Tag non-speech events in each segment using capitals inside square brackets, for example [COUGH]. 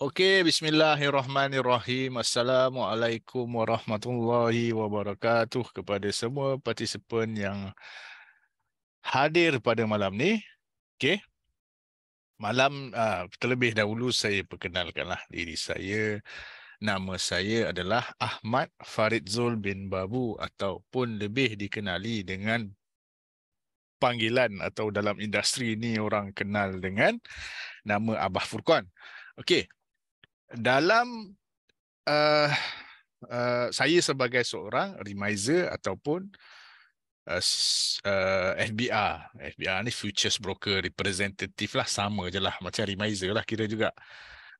Okey, bismillahirrahmanirrahim. Assalamualaikum warahmatullahi wabarakatuh kepada semua partisipan yang hadir pada malam ni. Okey. Malam uh, terlebih dahulu saya perkenalkanlah diri saya. Nama saya adalah Ahmad Farid Zul bin Babu ataupun lebih dikenali dengan panggilan atau dalam industri ini orang kenal dengan nama Abah Furqan. Okey. Dalam uh, uh, saya sebagai seorang remiser ataupun uh, eh, uh, FBR, FBR ni futures broker representative lah sama je lah macam remiser lah kira juga.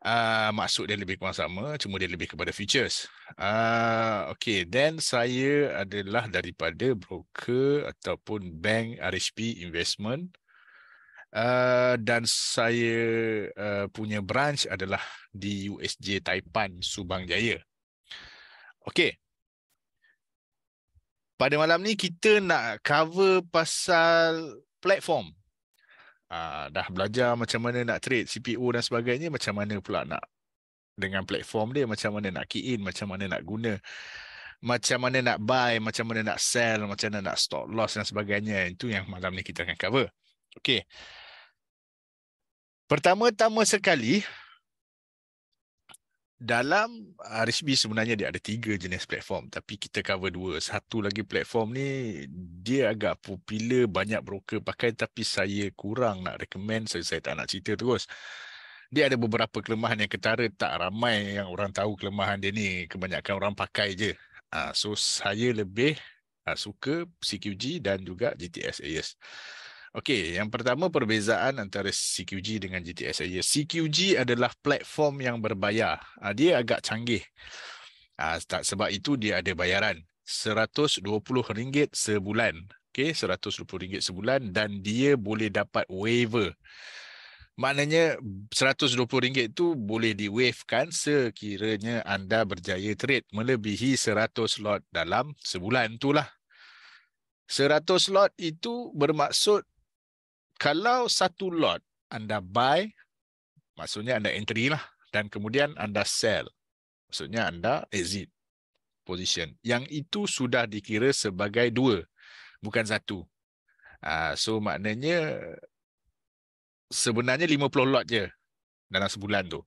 Uh, maksud dia lebih kurang sama cuma dia lebih kepada features. Uh, okay, then saya adalah daripada broker ataupun bank RHB Investment uh, dan saya uh, punya branch adalah di USJ Taipan Subang Jaya. Okay. Pada malam ni kita nak cover pasal platform. Uh, dah belajar macam mana nak trade CPU dan sebagainya, macam mana pula nak dengan platform dia, macam mana nak key in, macam mana nak guna, macam mana nak buy, macam mana nak sell, macam mana nak stop loss dan sebagainya. Itu yang malam ni kita akan cover. Okay. Pertama-tama sekali, dalam RSB sebenarnya dia ada tiga jenis platform tapi kita cover dua. Satu lagi platform ni dia agak popular banyak broker pakai tapi saya kurang nak recommend so saya tak nak cerita terus. Dia ada beberapa kelemahan yang ketara tak ramai yang orang tahu kelemahan dia ni kebanyakan orang pakai je. Ah, so saya lebih ah, suka CQG dan juga GTS AS. Okey, yang pertama perbezaan antara CQG dengan GTS saja. CQG adalah platform yang berbayar. Ah, dia agak canggih. Ah, tak sebab itu dia ada bayaran RM120 sebulan. Okey, RM120 sebulan dan dia boleh dapat waiver. Maknanya RM120 itu boleh diwavekan sekiranya anda berjaya trade melebihi 100 lot dalam sebulan itulah. 100 lot itu bermaksud kalau satu lot anda buy, maksudnya anda entry lah. Dan kemudian anda sell. Maksudnya anda exit position. Yang itu sudah dikira sebagai dua. Bukan satu. Ah, so maknanya sebenarnya 50 lot je dalam sebulan tu.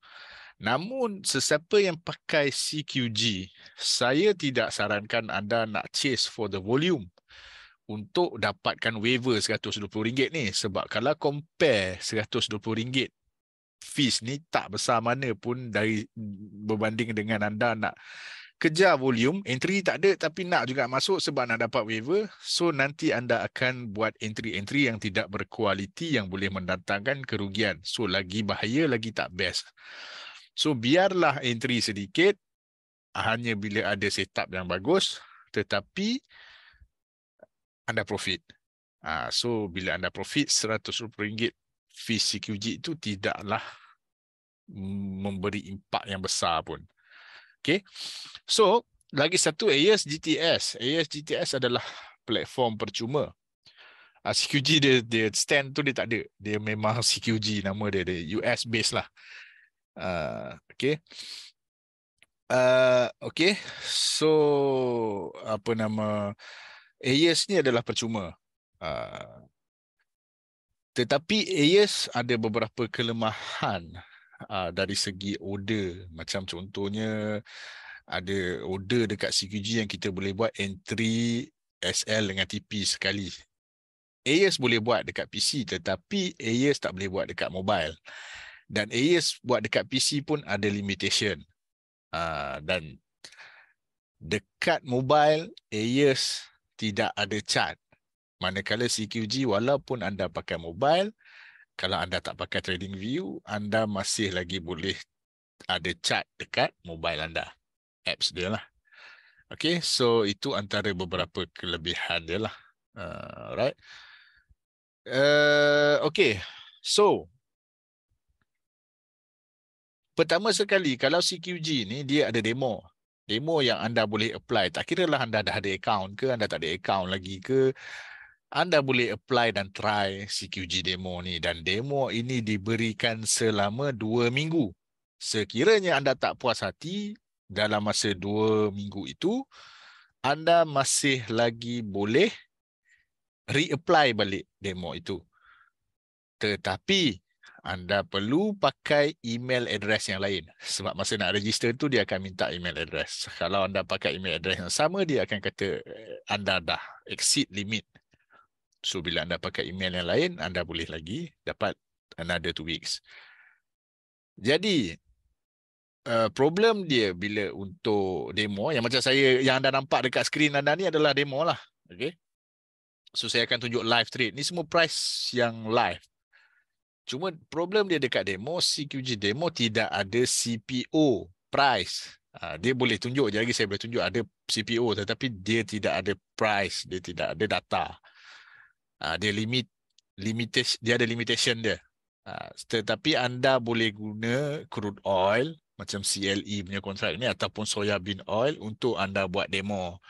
Namun sesiapa yang pakai CQG, saya tidak sarankan anda nak chase for the volume untuk dapatkan waiver RM120 ni sebab kalau compare RM120 fees ni tak besar mana pun dari berbanding dengan anda nak kejar volume entry tak ada tapi nak juga masuk sebab nak dapat waiver so nanti anda akan buat entry-entry yang tidak berkualiti yang boleh mendatangkan kerugian so lagi bahaya lagi tak best so biarlah entry sedikit hanya bila ada setup yang bagus tetapi anda profit. Ah, so bila anda profit RM100 fee CQG itu tidaklah memberi impak yang besar pun. Okay. So, lagi satu AES GTS. AES GTS adalah platform percuma. Uh, ha, CQG dia, dia stand tu dia tak ada. Dia memang [LAUGHS] CQG nama dia. Dia US based lah. Uh, okay. Uh, okay. So, apa nama... Ayers ni adalah percuma. Uh, tetapi Ayers ada beberapa kelemahan uh, dari segi order. Macam contohnya ada order dekat CQG yang kita boleh buat entry SL dengan TP sekali. Ayers boleh buat dekat PC tetapi Ayers tak boleh buat dekat mobile. Dan Ayers buat dekat PC pun ada limitation. Uh, dan dekat mobile Ayers tidak ada chart. Manakala CQG walaupun anda pakai mobile, kalau anda tak pakai trading view, anda masih lagi boleh ada chart dekat mobile anda. Apps dia lah. Okay, so itu antara beberapa kelebihan dia lah. Uh, alright. Uh, okay, so pertama sekali kalau CQG ni dia ada demo demo yang anda boleh apply tak kira lah anda dah ada account ke anda tak ada account lagi ke anda boleh apply dan try CQG demo ni dan demo ini diberikan selama 2 minggu sekiranya anda tak puas hati dalam masa 2 minggu itu anda masih lagi boleh reapply balik demo itu tetapi anda perlu pakai email address yang lain. Sebab masa nak register tu dia akan minta email address. Kalau anda pakai email address yang sama dia akan kata eh, anda dah exceed limit. So bila anda pakai email yang lain anda boleh lagi dapat another two weeks. Jadi uh, problem dia bila untuk demo yang macam saya yang anda nampak dekat skrin anda ni adalah demo lah. Okay. So saya akan tunjuk live trade. Ni semua price yang live. Cuma problem dia dekat demo, CQG demo tidak ada CPO, price. Ha, dia boleh tunjuk, jadi saya boleh tunjuk ada CPO tetapi dia tidak ada price, dia tidak ada data. Ha, dia limit, limitation, dia ada limitation dia. Ha, tetapi anda boleh guna crude oil macam CLE punya kontrak ni ataupun soya bean oil untuk anda buat demo.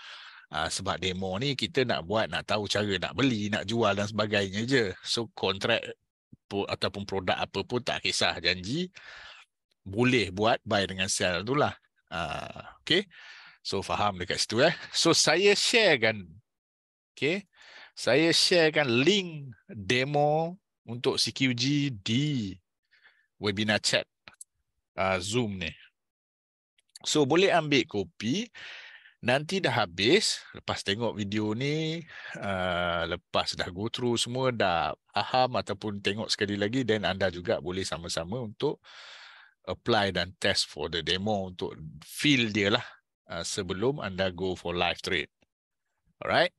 Uh, sebab demo ni kita nak buat, nak tahu cara nak beli, nak jual dan sebagainya je. So kontrak apa ataupun produk apa pun tak kisah janji boleh buat buy dengan sell tu lah. Uh, okay. So faham dekat situ eh. So saya share kan. Okay. Saya sharekan link demo untuk CQG di webinar chat uh, Zoom ni. So boleh ambil kopi. Nanti dah habis, lepas tengok video ni, uh, lepas dah go through semua, dah aham ataupun tengok sekali lagi, then anda juga boleh sama-sama untuk apply dan test for the demo untuk feel dia lah uh, sebelum anda go for live trade. Alright?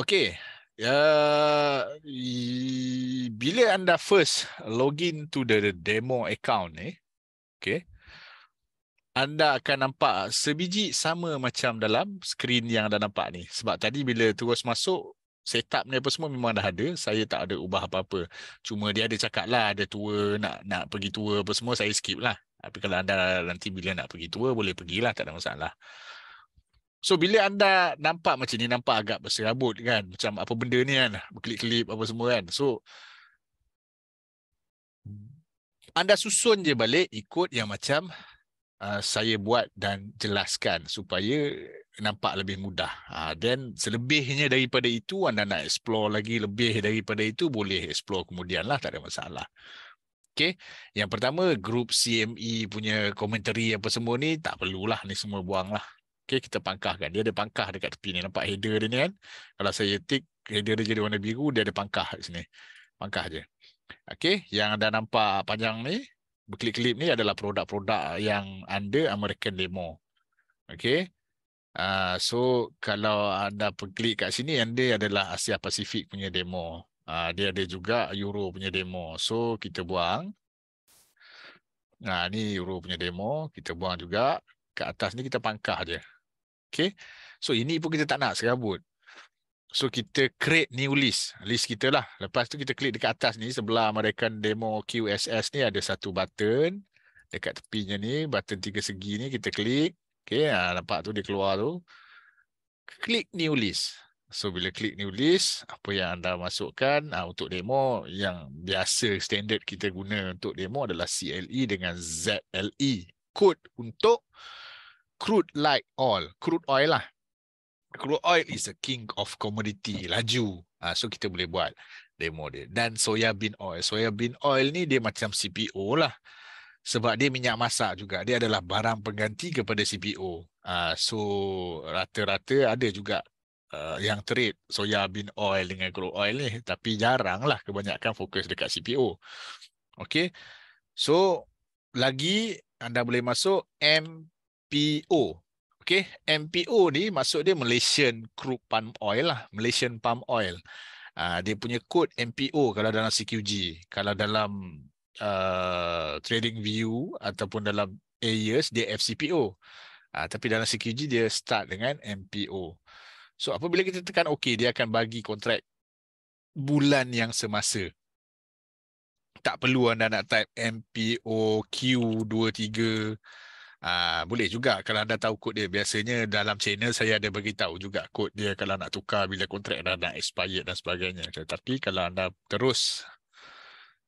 Okay. Uh, bila anda first login to the demo account ni, eh, okay, anda akan nampak sebiji sama macam dalam skrin yang anda nampak ni. Sebab tadi bila terus masuk, setup ni apa semua memang dah ada. Saya tak ada ubah apa-apa. Cuma dia ada cakap lah, ada tua, nak nak pergi tua apa semua, saya skip lah. Tapi kalau anda nanti bila nak pergi tua, boleh pergilah, tak ada masalah. So bila anda nampak macam ni, nampak agak berserabut kan. Macam apa benda ni kan, berkelip-kelip apa semua kan. So anda susun je balik ikut yang macam Uh, saya buat dan jelaskan supaya nampak lebih mudah. Dan ah, selebihnya daripada itu, anda nak explore lagi lebih daripada itu, boleh explore kemudianlah, tak ada masalah. Okay. Yang pertama, grup CME punya komentari apa semua ni, tak perlulah ni semua buanglah. Okay, kita pangkahkan. Dia ada pangkah dekat tepi ni. Nampak header dia ni kan? Kalau saya tick, header dia jadi warna biru, dia ada pangkah di sini. Pangkah je. Okay, yang anda nampak panjang ni, Berkelip klik ni adalah produk-produk ah, yang under American Demo. Okay. Uh, so kalau anda klik kat sini anda adalah Asia Pacific punya demo. Uh, dia ada juga Euro punya demo. So kita buang. Nah, ni Euro punya demo. Kita buang juga. Kat atas ni kita pangkah je. Okay. So ini pun kita tak nak serabut. So kita create new list, list kita lah. Lepas tu kita klik dekat atas ni, sebelah American Demo QSS ni ada satu button. Dekat tepinya ni, button tiga segi ni kita klik. Okay, ha, nampak tu dia keluar tu. Klik new list. So bila klik new list, apa yang anda masukkan ha, untuk demo yang biasa standard kita guna untuk demo adalah CLE dengan ZLE. Code untuk crude light oil. Crude oil lah crude oil is a king of commodity laju uh, so kita boleh buat demo dia dan soya bean oil soya bean oil ni dia macam CPO lah sebab dia minyak masak juga dia adalah barang pengganti kepada CPO uh, ah, so rata-rata ada juga Uh, yang trade soya bean oil dengan crude oil ni tapi jarang lah kebanyakan fokus dekat CPO Okay. so lagi anda boleh masuk MPO Okay, MPO ni maksud dia Malaysian Crude Palm Oil lah. Malaysian Palm Oil. Uh, dia punya kod MPO kalau dalam CQG. Kalau dalam uh, Trading View ataupun dalam AES, dia FCPO. Uh, ah, tapi dalam CQG, dia start dengan MPO. So, apabila kita tekan OK, dia akan bagi kontrak bulan yang semasa. Tak perlu anda nak type MPO Q23 Ah boleh juga kalau anda tahu kod dia. Biasanya dalam channel saya ada bagi tahu juga kod dia kalau nak tukar bila kontrak dah nak expired dan sebagainya. Tetapi kalau anda terus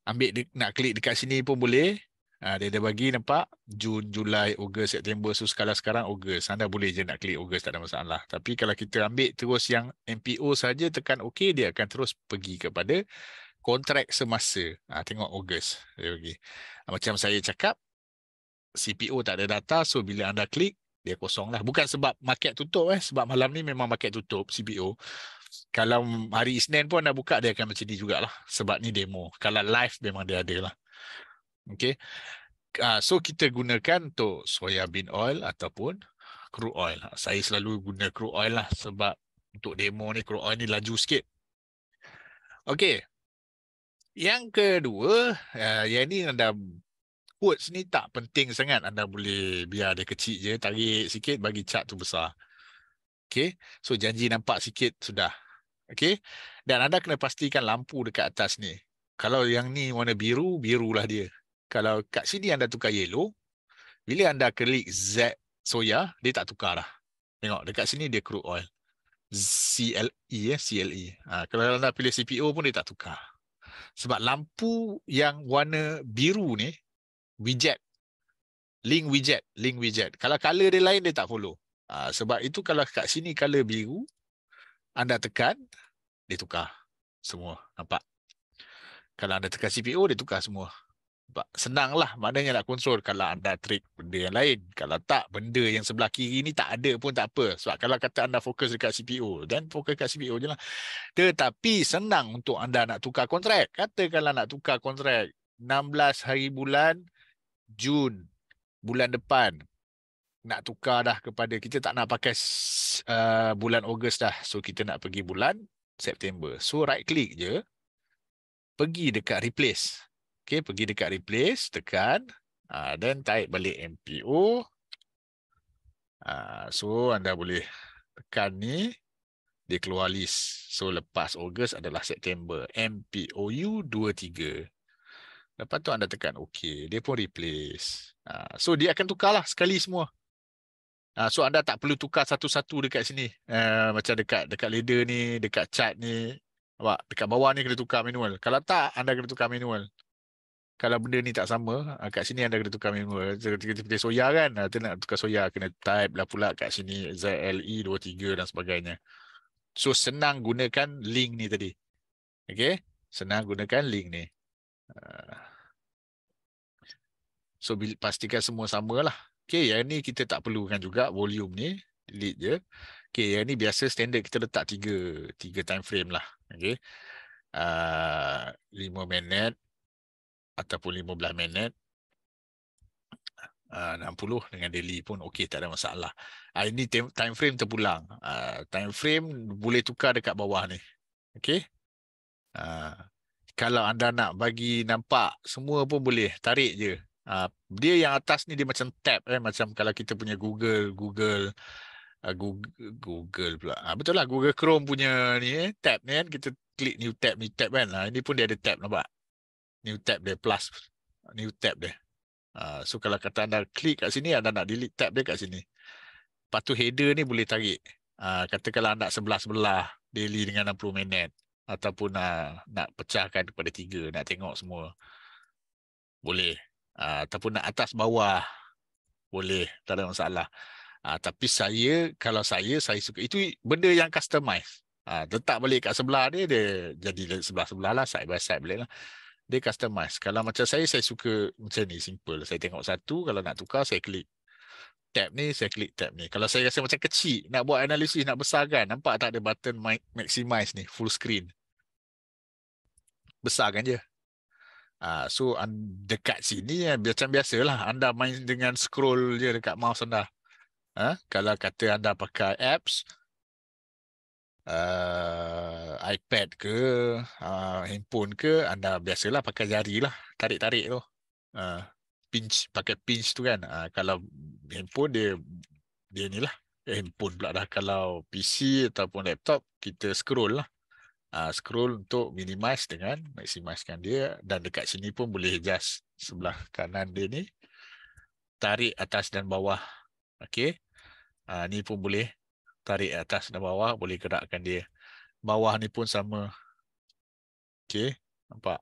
ambil de- nak klik dekat sini pun boleh. Uh, dia ada bagi nampak Jun, Julai, Ogos, September. So sekarang sekarang Ogos. Anda boleh je nak klik Ogos tak ada masalah. Tapi kalau kita ambil terus yang MPO saja tekan OK dia akan terus pergi kepada kontrak semasa. Ha, tengok Ogos. Dia pergi. Ah, macam saya cakap, CPO tak ada data so bila anda klik dia kosong lah bukan sebab market tutup eh sebab malam ni memang market tutup CPO kalau hari Isnin pun anda buka dia akan macam ni jugalah sebab ni demo kalau live memang dia ada lah okay uh, ah, so kita gunakan untuk soya bean oil ataupun crude oil saya selalu guna crude oil lah sebab untuk demo ni crude oil ni laju sikit okay yang kedua, uh, yang ni anda quotes ni tak penting sangat. Anda boleh biar dia kecil je, tarik sikit bagi cat tu besar. Okay, so janji nampak sikit sudah. Okay, dan anda kena pastikan lampu dekat atas ni. Kalau yang ni warna biru, birulah dia. Kalau kat sini anda tukar yellow, bila anda klik Z soya, dia tak tukar dah. Tengok, dekat sini dia crude oil. CLE ya, eh? CLE. Ha, kalau anda pilih CPO pun dia tak tukar. Sebab lampu yang warna biru ni, widget. Link widget. Link widget. Kalau colour dia lain, dia tak follow. Ha, sebab itu kalau kat sini colour biru, anda tekan, dia tukar semua. Nampak? Kalau anda tekan CPO, dia tukar semua. Nampak? Senanglah. Maknanya nak control kalau anda trick benda yang lain. Kalau tak, benda yang sebelah kiri ni tak ada pun tak apa. Sebab kalau kata anda fokus dekat CPO, dan fokus dekat CPO je lah. Tetapi senang untuk anda nak tukar kontrak. Katakanlah nak tukar kontrak 16 hari bulan, Jun bulan depan nak tukar dah kepada kita tak nak pakai uh, bulan Ogos dah. So kita nak pergi bulan September. So right click je pergi dekat replace. Okay, pergi dekat replace, tekan uh, then type balik MPO. Uh, ah, so anda boleh tekan ni dia keluar list. So lepas Ogos adalah September. MPOU 23. Lepas tu anda tekan OK. Dia pun replace. Uh, so dia akan tukarlah sekali semua. Uh, so anda tak perlu tukar satu-satu dekat sini. Uh, macam dekat dekat leader ni, dekat chat ni. Nampak? Dekat bawah ni kena tukar manual. Kalau tak, anda kena tukar manual. Kalau benda ni tak sama, kat sini anda kena tukar manual. Kita pilih soya kan, kita nak tukar soya, kena type lah pula kat sini, ZLE23 dan sebagainya. So, senang gunakan link ni tadi. Okay? Senang gunakan link ni. Ah. So pastikan semua sama lah. Okay, yang ni kita tak perlukan juga volume ni, delete je. Okay, yang ni biasa standard kita letak 3, 3 time frame lah. Okey. Uh, ah, 5 minit ataupun 15 minit. Ah, uh, 60 dengan daily pun okay tak ada masalah. Uh, ini time frame terpulang. Uh, time frame boleh tukar dekat bawah ni. Okay. Uh, kalau anda nak bagi nampak semua pun boleh tarik je uh, dia yang atas ni dia macam tab eh macam kalau kita punya Google Google uh, Google, Google pula uh, betul lah Google Chrome punya ni eh, tab ni kan kita klik new tab new tab kan uh, ini pun dia ada tab nampak new tab dia plus new tab dia uh, so kalau kata anda klik kat sini anda nak delete tab dia kat sini lepas tu header ni boleh tarik uh, katakanlah anda sebelah-sebelah daily dengan 60 minit ataupun nak ah, nak pecahkan kepada tiga nak tengok semua boleh uh, ataupun nak atas bawah boleh tak ada masalah uh, tapi saya kalau saya saya suka itu benda yang customize uh, letak balik kat sebelah dia dia jadi sebelah-sebelah lah side by side boleh lah dia customize kalau macam saya saya suka macam ni simple saya tengok satu kalau nak tukar saya klik Tab ni, saya klik tab ni. Kalau saya rasa macam kecil, nak buat analisis, nak besarkan, nampak tak ada button maximize ni, full screen. besar kan je. Uh, so, dekat sini, ya, macam biasalah, anda main dengan scroll je dekat mouse anda. Huh? Ah, kalau kata anda pakai apps, uh, iPad ke, uh, handphone ke, anda biasalah pakai jari lah, tarik-tarik tu. Uh, pinch, pakai pinch tu kan. Uh, kalau handphone dia dia ni lah handphone pula dah kalau PC ataupun laptop kita scroll lah uh, scroll untuk minimize dengan maximizekan dia dan dekat sini pun boleh adjust sebelah kanan dia ni tarik atas dan bawah okey uh, ni pun boleh tarik atas dan bawah boleh gerakkan dia bawah ni pun sama okey nampak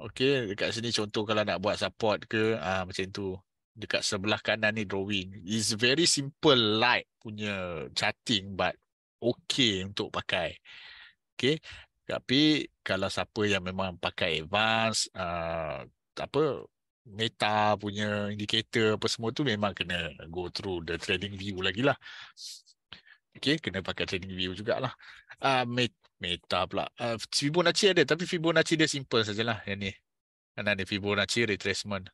Okey, dekat sini contoh kalau nak buat support ke ah uh, macam tu. Dekat sebelah kanan ni drawing. It's very simple light punya chatting but okay untuk pakai. Okey. Tapi kalau siapa yang memang pakai advance ah uh, apa meta punya indicator apa semua tu memang kena go through the trading view lagi lah. Okay, kena pakai trading view jugalah. Uh, ah, met- Meta pula. Uh, Fibonacci ada tapi Fibonacci dia simple sajalah yang ni. Kanan ni Fibonacci retracement.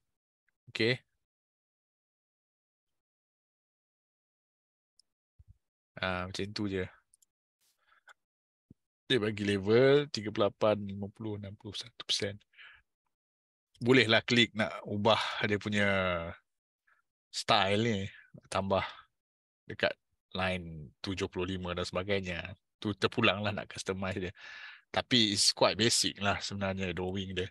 Okay. Uh, ah, macam tu je. Dia bagi level 38, 50, 61 persen. Bolehlah klik nak ubah dia punya style ni. Tambah dekat line 75 dan sebagainya tu terpulang lah nak customize dia. Tapi it's quite basic lah sebenarnya drawing dia.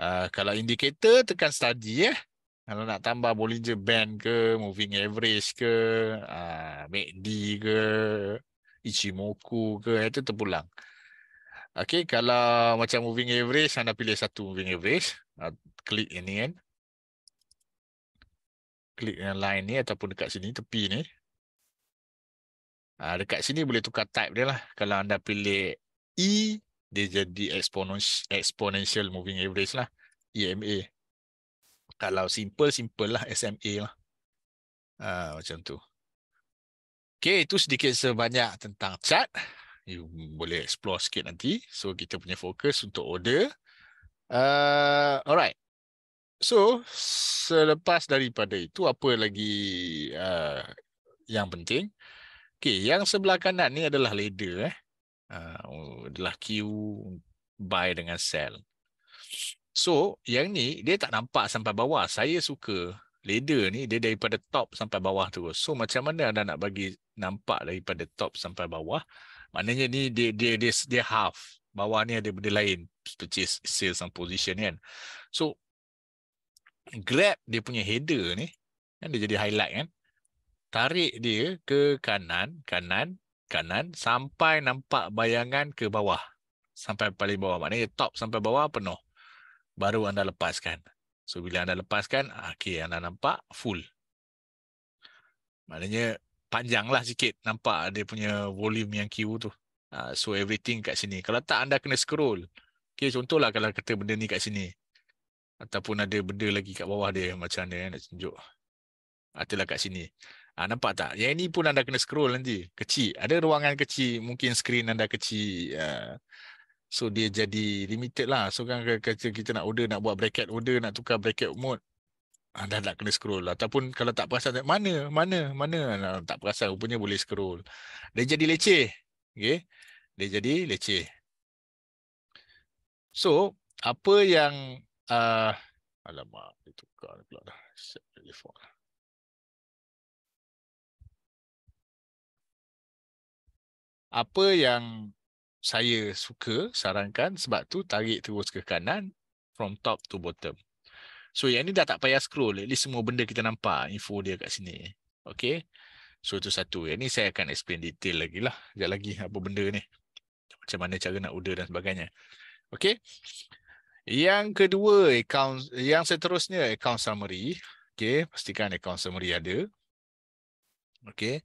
Uh, kalau indicator tekan study ya. Eh. Kalau nak tambah Bollinger Band ke, Moving Average ke, uh, ah, MACD ke, Ichimoku ke, itu eh, terpulang. Okay, kalau macam Moving Average, anda pilih satu Moving Average. Uh, klik ini kan. Klik yang line ni ataupun dekat sini, tepi ni. Ah, dekat sini boleh tukar type dia lah. Kalau anda pilih E, dia jadi exponential, moving average lah. EMA. Kalau simple, simple lah. SMA lah. Ha, macam tu. Okay, itu sedikit sebanyak tentang chart. You boleh explore sikit nanti. So, kita punya fokus untuk order. Uh, alright. So, selepas daripada itu, apa lagi uh, yang penting? Okey, yang sebelah kanan ni adalah leader, eh. Uh, adalah queue buy dengan sell. So, yang ni dia tak nampak sampai bawah. Saya suka leader ni dia daripada top sampai bawah terus. So, macam mana anda nak bagi nampak daripada top sampai bawah? Maknanya ni dia dia dia, dia half. Bawah ni ada benda lain seperti sales and position kan. So, grab dia punya header ni kan dia jadi highlight kan tarik dia ke kanan, kanan, kanan sampai nampak bayangan ke bawah. Sampai paling bawah. Maknanya top sampai bawah penuh. Baru anda lepaskan. So bila anda lepaskan, okay, anda nampak full. Maknanya panjanglah sikit nampak dia punya volume yang Q tu. Ah, so everything kat sini. Kalau tak anda kena scroll. Okey contohlah kalau kata benda ni kat sini. Ataupun ada benda lagi kat bawah dia macam mana eh, nak tunjuk. Atalah ah, kat sini. Ha, nampak tak? Yang ini pun anda kena scroll nanti. Kecil. Ada ruangan kecil. Mungkin screen anda kecil. Ah. So dia jadi limited lah. So kan kata kan, kita nak order, nak buat bracket order, nak tukar bracket mode. Anda ah, nak kena scroll. lah. Ataupun kalau tak perasan, mana, mana, mana. Nah, tak perasan, rupanya boleh scroll. Dia jadi leceh. Okay. Dia jadi leceh. So, apa yang... Uh, alamak, dia tukar pula dah. Set telefon. apa yang saya suka sarankan sebab tu tarik terus ke kanan from top to bottom. So yang ni dah tak payah scroll at least semua benda kita nampak info dia kat sini. Okay. So itu satu. Yang ni saya akan explain detail lagi lah. Sekejap lagi apa benda ni. Macam mana cara nak order dan sebagainya. Okay. Yang kedua account yang seterusnya account summary. Okay. Pastikan account summary ada. Okay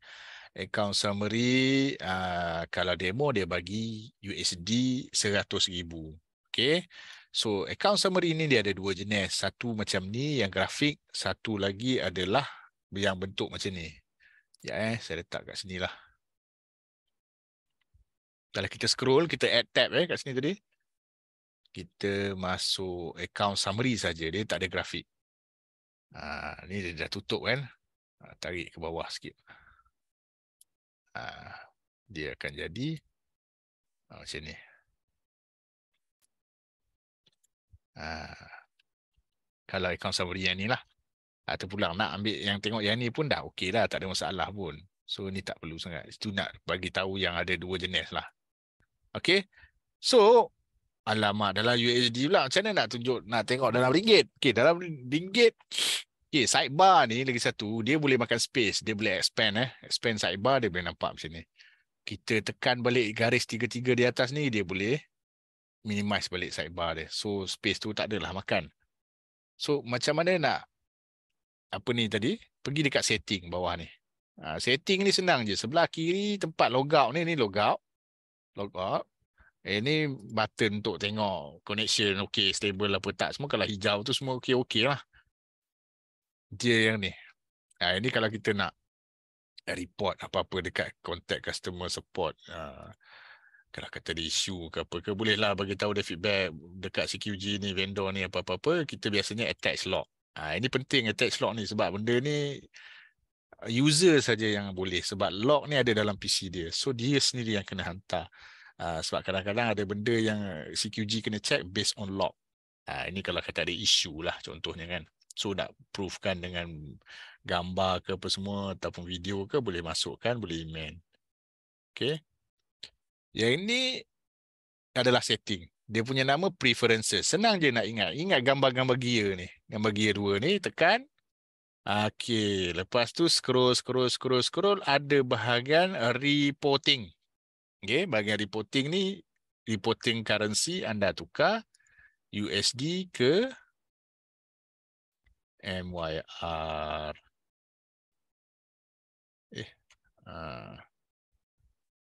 account summary uh, kalau demo dia bagi USD 100,000 okay so account summary ini dia ada dua jenis satu macam ni yang grafik satu lagi adalah yang bentuk macam ni ya eh saya letak kat sini lah kalau kita scroll kita add tab eh kat sini tadi kita masuk account summary saja dia tak ada grafik ha, ni dia dah tutup kan ah, tarik ke bawah sikit ha, dia akan jadi ha, macam ni. Ha, kalau ikan sabri yang ni lah. Atau pulang nak ambil yang tengok yang ni pun dah okey lah. Tak ada masalah pun. So ni tak perlu sangat. Itu nak bagi tahu yang ada dua jenis lah. Okay. So alamak dalam USD pula macam mana nak tunjuk nak tengok dalam ringgit. Okay dalam ringgit Okay, eh, sidebar ni lagi satu, dia boleh makan space. Dia boleh expand. Eh. Expand sidebar, dia boleh nampak macam ni. Kita tekan balik garis tiga-tiga di atas ni, dia boleh minimize balik sidebar dia. So, space tu tak adalah makan. So, macam mana nak, apa ni tadi, pergi dekat setting bawah ni. Ha, setting ni senang je. Sebelah kiri tempat logout ni, ni logout. Logout. Eh, ni button untuk tengok connection okay, stable apa tak. Semua kalau hijau tu semua okay-okay lah dia yang ni. Ha, ini kalau kita nak report apa-apa dekat contact customer support. Ha, kalau kata ada isu ke apa ke, bolehlah bagi tahu dia feedback dekat CQG ni, vendor ni, apa-apa-apa. Kita biasanya attach log. Ha, ah, ini penting attach log ni sebab benda ni user saja yang boleh. Sebab log ni ada dalam PC dia. So dia sendiri yang kena hantar. Ha, sebab kadang-kadang ada benda yang CQG kena check based on log. Ha, ini kalau kata ada isu lah contohnya kan. So nak proofkan dengan gambar ke apa semua ataupun video ke boleh masukkan, boleh email. Okay. Yang ini adalah setting. Dia punya nama preferences. Senang je nak ingat. Ingat gambar-gambar gear ni. Gambar gear dua ni tekan. Okay. Lepas tu scroll, scroll, scroll, scroll. Ada bahagian reporting. Okay. Bahagian reporting ni reporting currency anda tukar. USD ke myr. Eh. Uh. Ah.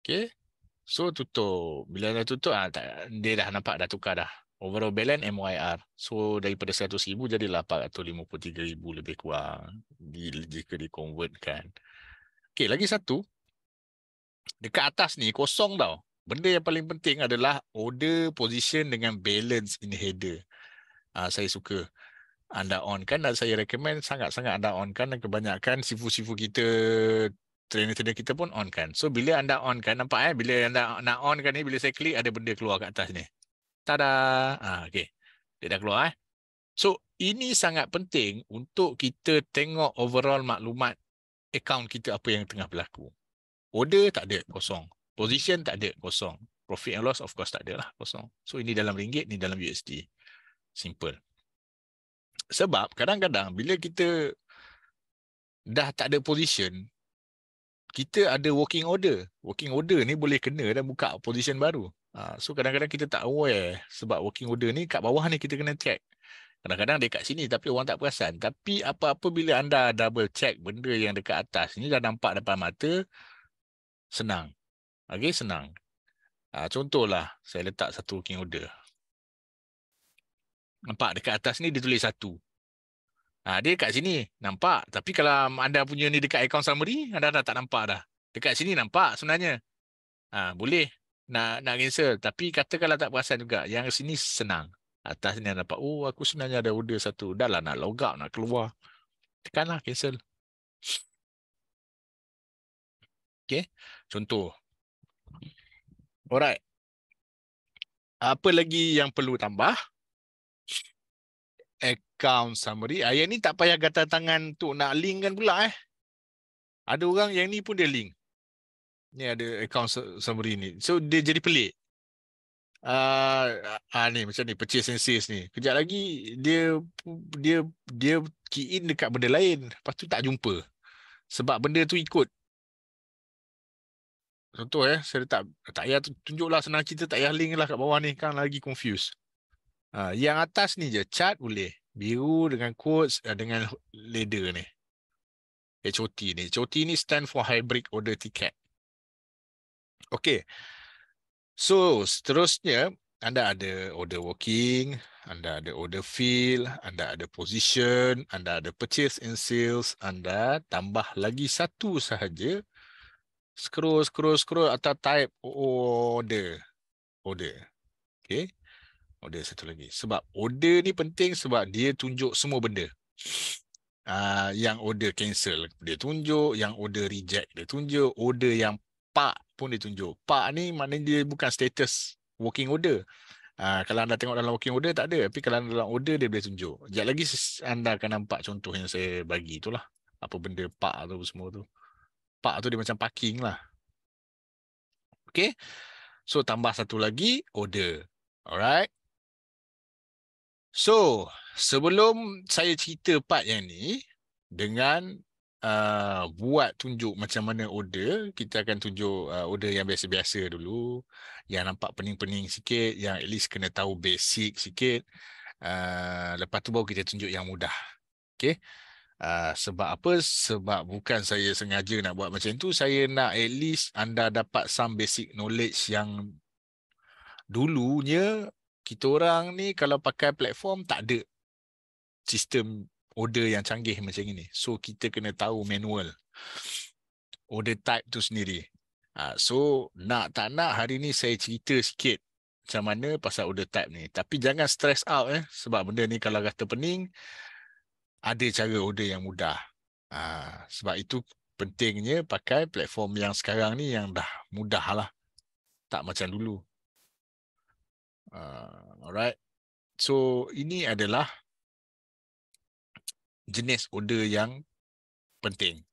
Okay. So tutup. Bila dah tutup, ah, tak, dia dah nampak dah tukar dah. Overall balance MYR. So daripada 100,000 jadi 853,000 lebih kurang jika dikonvertkan. Okay, lagi satu. Dekat atas ni kosong tau. Benda yang paling penting adalah order position dengan balance in header. Ah, saya suka anda onkan dan saya recommend sangat-sangat anda onkan dan kebanyakan sifu-sifu kita trainer-trainer kita pun onkan. So bila anda onkan nampak eh bila anda nak onkan ni bila saya klik ada benda keluar kat atas ni. Tada. Ah ha, okey. Dia dah keluar eh. So ini sangat penting untuk kita tengok overall maklumat account kita apa yang tengah berlaku. Order tak ada kosong. Position tak ada kosong. Profit and loss of course tak ada lah kosong. So ini dalam ringgit, ni dalam USD. Simple sebab kadang-kadang bila kita dah tak ada position kita ada working order working order ni boleh kena dan buka position baru ha, so kadang-kadang kita tak aware sebab working order ni kat bawah ni kita kena check kadang-kadang dia kat sini tapi orang tak perasan tapi apa-apa bila anda double check benda yang dekat atas ni dah nampak depan mata senang okay senang ha, contohlah saya letak satu working order Nampak dekat atas ni dia tulis satu. Ha, dia dekat sini nampak. Tapi kalau anda punya ni dekat account summary, anda dah tak nampak dah. Dekat sini nampak sebenarnya. Ha, boleh nak, nak cancel. Tapi kata kalau tak perasan juga. Yang sini senang. Atas ni anda nampak. Oh aku sebenarnya ada order satu. Dah lah nak log out, nak keluar. Tekanlah cancel. Okay. Contoh. Alright. Apa lagi yang perlu tambah? account summary. Ah, yang ni tak payah gatal tangan tu nak link kan pula eh. Ada orang yang ni pun dia link. Ni ada account summary ni. So dia jadi pelik. Uh, ah ni macam ni purchase and sales ni. Kejap lagi dia dia dia key in dekat benda lain, lepas tu tak jumpa. Sebab benda tu ikut Contoh eh, saya tak tak payah tunjuklah senang cerita tak payah link lah kat bawah ni kan lagi confuse. Ha, ah, yang atas ni je chat boleh biru dengan quotes eh, dengan leather ni. HOT ni. HOT ni stand for hybrid order ticket. Okay. So, seterusnya anda ada order working, anda ada order fill, anda ada position, anda ada purchase and sales, anda tambah lagi satu sahaja. Scroll, scroll, scroll atau type order. Order. Okay. Order oh, satu lagi. Sebab order ni penting sebab dia tunjuk semua benda. Uh, yang order cancel dia tunjuk, yang order reject dia tunjuk, order yang pak pun dia tunjuk. Pak ni maknanya dia bukan status working order. Uh, kalau anda tengok dalam working order tak ada. Tapi kalau dalam order dia boleh tunjuk. Sekejap lagi anda akan nampak contoh yang saya bagi tu lah. Apa benda pak tu semua tu. Pak tu dia macam parking lah. Okay. So tambah satu lagi order. Alright. So, sebelum saya cerita part yang ni dengan uh, buat tunjuk macam mana order, kita akan tunjuk uh, order yang biasa-biasa dulu, yang nampak pening-pening sikit, yang at least kena tahu basic sikit. Uh, lepas tu baru kita tunjuk yang mudah. Okay. Uh, sebab apa? Sebab bukan saya sengaja nak buat macam tu. Saya nak at least anda dapat some basic knowledge yang dulunya kita orang ni kalau pakai platform tak ada sistem order yang canggih macam ini. So kita kena tahu manual order type tu sendiri. Ah, so nak tak nak hari ni saya cerita sikit macam mana pasal order type ni. Tapi jangan stress out eh. Sebab benda ni kalau kata pening, ada cara order yang mudah. Ah, sebab itu pentingnya pakai platform yang sekarang ni yang dah mudah lah. Tak macam dulu. Uh, alright. So ini adalah jenis order yang penting.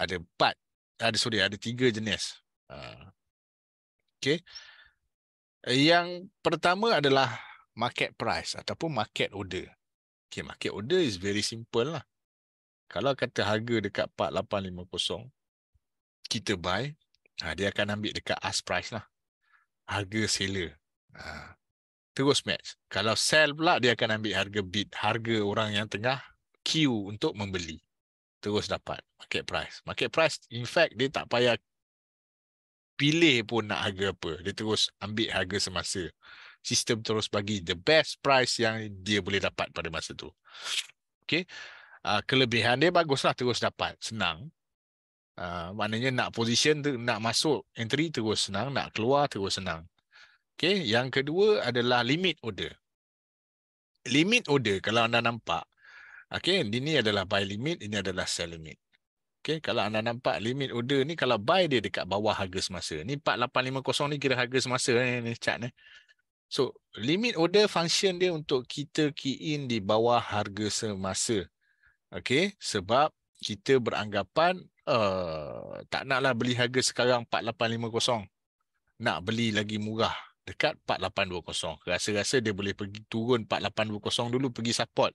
Ada empat, ada sorry, ada tiga jenis. Uh, okay. Yang pertama adalah market price ataupun market order. Okay, market order is very simple lah. Kalau kata harga dekat 4850, kita buy, ah, dia akan ambil dekat ask price lah harga seller. Ha. Terus match. Kalau sell pula, dia akan ambil harga bid. Harga orang yang tengah queue untuk membeli. Terus dapat market price. Market price, in fact, dia tak payah pilih pun nak harga apa. Dia terus ambil harga semasa. Sistem terus bagi the best price yang dia boleh dapat pada masa tu. Okay. Ah, kelebihan dia baguslah terus dapat. Senang. Uh, maknanya nak position tu nak masuk entry terus senang, nak keluar terus senang. Okay, yang kedua adalah limit order. Limit order kalau anda nampak. okay, ini adalah buy limit, ini adalah sell limit. Okay, kalau anda nampak limit order ni kalau buy dia dekat bawah harga semasa. Ni 4850 ni kira harga semasa ni, ni chart ni. So, limit order function dia untuk kita key in di bawah harga semasa. Okay, sebab kita beranggapan uh, tak naklah beli harga sekarang 4850 nak beli lagi murah dekat 4820 rasa-rasa dia boleh pergi turun 4820 dulu pergi support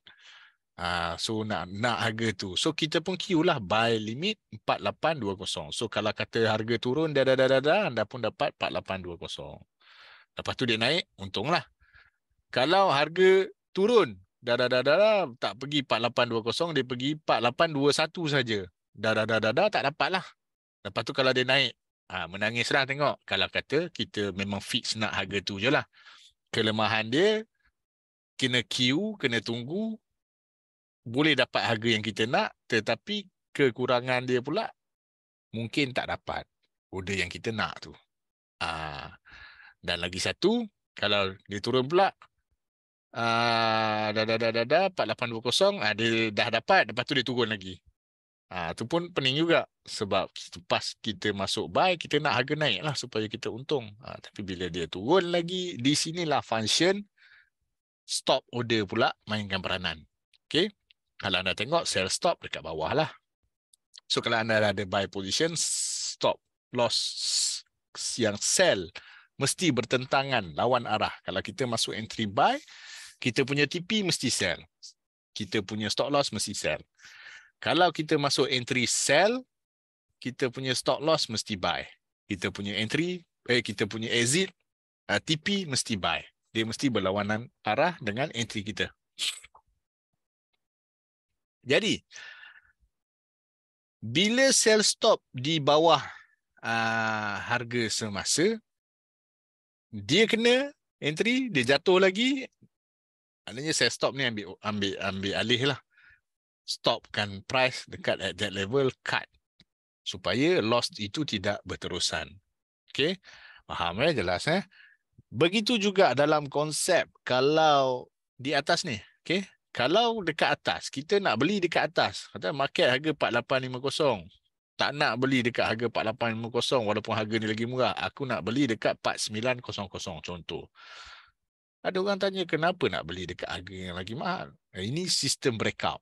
uh, so nak nak harga tu so kita pun queue lah buy limit 4820 so kalau kata harga turun dah dah dah dah anda pun dapat 4820 lepas tu dia naik untunglah kalau harga turun 4820 dah dah dah dah, dah tak pergi 4820 dia pergi 4821 saja. Dah dah dah dah, dah tak dapat lah. Lepas tu kalau dia naik, ha, menangislah tengok. Kalau kata kita memang fix nak harga tu je lah. Kelemahan dia, kena queue, kena tunggu. Boleh dapat harga yang kita nak, tetapi kekurangan dia pula, mungkin tak dapat order yang kita nak tu. Ha. Dan lagi satu, kalau dia turun pula, ah uh, dah dah dah dah 4820 uh, ah, dia dah dapat lepas tu dia turun lagi. Ah uh, tu pun pening juga sebab pas kita masuk buy kita nak harga naik lah supaya kita untung. Uh, tapi bila dia turun lagi di sinilah function stop order pula mainkan peranan. Okay, Kalau anda tengok sell stop dekat bawah lah. So kalau anda ada buy position stop loss yang sell mesti bertentangan lawan arah. Kalau kita masuk entry buy kita punya TP mesti sell. Kita punya stop loss mesti sell. Kalau kita masuk entry sell, kita punya stop loss mesti buy. Kita punya entry, eh kita punya exit, uh, ah, TP mesti buy. Dia mesti berlawanan arah dengan entry kita. Jadi, bila sell stop di bawah uh, harga semasa, dia kena entry, dia jatuh lagi, Maknanya saya stop ni ambil ambil ambil alih lah. Stopkan price dekat at that level, cut. Supaya loss itu tidak berterusan. Okay? Faham eh? Jelas eh? Begitu juga dalam konsep kalau di atas ni. Okay? Kalau dekat atas, kita nak beli dekat atas. Kata market harga 4850. Tak nak beli dekat harga 4850 walaupun harga ni lagi murah. Aku nak beli dekat 4900 contoh ada orang tanya kenapa nak beli dekat harga yang lagi mahal. Eh, ini sistem breakout.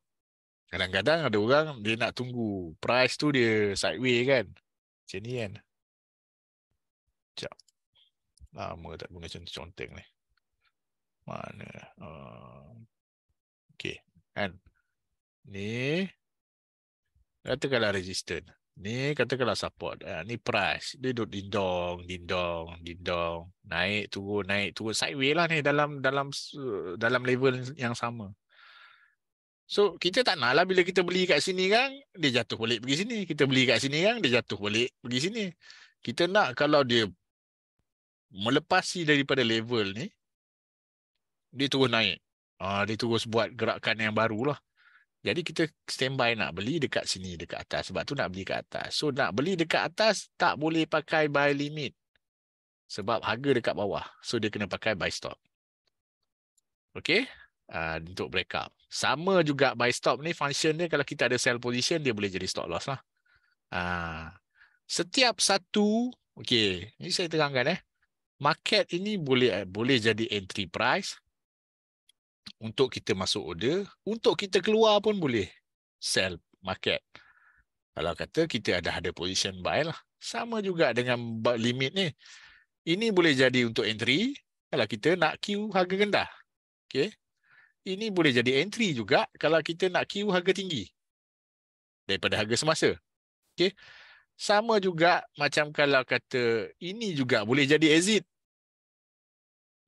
Kadang-kadang ada orang dia nak tunggu price tu dia sideway kan. Macam ni kan. Sekejap. Lama tak guna contoh conteng ni. Mana? Uh, ah, okay. Kan? Ni. Katakanlah resistance. Ni katakanlah support. Ha, ni price. Dia duduk dindong, dindong, dindong. Naik, turun, naik, turun. Sideway lah ni dalam dalam dalam level yang sama. So kita tak nak lah bila kita beli kat sini kan, dia jatuh balik pergi sini. Kita beli kat sini kan, dia jatuh balik pergi sini. Kita nak kalau dia melepasi daripada level ni, dia terus naik. Ha, dia terus buat gerakan yang baru lah. Jadi kita standby nak beli dekat sini, dekat atas. Sebab tu nak beli dekat atas. So nak beli dekat atas, tak boleh pakai buy limit. Sebab harga dekat bawah. So dia kena pakai buy stop. Okay? Uh, ah, untuk up. Sama juga buy stop ni, function dia kalau kita ada sell position, dia boleh jadi stop loss lah. Uh, setiap satu, okay, ini saya terangkan eh. Market ini boleh boleh jadi entry price, untuk kita masuk order, untuk kita keluar pun boleh sell market. Kalau kata kita ada ada position buy lah. Sama juga dengan limit ni. Ini boleh jadi untuk entry kalau kita nak queue harga rendah. Okay. Ini boleh jadi entry juga kalau kita nak queue harga tinggi daripada harga semasa. Okay. Sama juga macam kalau kata ini juga boleh jadi exit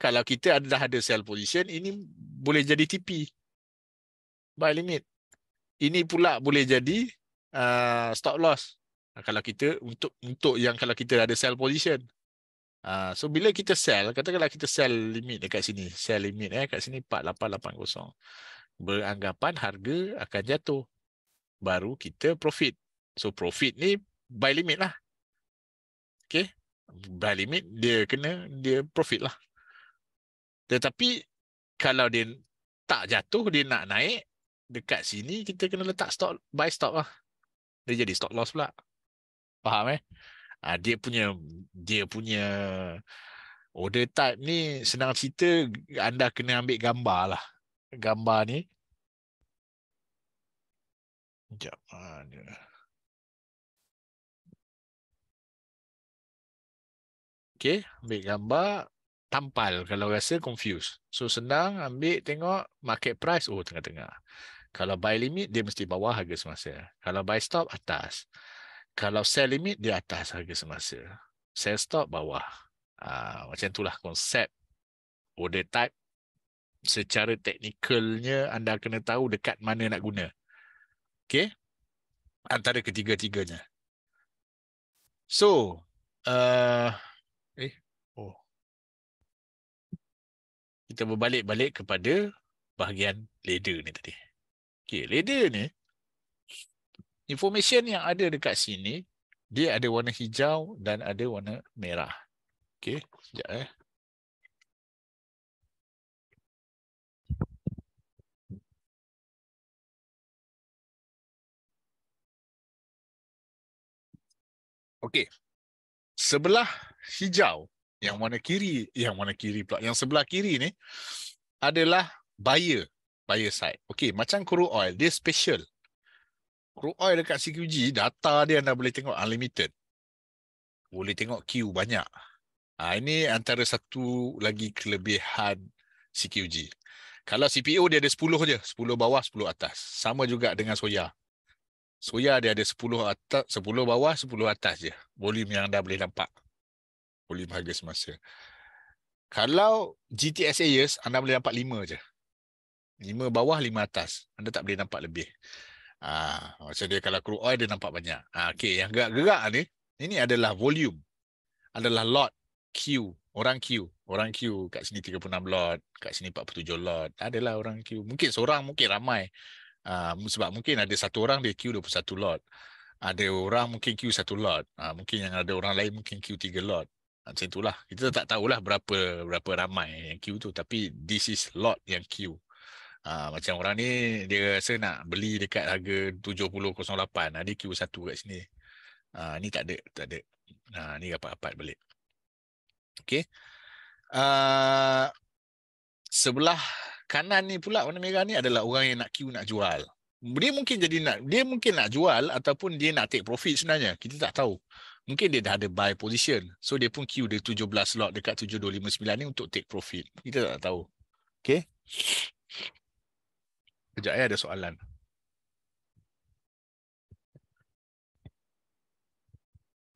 kalau kita ada, dah ada sell position, ini boleh jadi TP. Buy limit. Ini pula boleh jadi uh, stop loss. Kalau kita, untuk untuk yang kalau kita ada sell position. Uh, so, bila kita sell, katakanlah kita sell limit dekat sini. Sell limit eh, dekat sini 4880. Beranggapan harga akan jatuh. Baru kita profit. So, profit ni buy limit lah. Okay. Buy limit, dia kena, dia profit lah. Tetapi kalau dia tak jatuh, dia nak naik dekat sini, kita kena letak stop buy stop lah. Dia jadi stop loss pula. Faham eh? Ah, dia punya dia punya order type ni senang cerita anda kena ambil gambar lah. Gambar ni. Sekejap. Ada. Ah, okay, ambil gambar tampal kalau rasa confused. So senang ambil tengok market price oh tengah-tengah. Kalau buy limit dia mesti bawah harga semasa. Kalau buy stop atas. Kalau sell limit dia atas harga semasa. Sell stop bawah. Ah macam itulah konsep order type secara teknikalnya anda kena tahu dekat mana nak guna. Okay. Antara ketiga-tiganya. So, uh, kita berbalik-balik kepada bahagian ladder ni tadi. Okay, ladder ni, information yang ada dekat sini, dia ada warna hijau dan ada warna merah. Okay, sekejap eh. Okey. Sebelah hijau yang warna kiri yang warna kiri pula yang sebelah kiri ni adalah buyer buyer side okey macam crude oil dia special crude oil dekat CQG data dia anda boleh tengok unlimited boleh tengok queue banyak ha, ini antara satu lagi kelebihan CQG kalau CPO dia ada 10 je 10 bawah 10 atas sama juga dengan soya soya dia ada 10 atas 10 bawah 10 atas je volume yang anda boleh nampak boleh bahagia semasa. Kalau GTSA Ayers, anda boleh dapat lima je. Lima bawah, lima atas. Anda tak boleh nampak lebih. Ah, ha, macam dia kalau crude oil, dia nampak banyak. Ha, ah, okay, yang gerak-gerak ni, ini adalah volume. Adalah lot, Q, orang Q. Orang Q kat sini 36 lot, kat sini 47 lot. Adalah orang Q. Mungkin seorang, mungkin ramai. Uh, sebab mungkin ada satu orang dia Q 21 lot. Ada orang mungkin Q 1 lot. Uh, mungkin yang ada orang lain mungkin Q 3 lot macam itulah. Kita tak tahulah berapa berapa ramai yang queue tu. Tapi this is lot yang queue. Ha, macam orang ni, dia rasa nak beli dekat harga RM70.08. Ada ah, queue satu kat sini. Ha, ni tak ada. Tak ada. Ha, ni rapat-rapat balik. Okay. Uh, sebelah kanan ni pula warna merah ni adalah orang yang nak queue nak jual. Dia mungkin jadi nak dia mungkin nak jual ataupun dia nak take profit sebenarnya. Kita tak tahu mungkin dia dah ada buy position. So dia pun queue dia 17 lot dekat 7259 ni untuk take profit. Kita tak tahu. Okay. Sekejap ya eh, ada soalan.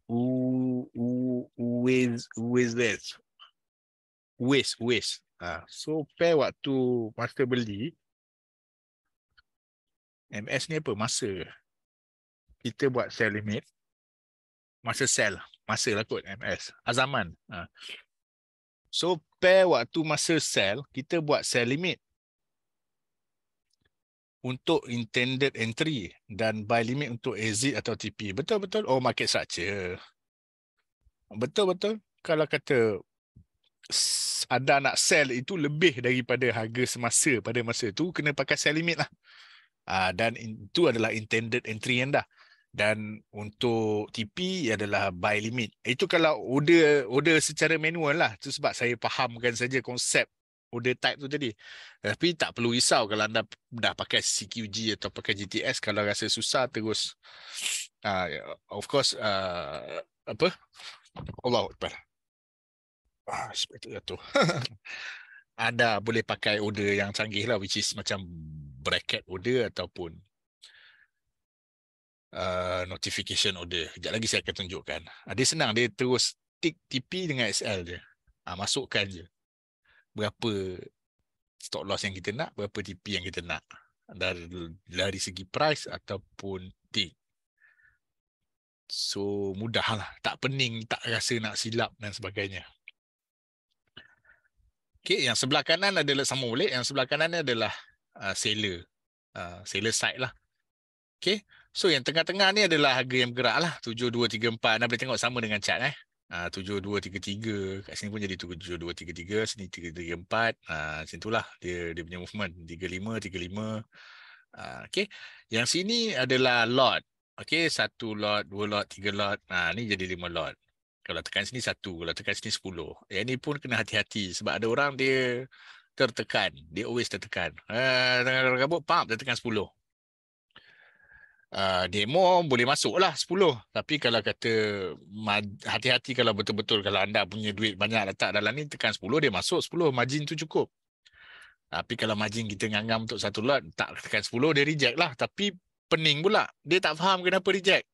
Who, who, who is, who Waste, waste. Ha. So pair waktu master beli, MS ni apa? Masa. Kita buat sell limit masa sel masa lah kot MS azaman ha. so pair waktu masa sel kita buat sel limit untuk intended entry dan buy limit untuk exit atau TP betul betul oh market structure betul betul kalau kata ada nak sell itu lebih daripada harga semasa pada masa itu kena pakai sell limit lah ah, dan itu adalah intended entry anda. dah dan untuk TP adalah buy limit. Itu kalau order order secara manual lah. Itu sebab saya fahamkan saja konsep order type tu tadi. Tapi tak perlu risau kalau anda dah pakai CQG atau pakai GTS kalau rasa susah terus uh, of course uh, apa? Allah Akbar. Ah, seperti itu. Ada boleh pakai order yang canggih lah which is macam bracket order ataupun Uh, notification order. Sekejap lagi saya akan tunjukkan. Uh, dia senang. Dia terus tick TP dengan SL dia. Uh, masukkan je. Berapa stock loss yang kita nak. Berapa TP yang kita nak. Dari, dari segi price ataupun tick. So mudah lah. Tak pening. Tak rasa nak silap dan sebagainya. Okay, yang sebelah kanan adalah sama boleh. Yang sebelah kanan ni adalah uh, seller. Uh, seller side lah. Okay. So yang tengah-tengah ni adalah harga yang bergerak lah. 7234. Anda boleh tengok sama dengan chart eh. Ah uh, 7233. Kat sini pun jadi 7233, sini 334. Ah uh, macam itulah dia dia punya movement 35 35. Ah uh, okay? Yang sini adalah lot. okay satu lot, dua lot, tiga lot. Ah uh, ni jadi lima lot. Kalau tekan sini satu, kalau tekan sini 10. Yang ni pun kena hati-hati sebab ada orang dia tertekan. Dia always tertekan. Eh uh, tengah gabut pam tertekan 10. Ah, demo boleh masuk lah 10 tapi kalau kata hati-hati kalau betul-betul kalau anda punya duit banyak letak dalam ni tekan 10 dia masuk 10 margin tu cukup tapi kalau margin kita nganggam untuk satu lot tak tekan 10 dia reject lah tapi pening pula dia tak faham kenapa reject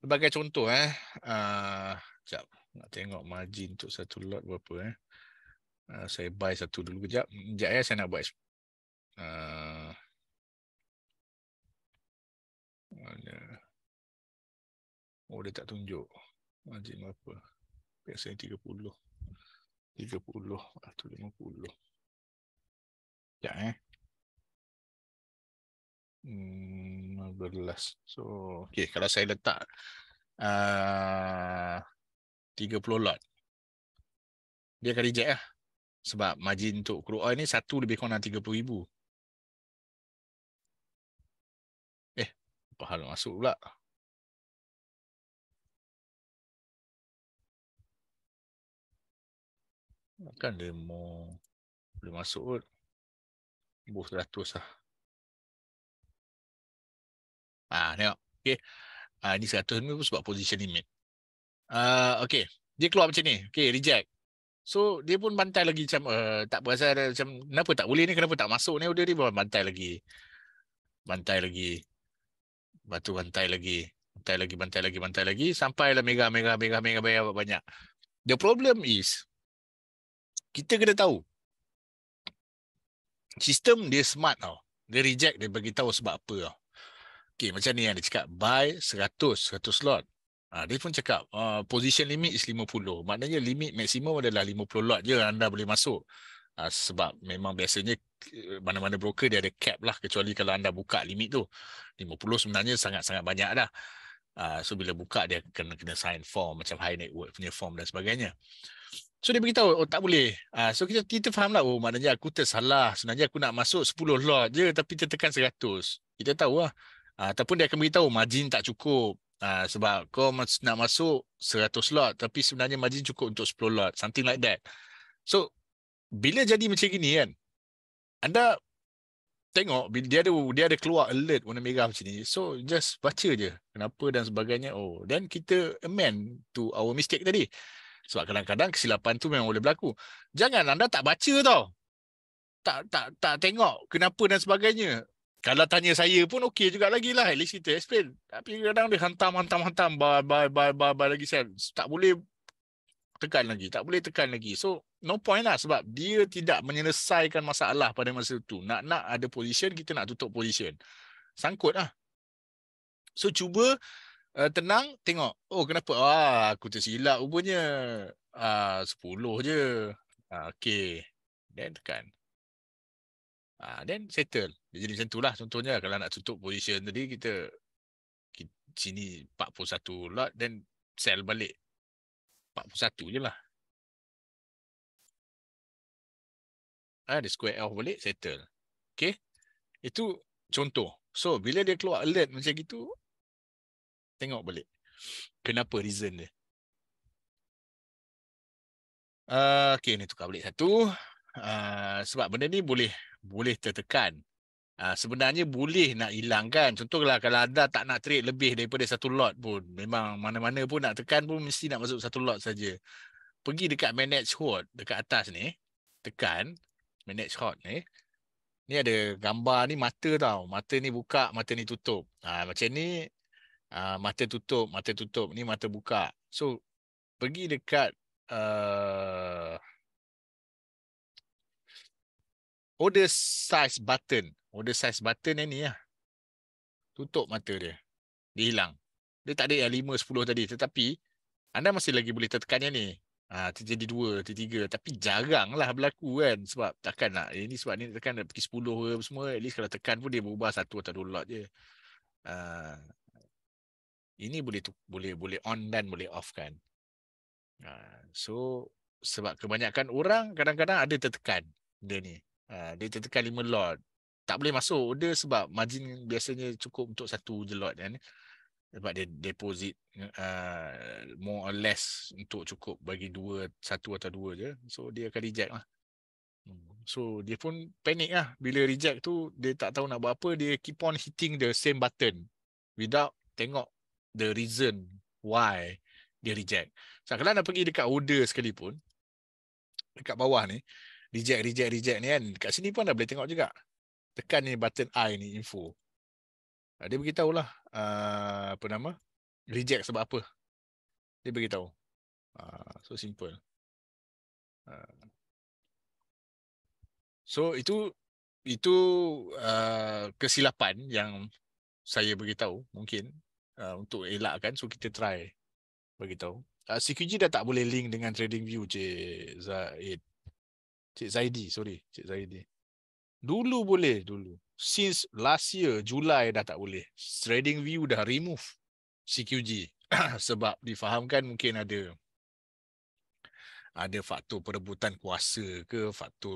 sebagai contoh eh uh, nak tengok margin untuk satu lot berapa eh uh, saya buy satu dulu kejap kejap ya eh. saya nak buat uh, mana? Oh, dia tak tunjuk. Majin apa? Biasanya 30. 30. Atau 50. Sekejap eh. 15. Hmm, so, okay. Kalau saya letak ah, uh, 30 lot. Dia akan reject lah. Sebab margin untuk crude oil ni satu lebih kurang 30 ribu. pahala masuk pula. Kan dia mau boleh masuk pun. Bus 100 lah. Ah, tengok. Okay. Ah, ni 100 ni pun sebab position limit. Ah, okay. Dia keluar macam ni. Okay, reject. So, dia pun bantai lagi macam uh, tak berasa macam kenapa tak boleh ni, kenapa tak masuk ni. Dia, dia pun bantai lagi. Bantai lagi batu bantai lagi bantai lagi bantai lagi bantai lagi sampailah mega mega mega mega bayar banyak the problem is kita kena tahu sistem dia smart tau dia reject dia bagi tahu sebab apa tau okey macam ni yang dia cakap buy 100 100 slot Ha, dia pun cakap uh, position limit is 50. Maknanya limit maksimum adalah 50 lot je anda boleh masuk. Uh, sebab memang biasanya Eh, mana-mana broker dia ada cap lah kecuali kalau anda buka limit tu 50 sebenarnya sangat-sangat banyak dah uh, so bila buka dia kena kena sign form macam high network punya form dan sebagainya so dia beritahu oh, tak boleh uh, so kita, kita faham lah oh maknanya aku tersalah sebenarnya aku nak masuk 10 lot je tapi tertekan 100 kita tahu lah uh, ataupun dia akan beritahu margin tak cukup uh, sebab kau nak masuk 100 lot tapi sebenarnya margin cukup untuk 10 lot something like that so bila jadi macam gini kan anda tengok dia ada dia ada keluar alert warna merah macam ni so just baca je kenapa dan sebagainya oh dan kita amend to our mistake tadi sebab kadang-kadang kesilapan tu memang boleh berlaku jangan anda tak baca tau tak tak tak tengok kenapa dan sebagainya kalau tanya saya pun okey juga lagi lah. At least kita explain. Tapi kadang dia hantam, hantam, hantam. Bye, bye, bye, bye, lagi. Saya tak boleh tekan lagi. Tak boleh tekan lagi. So, no point lah sebab dia tidak menyelesaikan masalah pada masa itu. Nak nak ada position kita nak tutup position. Sangkut lah. So cuba uh, tenang tengok. Oh kenapa? Ah aku tersilap rupanya. Ah 10 je. Ah okey. Then tekan. Ah then settle. Dia jadi macam lah. contohnya kalau nak tutup position tadi kita, kita sini 41 lot then sell balik 41 je lah. Ah, dia square off balik, settle. Okay? Itu contoh. So, bila dia keluar alert macam gitu, tengok balik. Kenapa reason dia? Uh, okay, ni tukar balik satu. Uh, sebab benda ni boleh boleh tertekan. Uh, sebenarnya boleh nak hilangkan. Contohlah kalau ada tak nak trade lebih daripada satu lot pun. Memang mana-mana pun nak tekan pun mesti nak masuk satu lot saja. Pergi dekat manage hold dekat atas ni. Tekan manage hot ni. Ni ada gambar ni mata tau. Mata ni buka, mata ni tutup. Ha, macam ni ha, mata tutup, mata tutup. Ni mata buka. So pergi dekat uh, order size button. Order size button ni ni lah. Tutup mata dia. Dia hilang. Dia tak ada yang 5, 10 tadi. Tetapi anda masih lagi boleh tertekan yang ni. Ah, ha, terjadi dua, tertiga. Tapi jarang lah berlaku kan. Sebab takkan nak. Ini eh, sebab ni tekan nak pergi sepuluh ke semua. At least kalau tekan pun dia berubah satu atau dua lot je. Ha, ini boleh tu, boleh boleh on dan boleh off kan. Ha, so sebab kebanyakan orang kadang-kadang ada tertekan dia ni. Ha, dia tertekan lima lot. Tak boleh masuk order sebab margin biasanya cukup untuk satu je lot. Kan? Ya, sebab dia deposit uh, more or less untuk cukup bagi dua satu atau dua je so dia akan reject lah hmm. so dia pun panik lah bila reject tu dia tak tahu nak buat apa dia keep on hitting the same button without tengok the reason why dia reject so kalau anda pergi dekat order sekalipun dekat bawah ni reject reject reject ni kan dekat sini pun anda boleh tengok juga tekan ni button I ni info uh, dia beritahu lah uh, ah, apa nama reject sebab apa dia beritahu uh, so simple uh, so itu itu uh, kesilapan yang saya beritahu mungkin uh, untuk elakkan so kita try beritahu uh, CQG dah tak boleh link dengan trading view Cik Zaid Cik Zaidi sorry Cik Zaidi dulu boleh dulu since last year Julai dah tak boleh. Trading View dah remove CQG [CLEARS THROAT] sebab difahamkan mungkin ada ada faktor perebutan kuasa ke faktor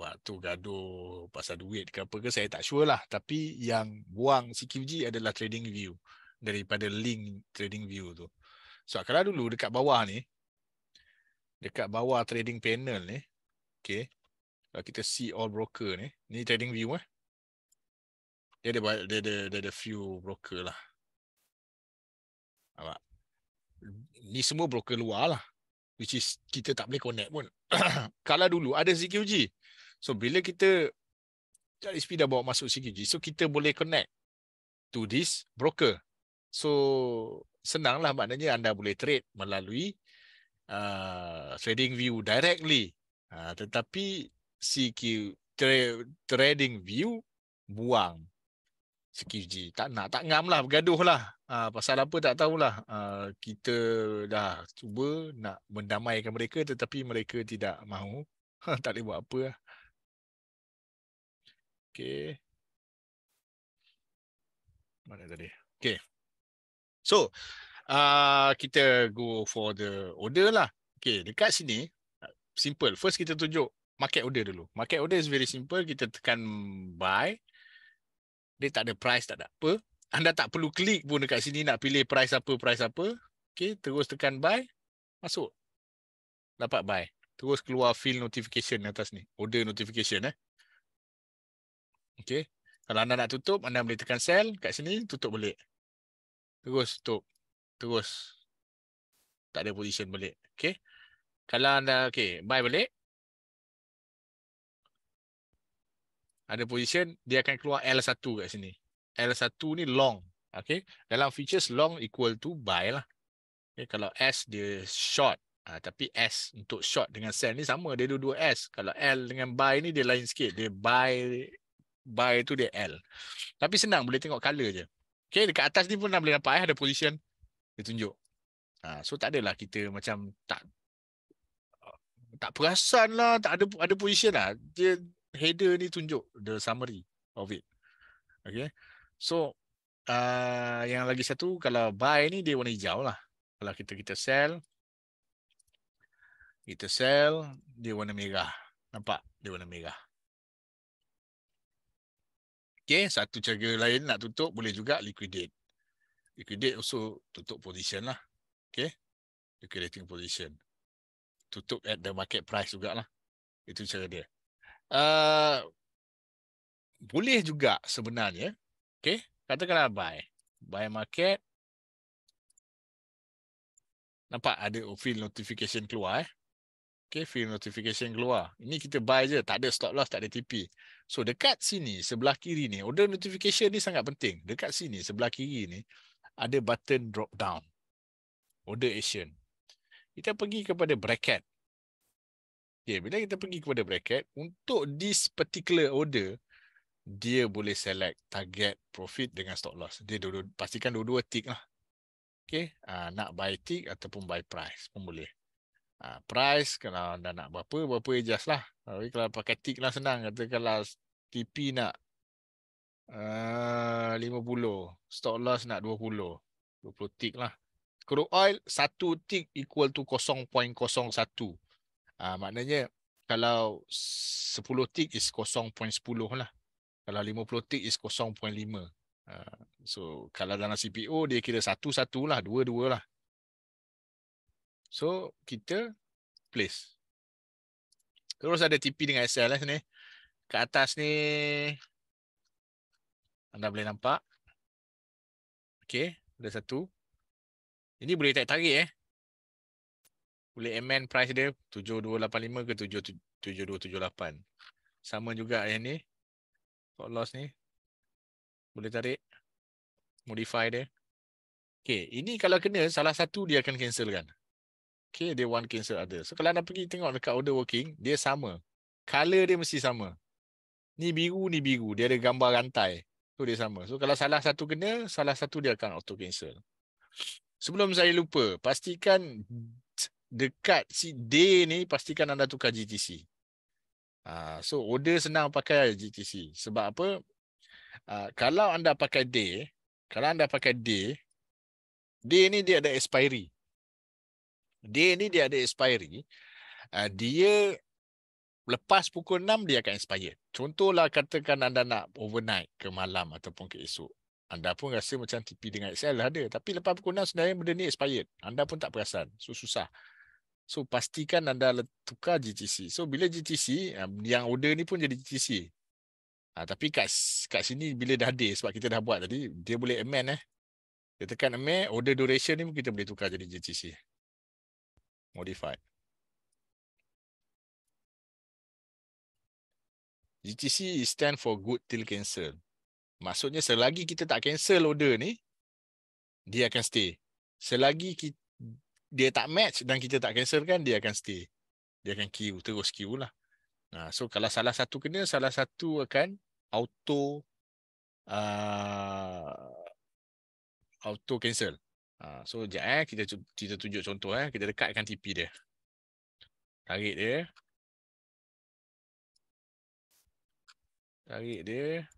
waktu gaduh pasal duit ke apa ke saya tak sure lah tapi yang buang CQG adalah trading view daripada link trading view tu so kalau dulu dekat bawah ni dekat bawah trading panel ni okey kalau kita see all broker ni ni trading view eh dia ada buat dia ada dia ada few broker lah. Apa? Ni semua broker luar lah. Which is kita tak boleh connect pun. [COUGHS] Kalau dulu ada CQG. So bila kita dari SP dah bawa masuk CQG. So kita boleh connect to this broker. So senang lah maknanya anda boleh trade melalui uh, trading view directly. Uh, tetapi CQ tra- trading view buang Sekiji. Tak nak, tak ngam lah, bergaduh lah. Uh, pasal apa tak tahulah. Uh, kita dah cuba nak mendamaikan mereka tetapi mereka tidak mahu. [LAUGHS] tak boleh buat apa lah. Okay. Mana tadi? Okay. So, uh, kita go for the order lah. Okay, dekat sini, simple. First kita tunjuk market order dulu. Market order is very simple. Kita tekan buy. Dia tak ada price, tak ada apa. Anda tak perlu klik pun dekat sini nak pilih price apa, price apa. Okay, terus tekan buy, masuk. Dapat buy. Terus keluar fill notification atas ni. Order notification eh. Okay. Kalau anda nak tutup, anda boleh tekan sell kat sini, tutup balik. Terus tutup. Terus. Tak ada position balik. Okay. Kalau anda, okay, buy balik. ada position, dia akan keluar L1 kat sini. L1 ni long. Okay. Dalam features, long equal to buy lah. Okay. Kalau S dia short. Ha, tapi S untuk short dengan sell ni sama. Dia dua-dua S. Kalau L dengan buy ni dia lain sikit. Dia buy buy tu dia L. Tapi senang. Boleh tengok color je. Okay. Dekat atas ni pun dah boleh nampak. Eh. Ada position. Dia tunjuk. Ha, so tak adalah kita macam tak tak perasan lah. Tak ada, ada position lah. Dia header ni tunjuk the summary of it. Okay. So uh, yang lagi satu kalau buy ni dia warna hijau lah. Kalau kita kita sell kita sell dia warna merah. Nampak dia warna merah. Okay, satu cara lain nak tutup boleh juga liquidate. Liquidate also tutup position lah. Okay. Liquidating position. Tutup at the market price juga lah. Itu cara dia. Eh, boleh juga sebenarnya. Okay. Katakanlah buy. Buy market. Nampak ada feel notification keluar. Eh? Okay. Feel notification keluar. Ini kita buy je. Tak ada stop loss. Tak ada TP. So dekat sini. Sebelah kiri ni. Order notification ni sangat penting. Dekat sini. Sebelah kiri ni. Ada button drop down. Order action. Kita pergi kepada bracket. Okay, bila kita pergi kepada bracket, untuk this particular order, dia boleh select target profit dengan stop loss. Dia dua -dua, pastikan dua-dua tick lah. Okay, uh, nak buy tick ataupun buy price pun boleh. Uh, price, kalau anda nak berapa, berapa adjust lah. Tapi kalau pakai tick lah senang. kalau TP nak ah, uh, 50, stop loss nak 20. 20 tick lah. Crude oil, satu tick equal to 0.01. Uh, maknanya kalau 10 tick is 0.10 lah. Kalau 50 tick is 0.5. Uh, ah, so kalau dalam CPO dia kira satu-satu lah, dua-dua lah. So kita place. Terus ada TP dengan SL lah sini. Ke atas ni anda boleh nampak. Okay, ada satu. Ini boleh tarik-tarik eh boleh amend price dia 7285 ke 7278. Sama juga yang ni. Stop loss ni. Boleh tarik. Modify dia. Okay. Ini kalau kena, salah satu dia akan cancel kan. Okay. Dia one cancel ada. So kalau anda pergi tengok dekat order working, dia sama. Color dia mesti sama. Ni biru, ni biru. Dia ada gambar rantai. So dia sama. So kalau salah satu kena, salah satu dia akan auto cancel. Sebelum saya lupa, pastikan dekat si D ni pastikan anda tukar GTC. Uh, ah, so order senang pakai GTC. Sebab apa? Uh, kalau anda pakai D, kalau anda pakai D, D ni dia ada expiry. D ni dia ada expiry. Uh, dia lepas pukul 6 dia akan expire. Contohlah katakan anda nak overnight ke malam ataupun ke esok. Anda pun rasa macam tipi dengan XL ada. Lah Tapi lepas pukul 6 sebenarnya benda ni expired. Anda pun tak perasan. So susah. So pastikan anda tukar GTC. So bila GTC, ah, yang order ni pun jadi GTC. Ha, ah, tapi kat, kat sini bila dah day sebab kita dah buat tadi, dia boleh amend eh. Dia tekan amend, order duration ni pun kita boleh tukar jadi GTC. Modified. GTC stand for good till cancel. Maksudnya selagi kita tak cancel order ni, dia akan stay. Selagi kita, dia tak match dan kita tak cancel kan dia akan stay dia akan queue terus queue lah nah so kalau salah satu kena salah satu akan auto uh, auto cancel uh, so jap eh kita kita tunjuk contoh eh kita dekatkan TP dia tarik dia tarik dia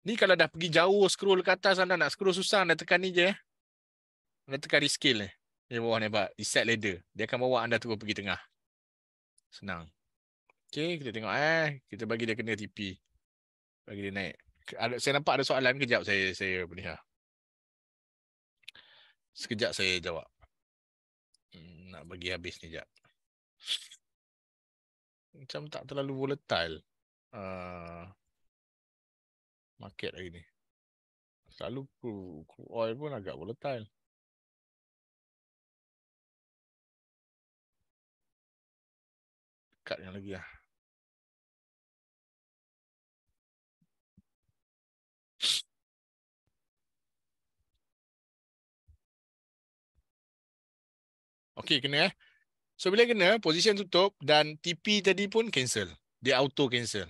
Ni kalau dah pergi jauh scroll ke atas anda nak scroll susah anda tekan ni je eh. Letakkan reskill ni. di bawah ni di set ladder. Dia akan bawa anda terus pergi tengah. Senang. Okay. Kita tengok eh. Kita bagi dia kena TP. Bagi dia naik. Ada, saya nampak ada soalan. Kejap saya saya boleh. Ha. Sekejap saya jawab. Hmm, nak bagi habis ni sekejap. Macam tak terlalu volatile. Uh, market hari ni. Selalu crude oil pun agak volatile. cardnya lagi lah. Okay, kena eh. So, bila kena, position tutup dan TP tadi pun cancel. Dia auto-cancel.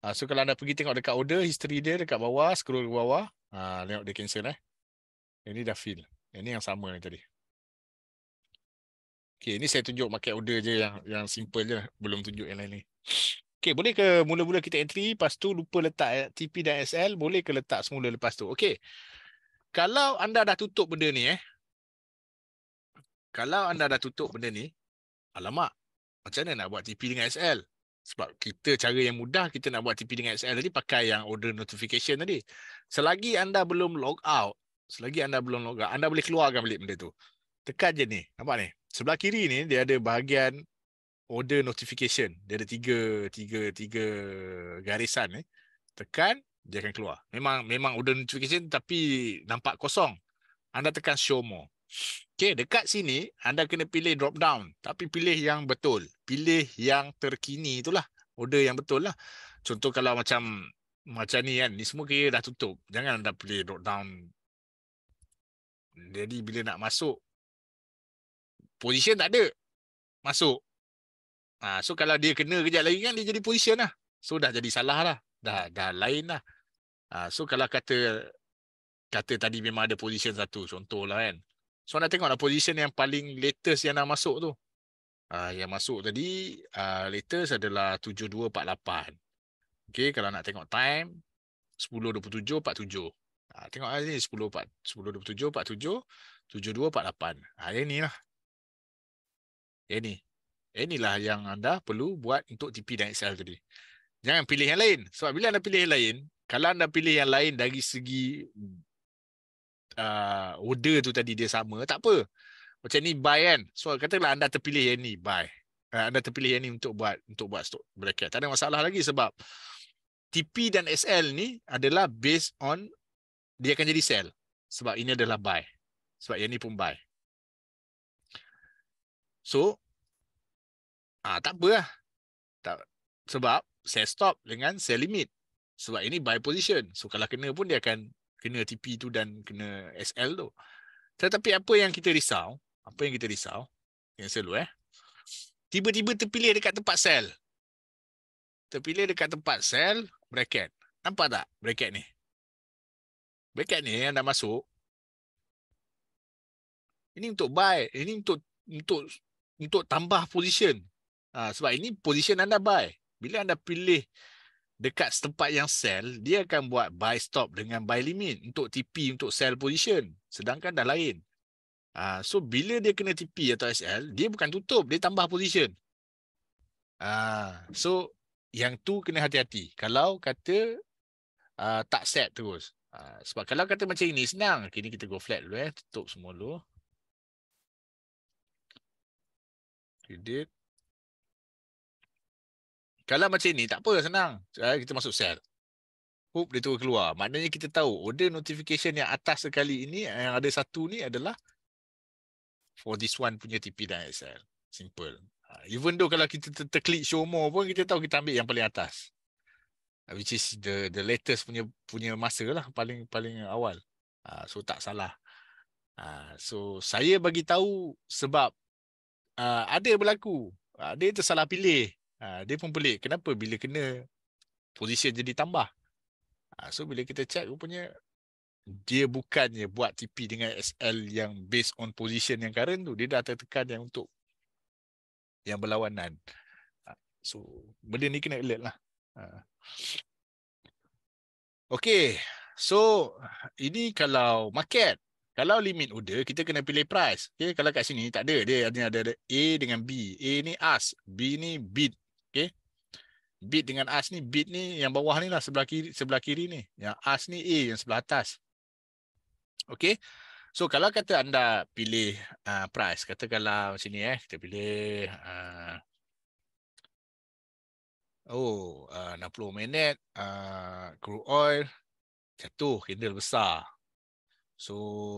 Ah, so, kalau anda pergi tengok dekat order, history dia dekat bawah, scroll ke bawah, ah, tengok dia cancel eh. Ini dah fill. Ini yang sama ni tadi. Okay, ni saya tunjuk market order je yang yang simple je. Belum tunjuk yang lain ni. Okay, boleh ke mula-mula kita entry, lepas tu lupa letak TP dan SL, boleh ke letak semula lepas tu? Okay. Kalau anda dah tutup benda ni eh. Kalau anda dah tutup benda ni, alamak, macam mana nak buat TP dengan SL? Sebab kita cara yang mudah kita nak buat TP dengan SL tadi pakai yang order notification tadi. Selagi anda belum log out, selagi anda belum log out, anda boleh keluarkan balik benda tu tekan je ni. Nampak ni? Sebelah kiri ni dia ada bahagian order notification. Dia ada tiga tiga tiga garisan ni. Eh. Tekan dia akan keluar. Memang memang order notification tapi nampak kosong. Anda tekan show more. Okay, dekat sini anda kena pilih drop down tapi pilih yang betul. Pilih yang terkini itulah. Order yang betul lah. Contoh kalau macam macam ni kan, ni semua kira dah tutup. Jangan anda pilih drop down. Jadi bila nak masuk, position tak ada masuk ha, so kalau dia kena kejap lagi kan dia jadi position lah so dah jadi salah lah dah, dah lain lah ha, so kalau kata kata tadi memang ada position satu contoh lah kan so nak tengok lah position yang paling latest yang nak masuk tu ha, yang masuk tadi uh, latest adalah 7248 Okay, kalau nak tengok time 1027 47 ha, tengok lah ni 10, 4, 10 27 47 7248 ha, yang ni lah ini inilah yang anda perlu buat untuk TP dan XL tadi jangan pilih yang lain sebab bila anda pilih yang lain kalau anda pilih yang lain dari segi uh, order tu tadi dia sama tak apa macam ni buy kan so katalah anda terpilih yang ni buy uh, anda terpilih yang ni untuk buat untuk buat stock bracket. Tak ada masalah lagi sebab TP dan SL ni adalah based on dia akan jadi sell. Sebab ini adalah buy. Sebab yang ni pun buy. So ah tak apalah. Tak sebab saya stop dengan sell limit. Sebab ini buy position. So kalau kena pun dia akan kena TP tu dan kena SL tu. Tetapi apa yang kita risau? Apa yang kita risau? Yang selalu eh. Tiba-tiba terpilih dekat tempat sell. Terpilih dekat tempat sell bracket. Nampak tak bracket ni? Bracket ni yang dah masuk. Ini untuk buy. Ini untuk untuk untuk tambah position. Ha, sebab ini position anda buy. Bila anda pilih dekat tempat yang sell, dia akan buat buy stop dengan buy limit untuk TP untuk sell position. Sedangkan dah lain. Ha, so bila dia kena TP atau SL, dia bukan tutup, dia tambah position. Ha, so yang tu kena hati-hati. Kalau kata uh, tak set terus. Ha, sebab kalau kata macam ini, senang. Kini okay, kita go flat dulu eh. Tutup semua dulu. Kredit. Kalau macam ni, tak apa, senang. Eh, kita masuk sel. Hoop, dia terus keluar. Maknanya kita tahu order notification yang atas sekali ini, yang ada satu ni adalah for this one punya TP dan XL. Simple. Ha, even though kalau kita terklik show more pun, kita tahu kita ambil yang paling atas. Ha, which is the the latest punya punya masa lah, paling, paling awal. Ha, so, tak salah. So, saya bagi tahu sebab Ah, ada berlaku. Uh, dia tersalah pilih. Uh, dia pun pelik. Kenapa bila kena posisi jadi tambah? Uh, so bila kita check rupanya dia bukannya buat TP dengan SL yang based on position yang current tu. Dia dah tertekan yang untuk yang berlawanan. Uh, so benda ni kena alert lah. Uh. Okay. So ini kalau market. Kalau limit order, kita kena pilih price. Okay? Kalau kat sini, tak ada. Dia ada, ada, ada A dengan B. A ni ask. B ni bid. Okay? Bid dengan ask ni, bid ni yang bawah ni lah. Sebelah kiri, sebelah kiri ni. Yang ask ni A, yang sebelah atas. Okay? So, kalau kata anda pilih uh, price. Katakanlah macam ni eh. Kita pilih... Uh, Oh, uh, 60 minit uh, crude oil jatuh candle besar. So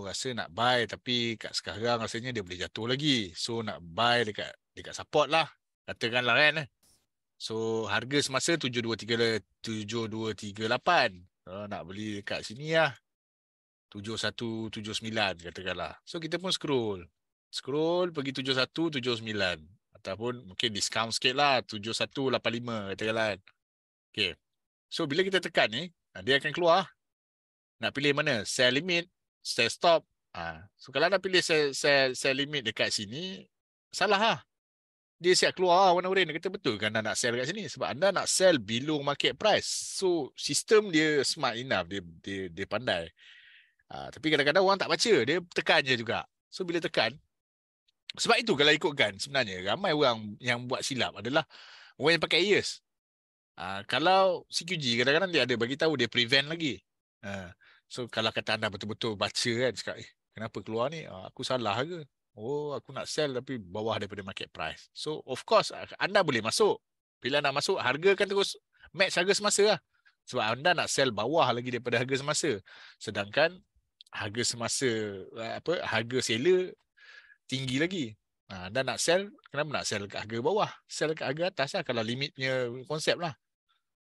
rasa nak buy tapi kat sekarang rasanya dia boleh jatuh lagi. So nak buy dekat dekat support lah. Katakanlah kan. Eh. So harga semasa 723 7238. Uh, nak beli dekat sini lah. 7179 katakanlah. So kita pun scroll. Scroll pergi 7179. Ataupun mungkin discount sikit lah. 7185 katakanlah. Kan. Okay. So bila kita tekan ni, dia akan keluar. Nak pilih mana? Sell limit saya stop. Ah, ha. so kalau anda pilih saya, saya, saya limit dekat sini, salah lah. Dia siap keluar lah warna oranye. Dia kata betul kan anda nak sell dekat sini. Sebab anda nak sell below market price. So sistem dia smart enough. Dia dia, dia pandai. Ha. tapi kadang-kadang orang tak baca. Dia tekan je juga. So bila tekan, sebab itu kalau ikutkan sebenarnya ramai orang yang buat silap adalah orang yang pakai ears. Uh, kalau CQG kadang-kadang dia ada bagi tahu dia prevent lagi. Uh, So kalau kata anda betul-betul baca kan cakap, eh, kenapa keluar ni? Ah, aku salah ke? Oh, aku nak sell tapi bawah daripada market price. So of course ah, anda boleh masuk. Bila nak masuk, harga kan terus match harga semasa lah. Sebab anda nak sell bawah lagi daripada harga semasa. Sedangkan harga semasa, eh, apa harga seller tinggi lagi. Ha, ah, anda nak sell, kenapa nak sell ke harga bawah? Sell ke harga atas lah kalau limitnya konsep lah.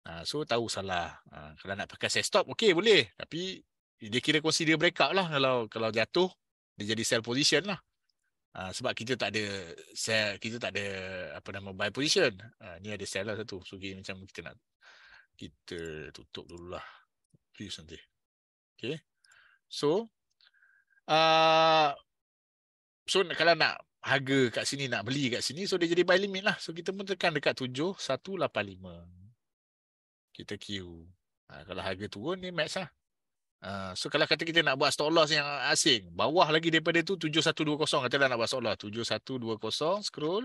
Ah, so tahu salah. Ha, kalau nak pakai set stop, okey boleh. Tapi dia kira consider break breakup lah. Kalau kalau jatuh, dia jadi sell position lah. Ha, sebab kita tak ada sell, kita tak ada apa nama buy position. Ha, ni ada sell lah satu. So okay, macam kita nak kita tutup dulu lah. Please nanti. Okay. So, uh, so kalau nak harga kat sini, nak beli kat sini, so dia jadi buy limit lah. So kita pun tekan dekat 7185 kita queue. Ha, kalau harga turun ni max lah. Ha, so kalau kata kita nak buat stop loss yang asing, bawah lagi daripada tu 7120 katalah nak buat stop loss 7120 scroll.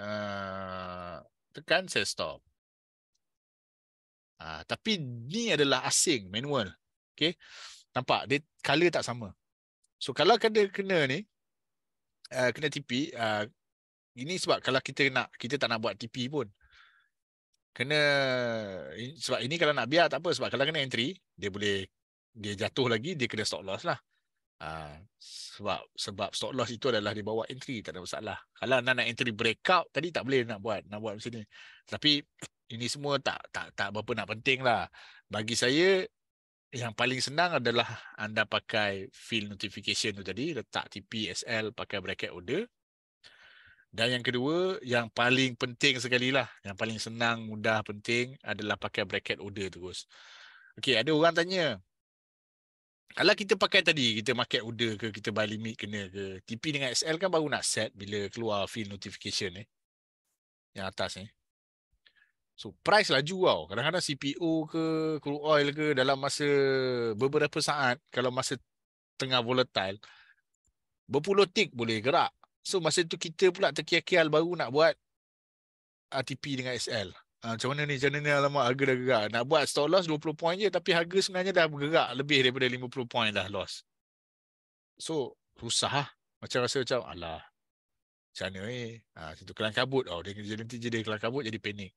Uh, tekan saya stop. Ha, tapi ni adalah asing manual. Okay. Nampak dia color tak sama. So kalau kena kena ni uh, kena tipi. uh, ha, ini sebab kalau kita nak kita tak nak buat tipi pun kena sebab ini kalau nak biar tak apa sebab kalau kena entry dia boleh dia jatuh lagi dia kena stop loss lah ha, sebab sebab stop loss itu adalah di bawah entry tak ada masalah kalau nak nak entry breakout tadi tak boleh nak buat nak buat macam ni tapi ini semua tak tak tak berapa nak penting lah bagi saya yang paling senang adalah anda pakai field notification tu tadi letak sl pakai bracket order dan yang kedua, yang paling penting sekali lah, yang paling senang, mudah, penting adalah pakai bracket order terus. Okey, ada orang tanya, kalau kita pakai tadi, kita market order ke, kita buy limit kena ke, TP dengan XL kan baru nak set bila keluar field notification ni, eh, yang atas ni. Eh. So, price laju tau. Kadang-kadang CPO ke, crude oil ke, dalam masa beberapa saat, kalau masa tengah volatile, berpuluh tik boleh gerak. So masa tu kita pula terkial-kial baru nak buat RTP dengan SL. Ha, ah, macam mana ni? Macam mana ni alamak harga dah gerak? Nak buat stop loss 20 point je tapi harga sebenarnya dah bergerak lebih daripada 50 point dah loss. So susah lah. Macam rasa macam alah macam mana ni? Eh? Ha, ah, macam tu kelang kabut tau. Oh, dia nanti jadi kelang kabut jadi panik.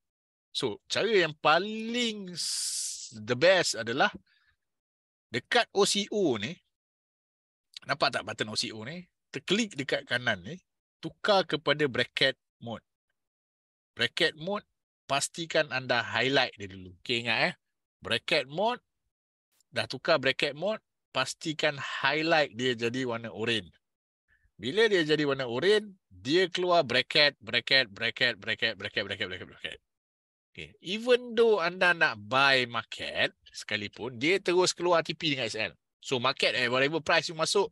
So cara yang paling the best adalah dekat OCO ni Nampak tak button OCO ni? terklik dekat kanan ni, eh, tukar kepada bracket mode. Bracket mode, pastikan anda highlight dia dulu. Okay, ingat eh. Bracket mode, dah tukar bracket mode, pastikan highlight dia jadi warna orange. Bila dia jadi warna orange, dia keluar bracket, bracket, bracket, bracket, bracket, bracket, bracket, bracket. Okay. Even though anda nak buy market sekalipun, dia terus keluar TP dengan SL. So market eh, whatever price you masuk,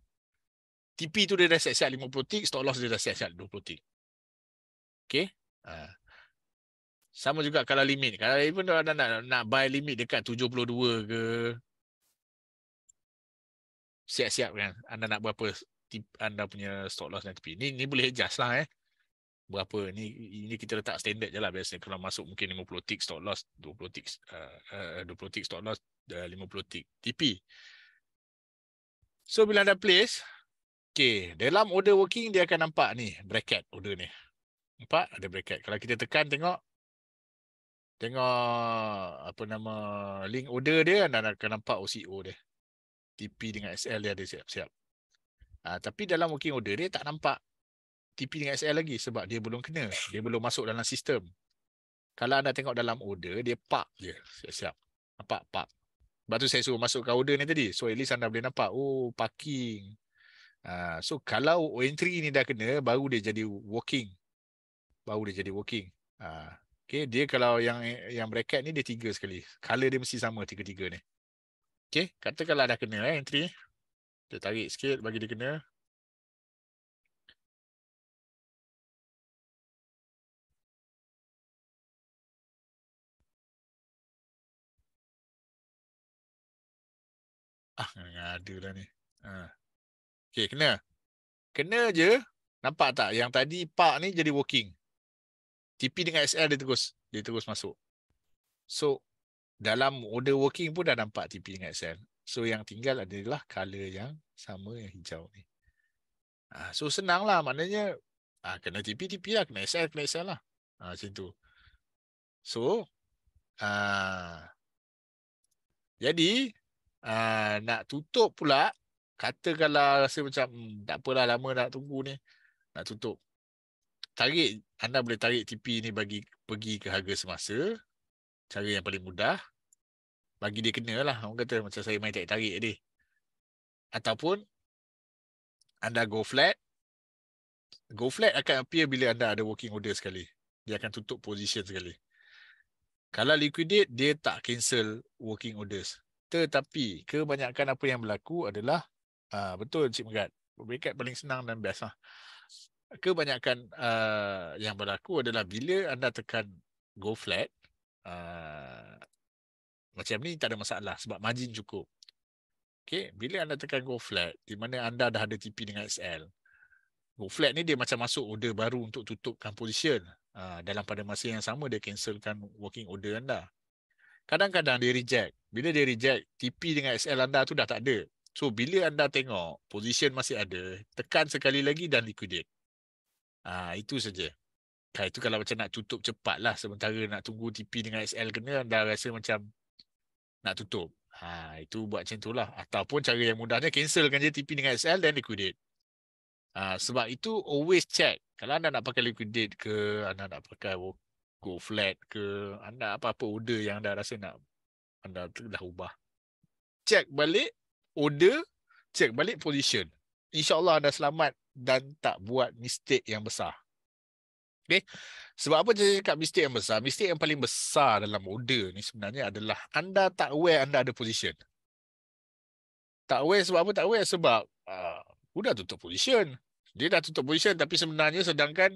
TP tu dia dah siap-siap 50 tick, stop loss dia dah siap-siap 20 tick. Okay. Uh, sama juga kalau limit. Kalau even kalau anda nak, nak buy limit dekat 72 ke, siap-siap kan. Anda nak berapa tip, anda punya stop loss dan TP. Ni, ni boleh adjust lah eh. Berapa ni, ini kita letak standard je lah biasanya. Kalau masuk mungkin 50 tick stop loss, 20 tick, uh, uh, 20 tick stop loss, uh, 50 tick TP. So bila anda place, Okay, dalam order working dia akan nampak ni bracket order ni. Nampak ada bracket. Kalau kita tekan tengok tengok apa nama link order dia anda akan nampak OCO dia. TP dengan SL dia ada siap-siap. Ha, tapi dalam working order dia tak nampak TP dengan SL lagi sebab dia belum kena. Dia belum masuk dalam sistem. Kalau anda tengok dalam order dia park je siap-siap. Nampak park. Sebab tu saya suruh masukkan order ni tadi. So at least anda boleh nampak oh parking Ah, so kalau entry ni dah kena baru dia jadi working baru dia jadi working uh, okay dia kalau yang yang bracket ni dia tiga sekali color dia mesti sama tiga-tiga ni okay kata kalau dah kena eh, entry kita tarik sikit bagi dia kena Ah, ada lah ni. Ah. Okay, kena. Kena je. Nampak tak yang tadi park ni jadi working. TP dengan SL dia terus dia terus masuk. So dalam order working pun dah nampak TP dengan SL. So yang tinggal adalah color yang sama yang hijau ni. Ah so senanglah maknanya ah kena TP TP lah kena SL kena SL lah. Ah macam tu. So ah, jadi ah, nak tutup pula katakanlah rasa macam hmm, tak apalah lama nak tunggu ni nak tutup tarik anda boleh tarik TP ni bagi pergi ke harga semasa cara yang paling mudah bagi dia kena lah orang kata macam saya main tarik-tarik tadi ataupun anda go flat go flat akan appear bila anda ada working order sekali dia akan tutup position sekali kalau liquidate dia tak cancel working orders tetapi kebanyakan apa yang berlaku adalah Uh, betul Cik Megat. Berikat paling senang dan biasa lah. Kebanyakan uh, yang berlaku adalah bila anda tekan go flat, uh, macam ni tak ada masalah sebab margin cukup. Okay, bila anda tekan go flat, di mana anda dah ada TP dengan XL, go flat ni dia macam masuk order baru untuk tutupkan position. Uh, dalam pada masa yang sama, dia cancelkan working order anda. Kadang-kadang dia reject. Bila dia reject, TP dengan XL anda tu dah tak ada. So bila anda tengok position masih ada, tekan sekali lagi dan liquidate. Ah ha, itu saja. Ha, itu kalau macam nak tutup cepat lah sementara nak tunggu TP dengan SL kena anda rasa macam nak tutup. Ha, itu buat macam tu lah. Ataupun cara yang mudahnya cancelkan je TP dengan SL dan liquidate. Ha, sebab itu always check. Kalau anda nak pakai liquidate ke, anda nak pakai go flat ke, anda apa-apa order yang anda rasa nak anda dah ubah. Check balik order check balik position insyaallah anda selamat dan tak buat mistake yang besar Okay, sebab apa saya cakap mistake yang besar mistake yang paling besar dalam order ni sebenarnya adalah anda tak aware anda ada position tak aware sebab apa tak aware sebab uh, udah tutup position dia dah tutup position tapi sebenarnya sedangkan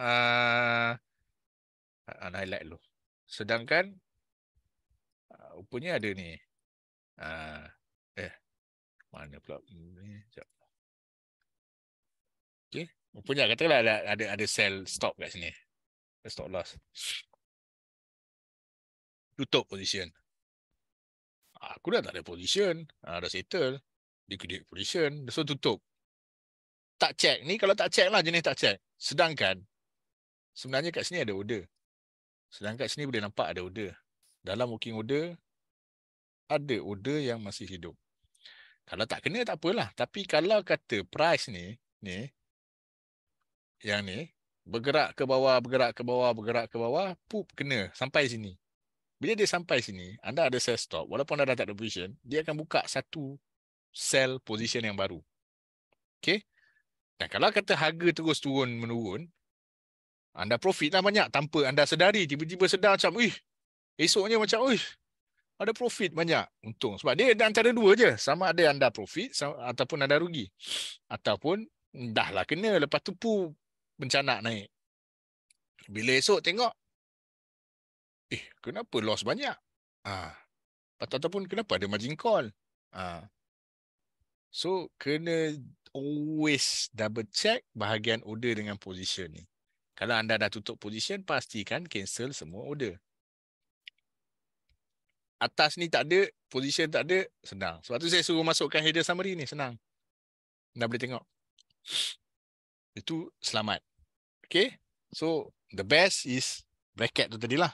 uh, uh, highlight dulu sedangkan uh, rupanya ada ni uh, Eh, mana pula ini? Sekejap. Okay. Rupanya katakanlah ada, ada, ada sell stop kat sini. Stop loss. Tutup position. Ah, aku dah tak ada position. Ada ah, settle. Liquidate position. So tutup. Tak check. Ni kalau tak check lah jenis tak check. Sedangkan sebenarnya kat sini ada order. Sedangkan sini boleh nampak ada order. Dalam working order, ada order yang masih hidup. Kalau tak kena tak apalah, tapi kalau kata price ni ni yang ni bergerak ke bawah, bergerak ke bawah, bergerak ke bawah, pup kena sampai sini. Bila dia sampai sini, anda ada sell stop walaupun anda dah tak ada position, dia akan buka satu sell position yang baru. Okay? Dan kalau kata harga terus turun menurun, anda profit lah banyak tanpa anda sedari. Tiba-tiba sedar macam, ih, esoknya macam, ih, ada profit banyak untung sebab dia ada antara dua je sama ada anda profit ataupun anda rugi ataupun dah lah kena lepas tu pu bencana naik bila esok tengok eh kenapa loss banyak ah ha. ataupun kenapa ada margin call ah ha. so kena always double check bahagian order dengan position ni kalau anda dah tutup position pastikan cancel semua order atas ni tak ada, position tak ada, senang. Sebab tu saya suruh masukkan header summary ni, senang. Dah boleh tengok. Itu selamat. Okay. So, the best is bracket tu tadi lah.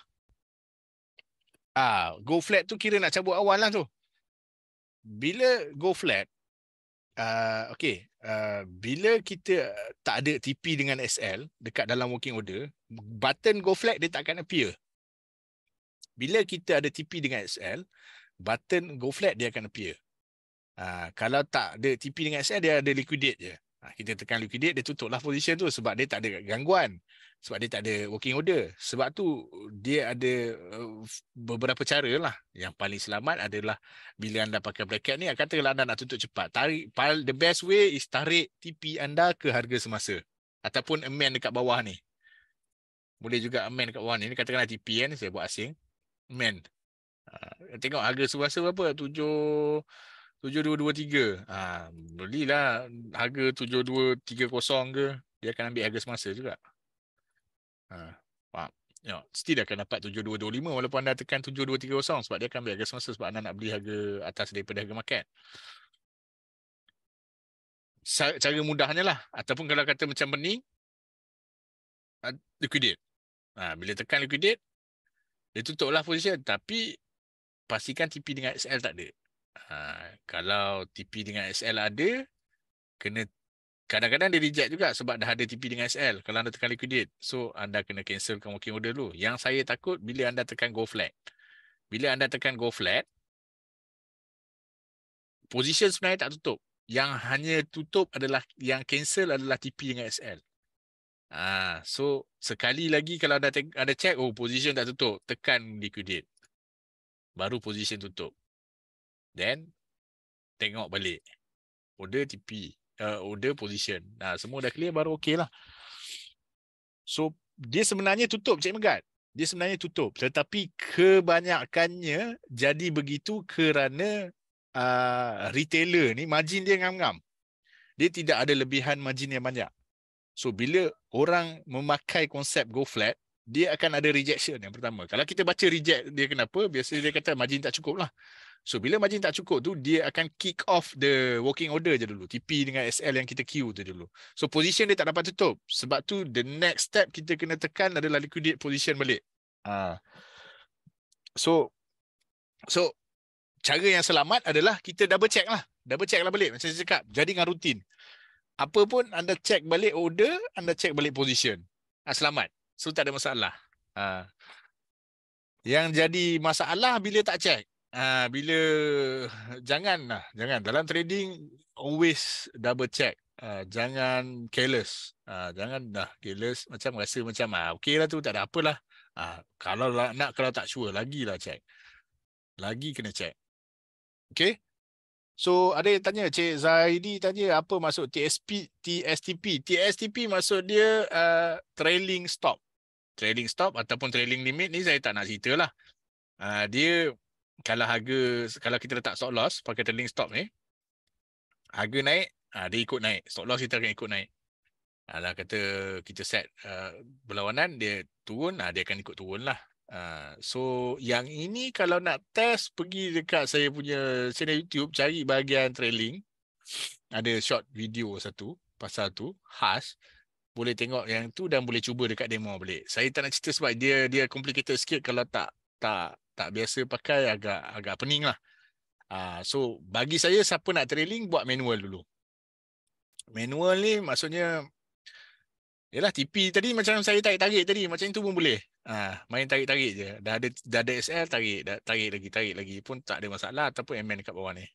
Ah, go flat tu kira nak cabut awal lah tu. Bila go flat, uh, okay, uh, bila kita tak ada TP dengan SL dekat dalam working order, button go flat dia tak akan appear. Bila kita ada TP dengan XL, button go flat dia akan appear. Ha, kalau tak ada TP dengan XL, dia ada liquidate je. Ha, kita tekan liquidate, dia tutuplah position tu sebab dia tak ada gangguan. Sebab dia tak ada working order. Sebab tu dia ada uh, beberapa cara lah. Yang paling selamat adalah bila anda pakai bracket ni, katakanlah anda nak tutup cepat. Tarik, the best way is tarik TP anda ke harga semasa. Ataupun amend dekat bawah ni. Boleh juga amend dekat bawah ni. Ini katakanlah TP kan, saya buat asing men. Ha, tengok harga sewasa berapa? 7 7223. Ha, belilah harga 7230 ke, dia akan ambil harga semasa juga. Ha, faham? You know, still akan dapat 7225 walaupun anda tekan 7230 sebab dia akan ambil harga semasa sebab anda nak beli harga atas daripada harga market. Cara mudahnya lah. Ataupun kalau kata macam bening, ah, liquidate. Ha, bila tekan liquidate, dia tutup lah position tapi pastikan TP dengan SL tak ada. Ha, kalau TP dengan SL ada, kena kadang-kadang dia reject juga sebab dah ada TP dengan SL kalau anda tekan liquidate. So anda kena cancelkan working order dulu. Yang saya takut bila anda tekan go flat. Bila anda tekan go flat, position sebenarnya tak tutup. Yang hanya tutup adalah yang cancel adalah TP dengan SL. Ah, so sekali lagi kalau ada ada check oh position tak tutup, tekan liquidate. Baru position tutup. Then tengok balik. Order TP, uh, eh, order position. Nah, semua dah clear baru okey lah. So dia sebenarnya tutup Cik Megat. Dia sebenarnya tutup tetapi kebanyakannya jadi begitu kerana uh, retailer ni margin dia ngam-ngam. Dia tidak ada lebihan margin yang banyak. So bila orang memakai konsep go flat, dia akan ada rejection yang pertama. Kalau kita baca reject dia kenapa, biasanya dia kata margin tak cukup lah. So bila margin tak cukup tu, dia akan kick off the working order je dulu. TP dengan SL yang kita queue tu dulu. So position dia tak dapat tutup. Sebab tu the next step kita kena tekan adalah liquidate position balik. Ah. So so cara yang selamat adalah kita double check lah. Double check lah balik macam saya cakap. Jadi dengan rutin apa pun anda check balik order, anda check balik position. Ha, selamat. So tak ada masalah. Ha. Yang jadi masalah bila tak check. Ha, bila jangan lah, jangan dalam trading always double check. Ha, jangan careless. Ha, jangan dah careless macam rasa macam ha, okay lah tu tak ada apalah. Ha, kalau lah, nak kalau tak sure lagi lah check. Lagi kena check. Okay. So ada yang tanya Cik Zaidi tanya apa maksud TSP TSTP. TSTP maksud dia uh, trailing stop. Trailing stop ataupun trailing limit ni saya tak nak cerita lah. Uh, dia kalau harga kalau kita letak stop loss pakai trailing stop ni harga naik uh, dia ikut naik. Stop loss kita akan ikut naik. Kalau kata kita set uh, berlawanan dia turun uh, dia akan ikut turun lah. Ah, so yang ini kalau nak test pergi dekat saya punya channel YouTube cari bahagian trailing ada short video satu pasal tu khas boleh tengok yang tu dan boleh cuba dekat demo balik. Saya tak nak cerita sebab dia dia complicated sikit kalau tak tak tak biasa pakai agak agak pening lah. Ah, so bagi saya siapa nak trailing buat manual dulu. Manual ni maksudnya Yalah TP tadi macam saya tarik-tarik tadi macam itu pun boleh. ha, main tarik-tarik je. Dah ada dah ada SL tarik, dah tarik lagi, tarik lagi pun tak ada masalah ataupun MN kat bawah ni.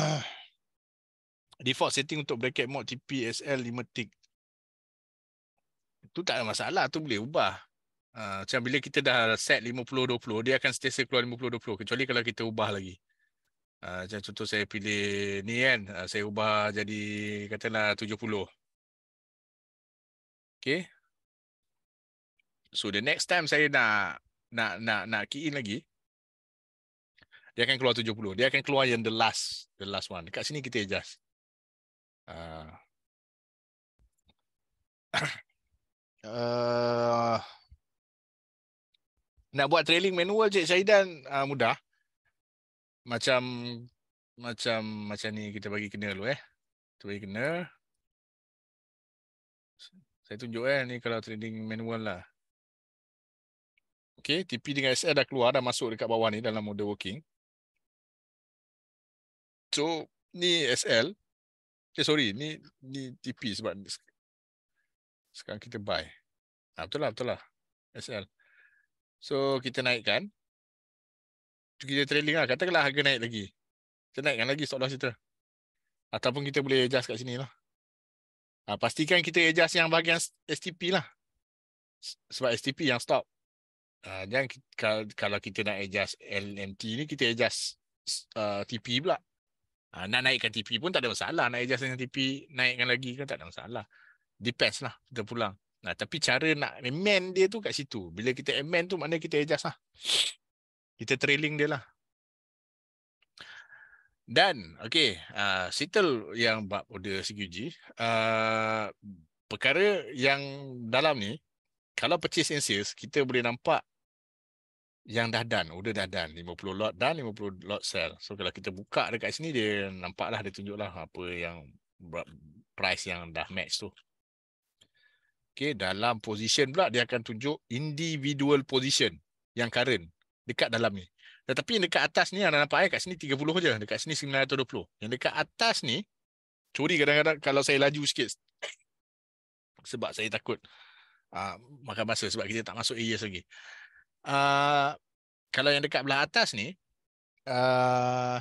[COUGHS] default setting untuk bracket mod TP SL 5 tick. Itu tak ada masalah, tu boleh ubah. Ah, macam bila kita dah set 50-20, dia akan setiap keluar 50-20. Kecuali kalau kita ubah lagi. Ah, macam contoh saya pilih ni kan, ah, saya ubah jadi katalah 70. Okay. So the next time saya nak nak nak nak key in lagi, dia akan keluar 70. Dia akan keluar yang the last the last one. Dekat sini kita adjust. Uh. uh, [COUGHS] nak buat trailing manual Cik Syahidan uh, ah, mudah. Macam macam macam ni kita bagi kena dulu eh. Kita bagi kena. Saya tunjuk eh ni kalau trading manual lah. Okey, TP dengan SL dah keluar dah masuk dekat bawah ni dalam mode working. So, ni SL. Eh sorry, ni ni TP sebab sekarang kita buy. Ah betul lah, betul lah. SL. So kita naikkan. Kita trailing lah. Katakanlah harga naik lagi. Kita naikkan lagi stop loss kita. Ataupun kita boleh adjust kat sini lah. Ha, pastikan kita adjust yang bahagian STP lah. Sebab STP yang stop. Ha, dan kalau kita nak adjust LMT ni, kita adjust uh, ah, TP pula. Ha, nak naikkan TP pun tak ada masalah. Nak adjust dengan TP, naikkan lagi kan tak ada masalah. Depends lah kita pulang. Nah, tapi cara nak amend dia tu kat situ. Bila kita amend tu maknanya kita adjust lah. Kita trailing dia lah. Dan okey, uh, ah, settle yang bab order CQG. Uh, ah, perkara yang dalam ni, kalau purchase and sales, kita boleh nampak yang dah done, order dah done. 50 lot done, 50 lot sell. So kalau kita buka dekat sini, dia nampaklah, dia tunjuklah apa yang price yang dah match tu. Okay, dalam position pula dia akan tunjuk individual position yang current dekat dalam ni. Tetapi yang dekat atas ni anda nampak eh kat sini 30 aja Dekat sini 920. Yang dekat atas ni curi kadang-kadang kalau saya laju sikit [COUGHS] sebab saya takut uh, makan masa sebab kita tak masuk AES lagi. Uh, kalau yang dekat belah atas ni uh,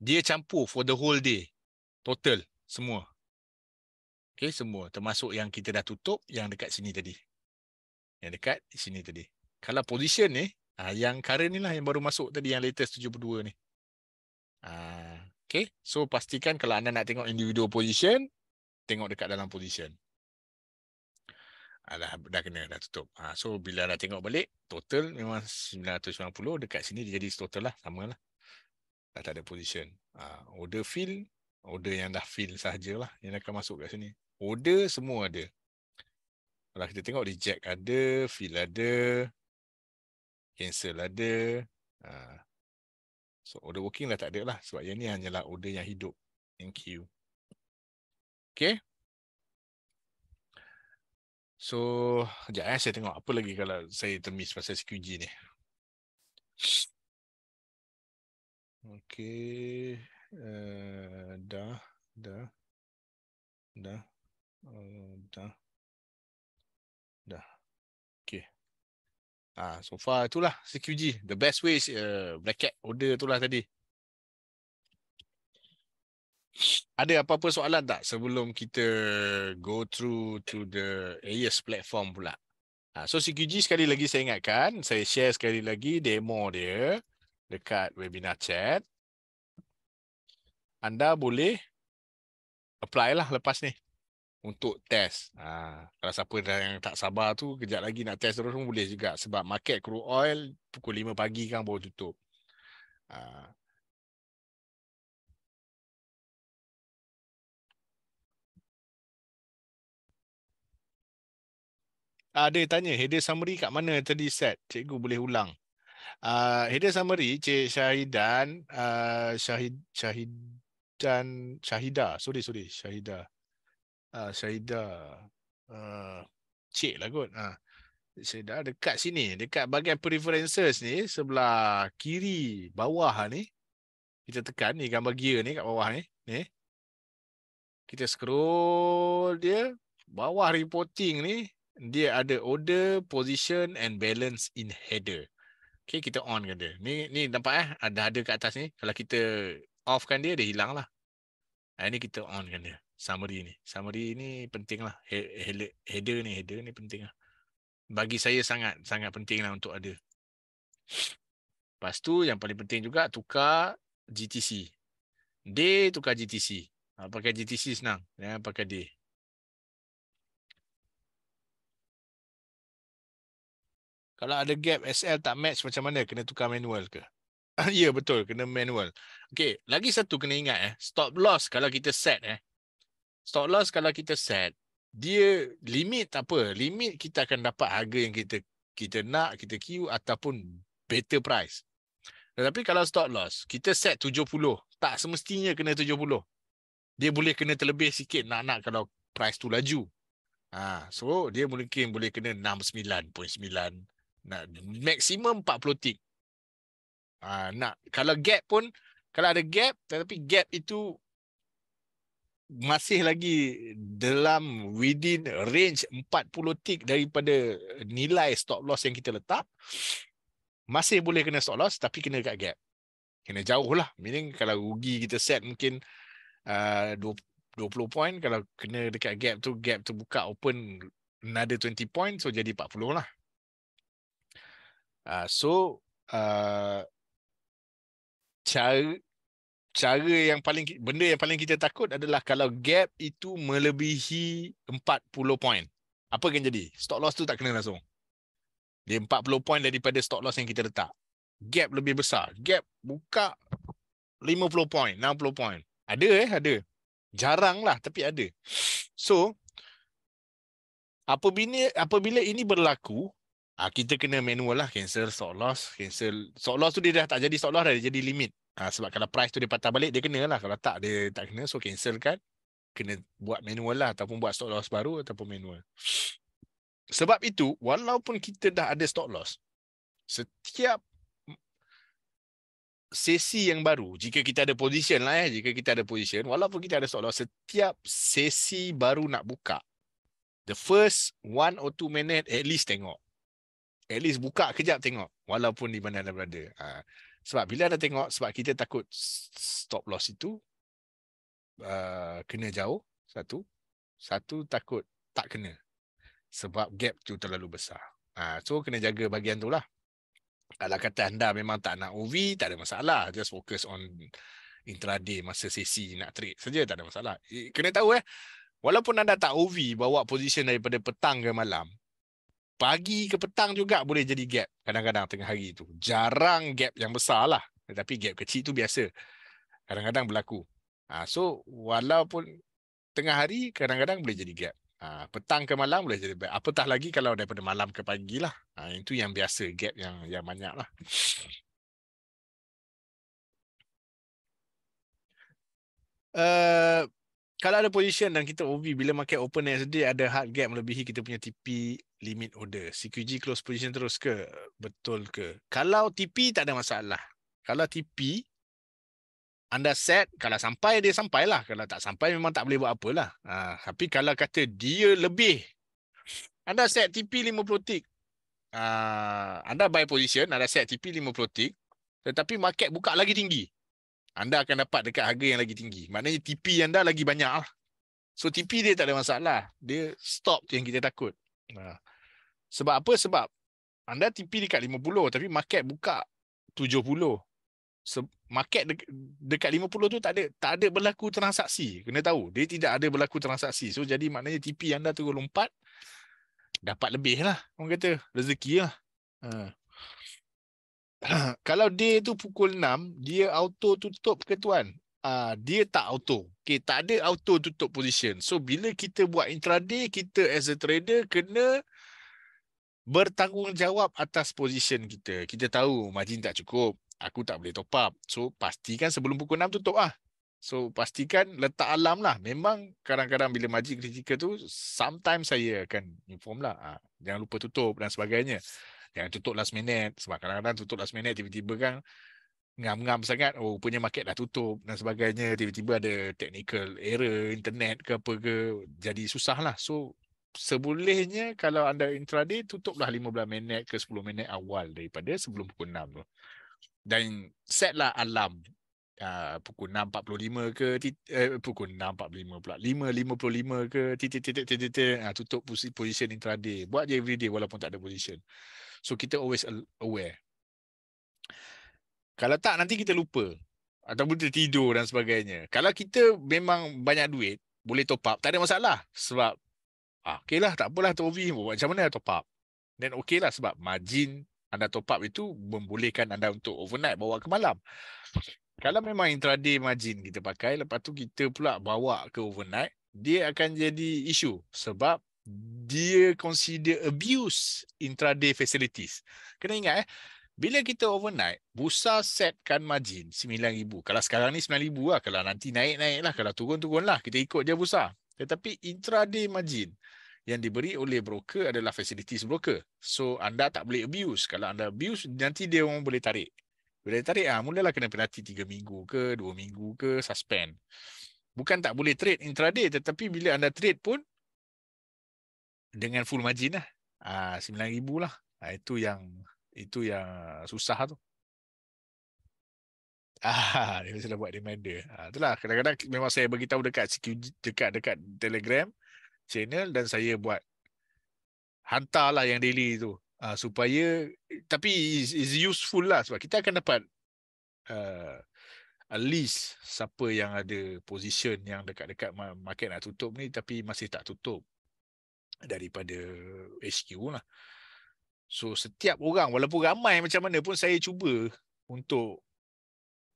dia campur for the whole day total semua. Okey, semua termasuk yang kita dah tutup yang dekat sini tadi. Yang dekat sini tadi. Kalau position ni, ah, yang current ni lah yang baru masuk tadi, yang latest 72 ni. Ah, okay. So, pastikan kalau anda nak tengok individual position, tengok dekat dalam position. Ah, dah, dah kena, dah tutup. So, bila anda tengok balik, total memang 990. Dekat sini jadi total lah, sama lah. Dah tak ada position. Order fill order yang dah fill sajalah yang akan masuk kat sini. Order semua ada. Kalau kita tengok reject ada, fill ada, cancel ada. Ha. So order working dah tak ada lah sebab yang ni hanyalah order yang hidup. Thank you. Okay. So, sekejap eh, saya tengok apa lagi kalau saya termis pasal SQG ni. Okay. Eh, da da da eh, da da Okay. Ah, so far itulah CQG. The best way is uh, bracket order itulah tadi. Ada apa-apa soalan tak sebelum kita go through to the AES platform pula? Ah, so CQG sekali lagi saya ingatkan, saya share sekali lagi demo dia dekat webinar chat anda boleh apply lah lepas ni untuk test. Ha, kalau siapa yang tak sabar tu, kejap lagi nak test terus pun boleh juga. Sebab market crude oil pukul 5 pagi kan baru tutup. Ha. Ada ha, tanya, header summary kat mana tadi set? Cikgu boleh ulang. Uh, header summary Cik Syahidan uh, Syahid, Syahid dan Syahida. Sorry, sorry. Syahida. Uh, Syahida. Uh, cik lah kot. Uh, Syahida dekat sini. Dekat bahagian preferences ni. Sebelah kiri bawah ni. Kita tekan ni gambar gear ni kat bawah ni. ni. Kita scroll dia. Bawah reporting ni. Dia ada order, position and balance in header. Okay, kita on kan dia. Ni ni nampak eh ada ada kat atas ni. Kalau kita off kan dia dia hilang lah. Ha, ini kita on kan dia. Summary ni. Summary ni penting lah. Header ni. Header ni penting lah. Bagi saya sangat sangat penting lah untuk ada. Lepas tu yang paling penting juga tukar GTC. D tukar GTC. Ha, ah, pakai GTC senang. Jangan pakai D? Kalau ada gap SL tak match macam mana? Kena tukar manual ke? Uh, [LAUGHS] ya betul kena manual okay lagi satu kena ingat eh stop loss kalau kita set eh stop loss kalau kita set dia limit apa limit kita akan dapat harga yang kita kita nak kita queue ataupun better price tetapi kalau stop loss kita set 70 tak semestinya kena 70 dia boleh kena terlebih sikit nak nak kalau price tu laju ha so dia mungkin boleh kena 69.9 nak maksimum 40 tick Ah nak kalau gap pun kalau ada gap tetapi gap itu masih lagi dalam within range 40 tick daripada nilai stop loss yang kita letak masih boleh kena stop loss tapi kena dekat gap kena jauh lah meaning kalau rugi kita set mungkin uh, 20 point kalau kena dekat gap tu gap tu buka open another 20 point so jadi 40 lah uh, so uh, cara cara yang paling benda yang paling kita takut adalah kalau gap itu melebihi 40 point. Apa yang jadi? stop loss tu tak kena langsung. Dia 40 point daripada stop loss yang kita letak. Gap lebih besar. Gap buka 50 point, 60 point. Ada eh, ada. Jarang lah tapi ada. So, apabila, apabila ini berlaku, Ah ha, kita kena manual lah cancel stop loss, cancel stop loss tu dia dah tak jadi stop loss dah, dia jadi limit. ha, sebab kalau price tu dia patah balik dia kena lah kalau tak dia tak kena so cancel kan. Kena buat manual lah ataupun buat stop loss baru ataupun manual. Sebab itu walaupun kita dah ada stop loss setiap sesi yang baru jika kita ada position lah ya jika kita ada position walaupun kita ada stop loss setiap sesi baru nak buka the first one or two minute at least tengok at least buka kejap tengok walaupun di mana anda berada. Ha. Sebab bila anda tengok sebab kita takut stop loss itu uh, kena jauh satu satu takut tak kena sebab gap tu terlalu besar. Ha, so kena jaga bagian tu lah. Kalau kata anda memang tak nak OV, tak ada masalah. Just focus on intraday masa sesi nak trade saja tak ada masalah. Eh, kena tahu eh, walaupun anda tak OV bawa position daripada petang ke malam, pagi ke petang juga boleh jadi gap kadang-kadang tengah hari tu. Jarang gap yang besar lah. Tetapi gap kecil tu biasa. Kadang-kadang berlaku. Ha, so walaupun tengah hari kadang-kadang boleh jadi gap. Ha, petang ke malam boleh jadi gap. Apatah lagi kalau daripada malam ke pagi lah. Ha, itu yang biasa gap yang yang banyak lah. Uh, kalau ada position dan kita OB bila market open SD ada hard gap melebihi kita punya TP limit order. CQG close position terus ke? Betul ke? Kalau TP tak ada masalah. Kalau TP anda set kalau sampai dia sampailah. Kalau tak sampai memang tak boleh buat apalah. Ha, tapi kalau kata dia lebih anda set TP 50 tick. Ha, anda buy position, anda set TP 50 tick. Tetapi market buka lagi tinggi anda akan dapat dekat harga yang lagi tinggi. Maknanya TP anda lagi banyak. Lah. So TP dia tak ada masalah. Dia stop tu yang kita takut. Ha. Sebab apa? Sebab anda TP dekat 50 tapi market buka 70. Se market de- dekat 50 tu tak ada tak ada berlaku transaksi. Kena tahu. Dia tidak ada berlaku transaksi. So jadi maknanya TP anda terus lompat dapat lebih lah. Orang kata rezeki lah. Ha. Uh. [CLEARS THROAT] kalau dia tu pukul 6 dia auto tutup ke tuan uh, dia tak auto okay, tak ada auto tutup position so bila kita buat intraday kita as a trader kena bertanggungjawab atas position kita kita tahu margin tak cukup aku tak boleh top up so pastikan sebelum pukul 6 tutup ah So pastikan letak alam lah. Memang kadang-kadang bila majlis kritikal tu, sometimes saya akan inform lah. Ha, jangan lupa tutup dan sebagainya. Jangan tutup last minute. Sebab kadang-kadang tutup last minute, tiba-tiba kan ngam-ngam sangat, oh punya market dah tutup dan sebagainya. Tiba-tiba ada technical error, internet ke apa ke. Jadi susah lah. So, sebolehnya kalau anda intraday, tutuplah 15 minit ke 10 minit awal daripada sebelum pukul 6 tu. Dan setlah alarm Uh, pukul 6.45 ke eh, pukul 6.45 pula 5.55 ke titik titik titik titik uh, tutup posisi position intraday buat je everyday walaupun tak ada position So kita always aware. Kalau tak nanti kita lupa ataupun tidur dan sebagainya. Kalau kita memang banyak duit, boleh top up, tak ada masalah. Sebab ah, okay lah, tak apalah top up. Macam mana top up? Then okay lah sebab margin anda top up itu membolehkan anda untuk overnight bawa ke malam. Kalau memang intraday margin kita pakai, lepas tu kita pula bawa ke overnight, dia akan jadi isu sebab dia consider abuse intraday facilities. Kena ingat eh, bila kita overnight, busa setkan margin RM9,000. Kalau sekarang ni RM9,000 lah. Kalau nanti naik-naik lah. Kalau turun-turun lah. Kita ikut je busa. Tetapi intraday margin yang diberi oleh broker adalah facilities broker. So anda tak boleh abuse. Kalau anda abuse, nanti dia orang boleh tarik. Bila dia tarik, ha, mulalah kena penalti 3 minggu ke, 2 minggu ke, suspend. Bukan tak boleh trade intraday, tetapi bila anda trade pun, dengan full margin lah. Ah ha, 9000 lah. Ha, itu yang itu yang susah tu. Ah, dia sudah buat reminder. Ah, itulah kadang-kadang memang saya bagi tahu dekat dekat dekat Telegram channel dan saya buat hantarlah yang daily tu. Ah, supaya tapi is useful lah sebab kita akan dapat uh, at least siapa yang ada position yang dekat-dekat market nak tutup ni tapi masih tak tutup daripada HQ lah. So setiap orang walaupun ramai macam mana pun saya cuba untuk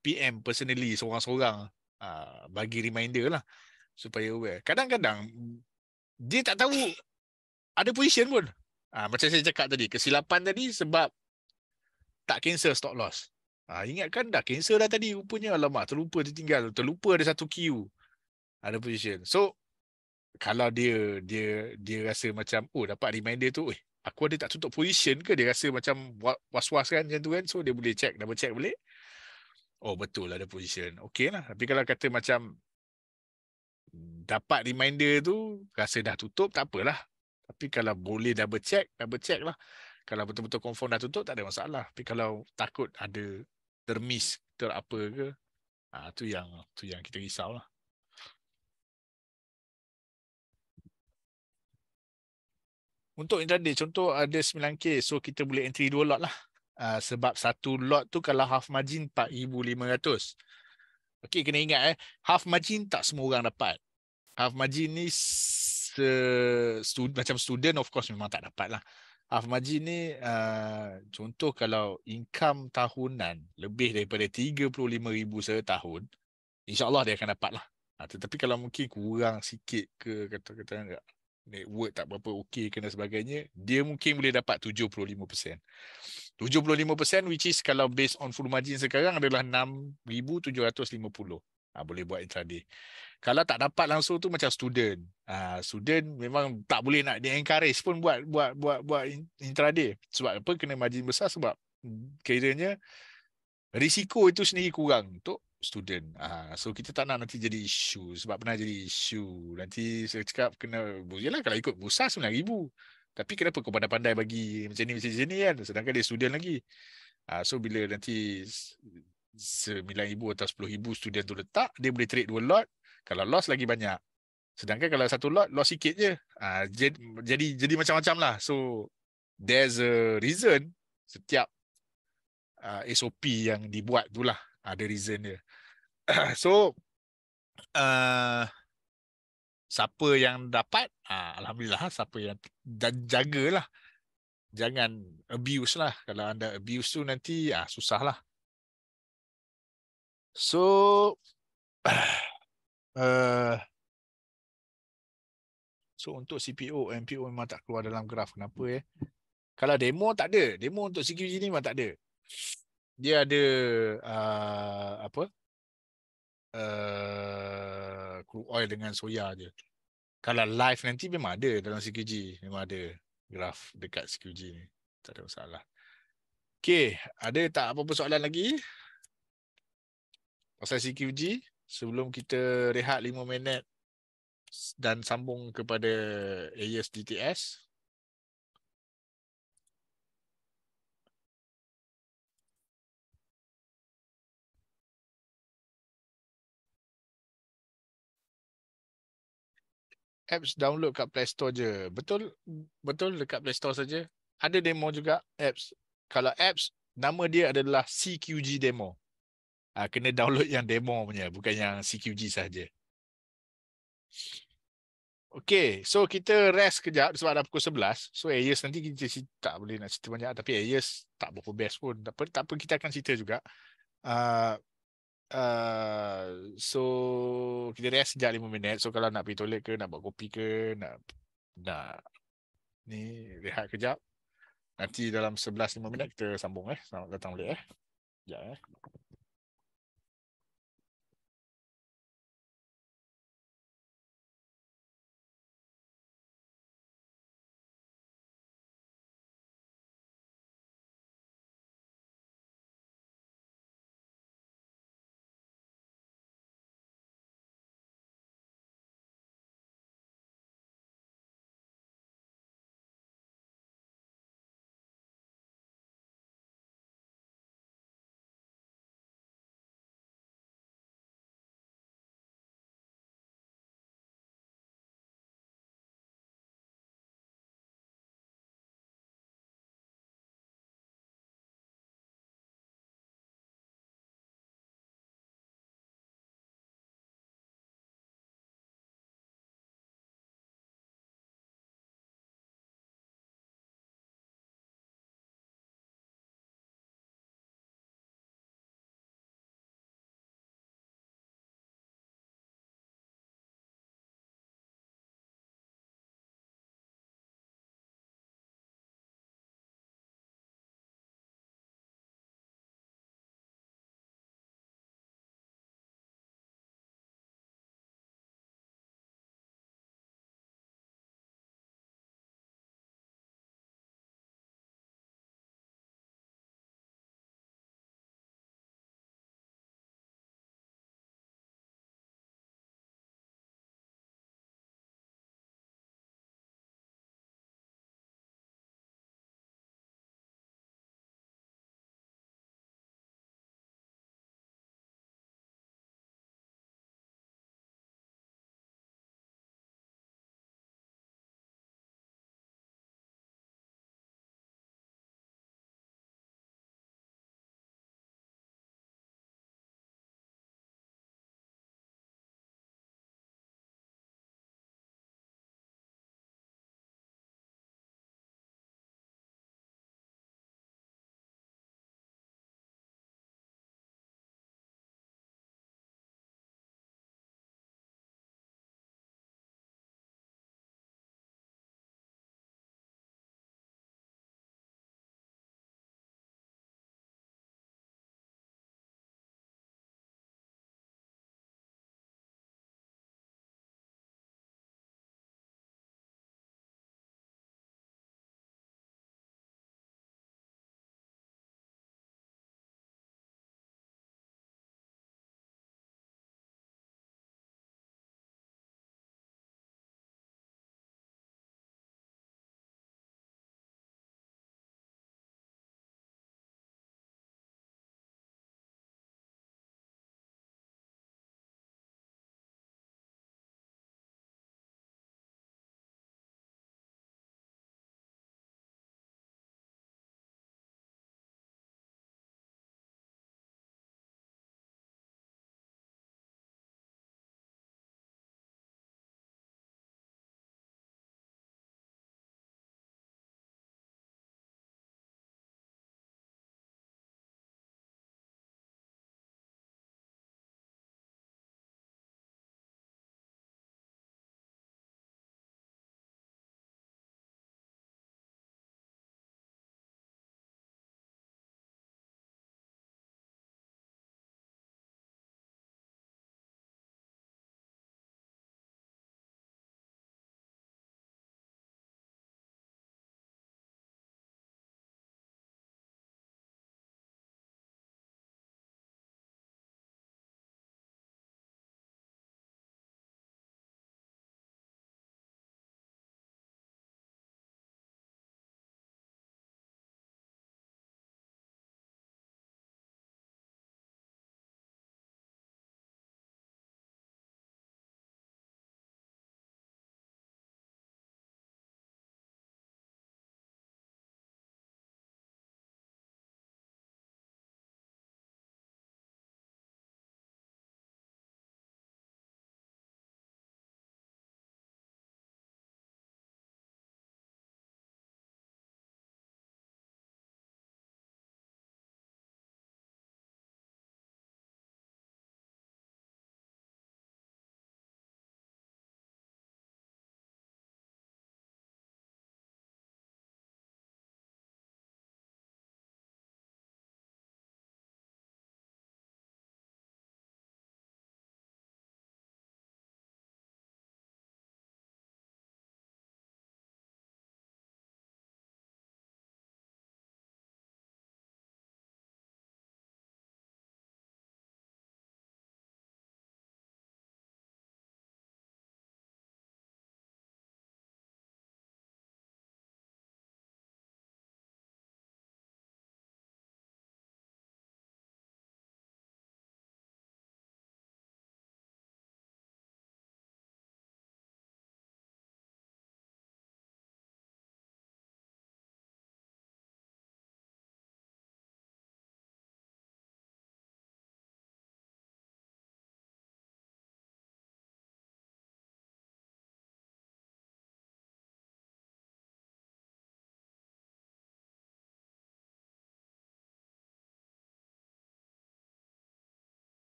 PM personally seorang-seorang uh, bagi reminder lah supaya aware. Kadang-kadang dia tak tahu ada position pun. Uh, macam saya cakap tadi, kesilapan tadi sebab tak cancel stock loss. Ah, Ingat kan dah cancel dah tadi rupanya. Alamak, terlupa tinggal Terlupa ada satu queue. Ada position. So, kalau dia dia dia rasa macam oh dapat reminder tu, eh aku ada tak tutup position ke dia rasa macam was-was kan macam tu kan so dia boleh check double check balik. Oh betul lah ada position. Okay lah. Tapi kalau kata macam dapat reminder tu rasa dah tutup tak apalah. Tapi kalau boleh double check, double check lah. Kalau betul-betul confirm dah tutup tak ada masalah. Tapi kalau takut ada termiss ter apa ke ah tu yang tu yang kita risau lah. untuk intraday contoh ada 9k so kita boleh entry dua lot lah uh, sebab satu lot tu kalau half margin 4500 okey kena ingat eh half margin tak semua orang dapat half margin ni se stud, macam student of course memang tak dapat lah half margin ni uh, contoh kalau income tahunan lebih daripada 35000 setahun insyaallah dia akan dapat lah Ha, tetapi kalau mungkin kurang sikit ke kata-kata enggak network tak berapa okey kena sebagainya, dia mungkin boleh dapat 75%. 75% which is kalau based on full margin sekarang adalah 6,750. Ha, ah, boleh buat intraday. Kalau tak dapat langsung tu macam student. Ha, student memang tak boleh nak di-encourage pun buat buat buat buat intraday. Sebab apa? Kena margin besar sebab hmm, kiranya risiko itu sendiri kurang untuk student. Uh, so kita tak nak nanti jadi isu sebab pernah jadi isu. Nanti saya cakap kena yalah kalau ikut busa 9000. Tapi kenapa kau pandai-pandai bagi macam ni macam sini kan sedangkan dia student lagi. Uh, so bila nanti 9000 atau 10000 student tu letak dia boleh trade dua lot kalau loss lagi banyak. Sedangkan kalau satu lot, lot sikit je. Uh, jadi, jadi macam-macam lah. So, there's a reason setiap uh, SOP yang dibuat tu lah ada reason dia. [COUGHS] so uh, siapa yang dapat uh, alhamdulillah siapa yang dan jagalah jangan abuse lah kalau anda abuse tu nanti uh, susah lah so [COUGHS] uh, so untuk CPO MPO memang tak keluar dalam graf kenapa ya eh? kalau demo tak ada demo untuk CQG ni memang tak ada dia ada uh, apa uh, crude oil dengan soya je kalau live nanti memang ada dalam CQG memang ada graf dekat CQG ni tak ada masalah okey ada tak apa-apa soalan lagi pasal CQG sebelum kita rehat 5 minit dan sambung kepada DTS. apps download kat Play Store je. Betul? Betul dekat Play Store saja. Ada demo juga apps. Kalau apps nama dia adalah CQG demo. Ah ha, kena download yang demo punya bukan yang CQG saja. Okay, so kita rest kejap sebab dah pukul 11. So Ayers nanti kita cerita, tak boleh nak cerita banyak. Tapi Ayers tak berapa best pun. Tak apa, tak apa kita akan cerita juga. Uh, uh, so kita rest sejak 5 minit so kalau nak pergi toilet ke nak buat kopi ke nak nak ni rehat kejap nanti dalam 11 5 minit kita sambung eh selamat datang balik eh ya eh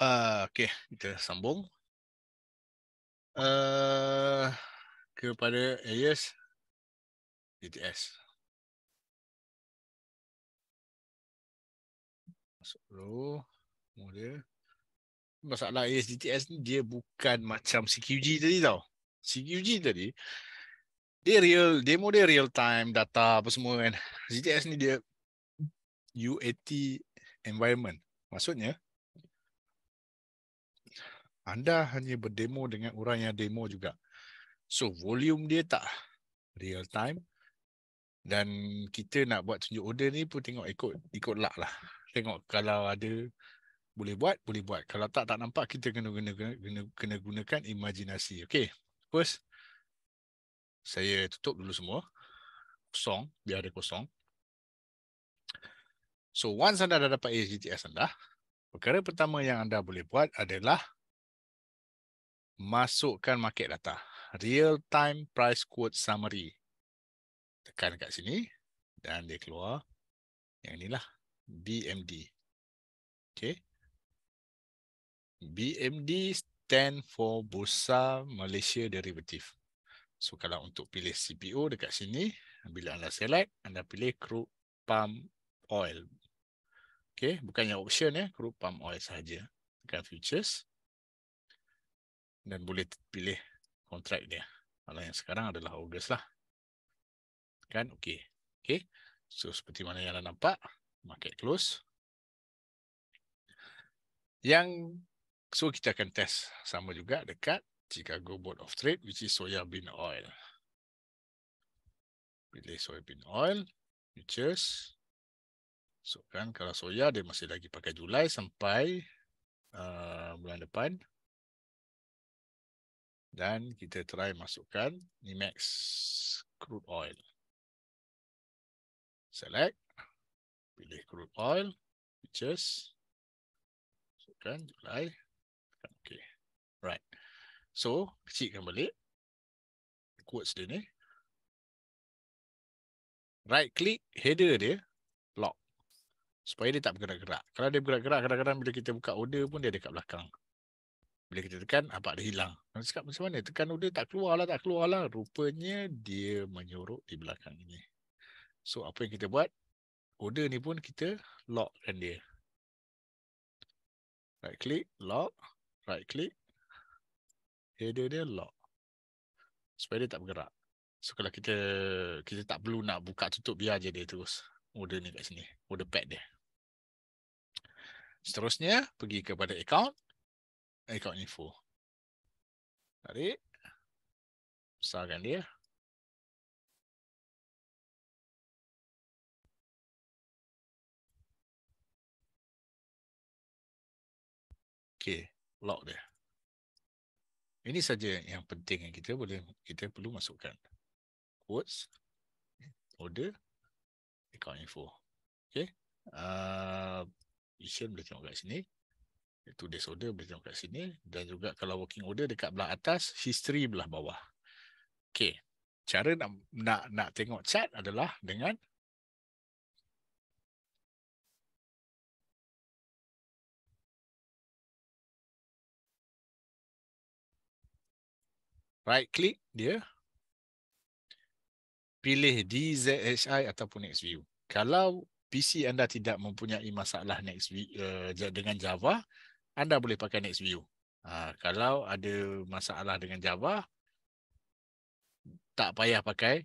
Uh, okay, kita sambung. Uh, kepada Elias, DTS. Masuk dulu. Kemudian. Masalah Elias DTS ni, dia bukan macam CQG tadi tau. CQG tadi, dia real, demo dia real time, data apa semua kan. DTS ni dia UAT environment. Maksudnya, anda hanya berdemo dengan orang yang demo juga. So volume dia tak real time. Dan kita nak buat tunjuk order ni pun tengok ikut ikut lak lah. Tengok kalau ada boleh buat, boleh buat. Kalau tak, tak nampak kita kena, kena, kena, kena gunakan imajinasi. Okay. First, saya tutup dulu semua. Kosong, biar ada kosong. So once anda dah dapat ASGTS anda, perkara pertama yang anda boleh buat adalah masukkan market data. Real time price quote summary. Tekan kat sini dan dia keluar yang inilah BMD. Okay. BMD stand for Bursa Malaysia Derivative. So kalau untuk pilih CPO dekat sini, bila anda select, anda pilih crude palm oil. Okay, bukannya option ya, crude palm oil saja. Tekan futures dan boleh pilih kontrak dia. Malah yang sekarang adalah August lah. Kan? Okey. Okey. So, seperti mana yang anda nampak, market close. Yang, so kita akan test sama juga dekat Chicago Board of Trade, which is soya bean oil. Pilih soya bean oil, futures. So, kan kalau soya, dia masih lagi pakai Julai sampai uh, bulan depan dan kita try masukkan NIMEX crude oil. Select, pilih crude oil, features, masukkan July, tekan OK. Right. So, kecilkan balik. Quotes dia ni. Right click, header dia, lock. Supaya dia tak bergerak-gerak. Kalau dia bergerak-gerak, kadang-kadang bila kita buka order pun dia ada kat belakang. Bila kita tekan, abak dia hilang. Dia cakap macam mana? Tekan udara tak keluar lah, tak keluar lah. Rupanya dia menyorok di belakang ini. So apa yang kita buat? Order ni pun kita lockkan dia. Right click, lock. Right click. Dia dia lock. Supaya dia tak bergerak. So kalau kita kita tak perlu nak buka tutup, biar je dia terus. Order ni kat sini. Order pad dia. Seterusnya, pergi kepada account ikat ni full. Tarik. Besarkan dia. Okay, lock dia. Ini saja yang penting yang kita boleh kita perlu masukkan. Quotes, order, account info. Okay. Uh, ah, you should boleh tengok kat sini itu disorder boleh tengok kat sini dan juga kalau working order dekat belah atas history belah bawah okey cara nak, nak nak tengok chat adalah dengan right click dia pilih DZHI ataupun NextView kalau PC anda tidak mempunyai masalah next week, uh, dengan Java, anda boleh pakai NextView. Ha, kalau ada masalah dengan Java, tak payah pakai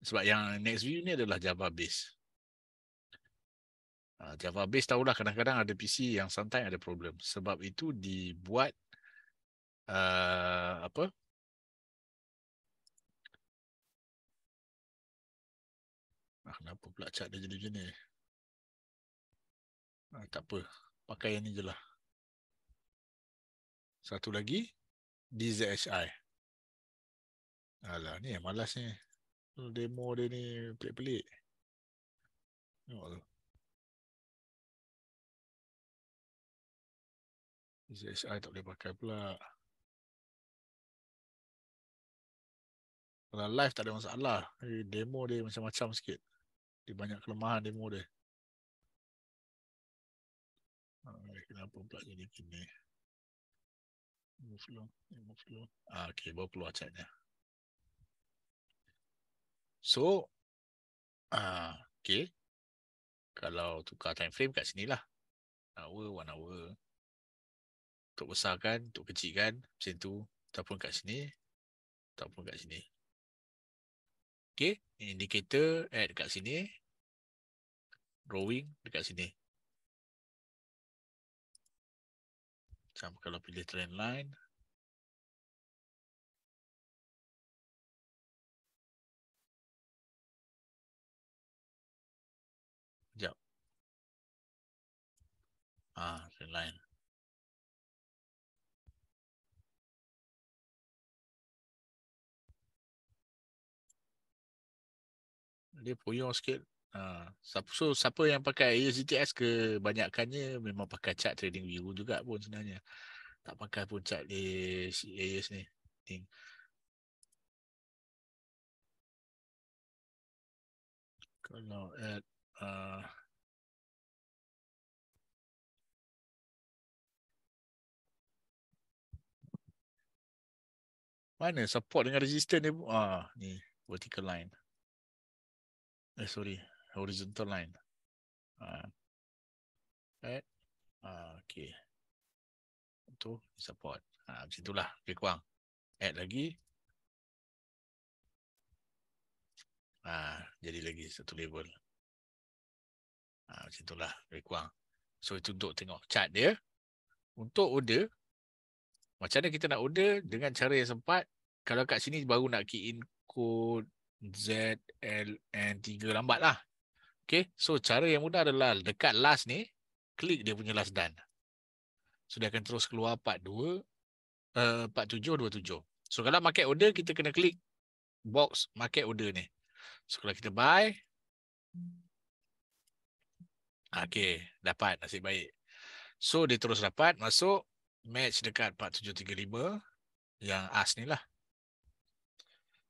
sebab yang NextView ni adalah Java base. Ha, Java base tahulah kadang-kadang ada PC yang santai ada problem. Sebab itu dibuat uh, apa? Ah, kenapa pula cat dia jadi macam ni? Ha, tak apa. Pakai yang ni je lah. Satu lagi DZHI. Alah ni yang malas ni. Demo dia ni pelik-pelik. Tengok tu. DZHI tak boleh pakai pula. Kalau live tak ada masalah. Demo dia macam-macam sikit. Dia banyak kelemahan demo dia. Ah, kenapa pula jadi kini? Buffalo, in Buffalo. Ah, okay, Buffalo acaranya. So, ah, okay. Kalau tukar time frame kat sini lah. Hour, one hour. Untuk besar kan, untuk kecil kan, macam tu. Ataupun kat sini, ataupun kat sini. Okay, indicator add kat sini. Drawing dekat sini. macam kalau pilih trend line jap ah trend line dia puyuh sikit Ha, siapa so siapa yang pakai AZTS ke banyakkannya memang pakai chat trading view juga pun sebenarnya. Tak pakai pun chat di AS ni. Ting. Kalau at uh, Mana support dengan resistance ni Ah, ni vertical line. Eh, sorry horizontal line. Uh, ah. right? Eh. Uh, ah, okay. Tu support. Ha, macam lah. Lebih kurang. Add lagi. Ha, jadi lagi satu level. Ha, macam lah. Lebih kurang. So itu untuk tengok chart dia. Untuk order. Macam mana kita nak order dengan cara yang sempat. Kalau kat sini baru nak key in code ZLN3. Lambat lah. Okay. So cara yang mudah adalah dekat last ni, klik dia punya last done. So dia akan terus keluar part 2, uh, eh, part 7, 27. So kalau market order, kita kena klik box market order ni. So kalau kita buy, okay, dapat, nasib baik. So dia terus dapat, masuk, match dekat part 735, yang ask ni lah.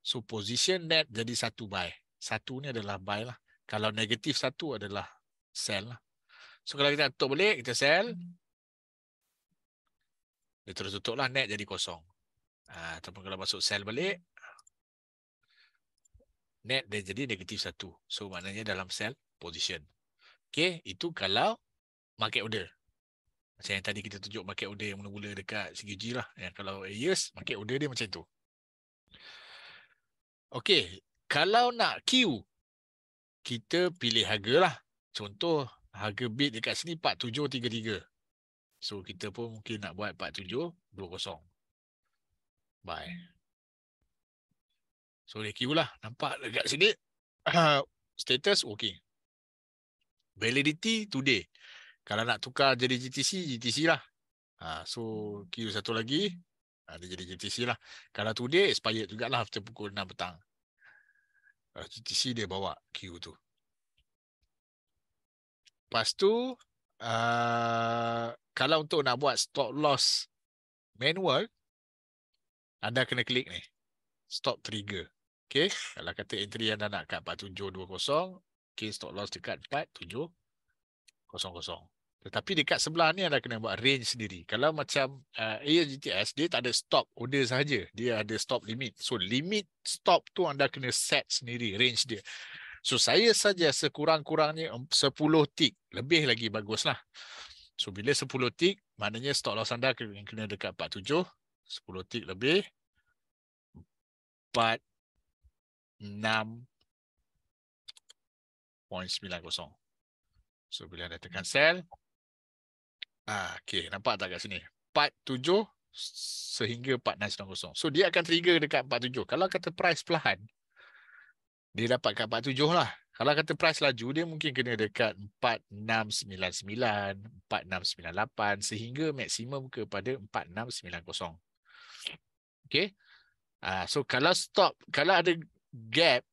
So position net jadi satu buy. Satu ni adalah buy lah kalau negatif satu adalah sel. Lah. So kalau kita tutup balik, kita sel. Hmm. Dia terus tutuplah net jadi kosong. Ha, ataupun kalau masuk sel balik, net dia jadi negatif satu. So maknanya dalam sel position. Okay, itu kalau market order. Macam yang tadi kita tunjuk market order yang mula-mula dekat CGG lah. Yang kalau years, market order dia macam tu. Okay, kalau nak queue, kita pilih harga lah. Contoh, harga bid dekat sini 4733. So, kita pun mungkin nak buat 4720. Bye. So, dia queue lah. Nampak dekat sini. [CLEARS THROAT] status, okay. Validity, today. Kalau nak tukar jadi GTC, GTC lah. Ha, so, queue satu lagi. Ha, dia jadi GTC lah. Kalau today, expired juga lah after pukul 6 petang. GTC ah, dia bawa Q tu. Lepas tu, uh, kalau untuk nak buat stop loss manual, anda kena klik ni. Stop trigger. Okay. Kalau kata entry anda nak kat 4720, okay, stop loss dekat 4700. Tetapi dekat sebelah ni anda kena buat range sendiri. Kalau macam uh, AGTS, dia tak ada stop order saja Dia ada stop limit. So limit stop tu anda kena set sendiri range dia. So saya saja sekurang-kurangnya 10 tick. Lebih lagi baguslah. So bila 10 tick, maknanya stop loss anda kena, kena dekat 47. 10 tick lebih. 4, 6, 7, 8. So bila anda tekan sell, Ah, okay, nampak tak kat sini? Part 7 sehingga part 9 So, dia akan trigger dekat part 7. Kalau kata price perlahan, dia dapat kat part 7 lah. Kalau kata price laju, dia mungkin kena dekat 4699, 4698 sehingga maksimum kepada 4690. Okay. Ah, so, kalau stop, kalau ada gap,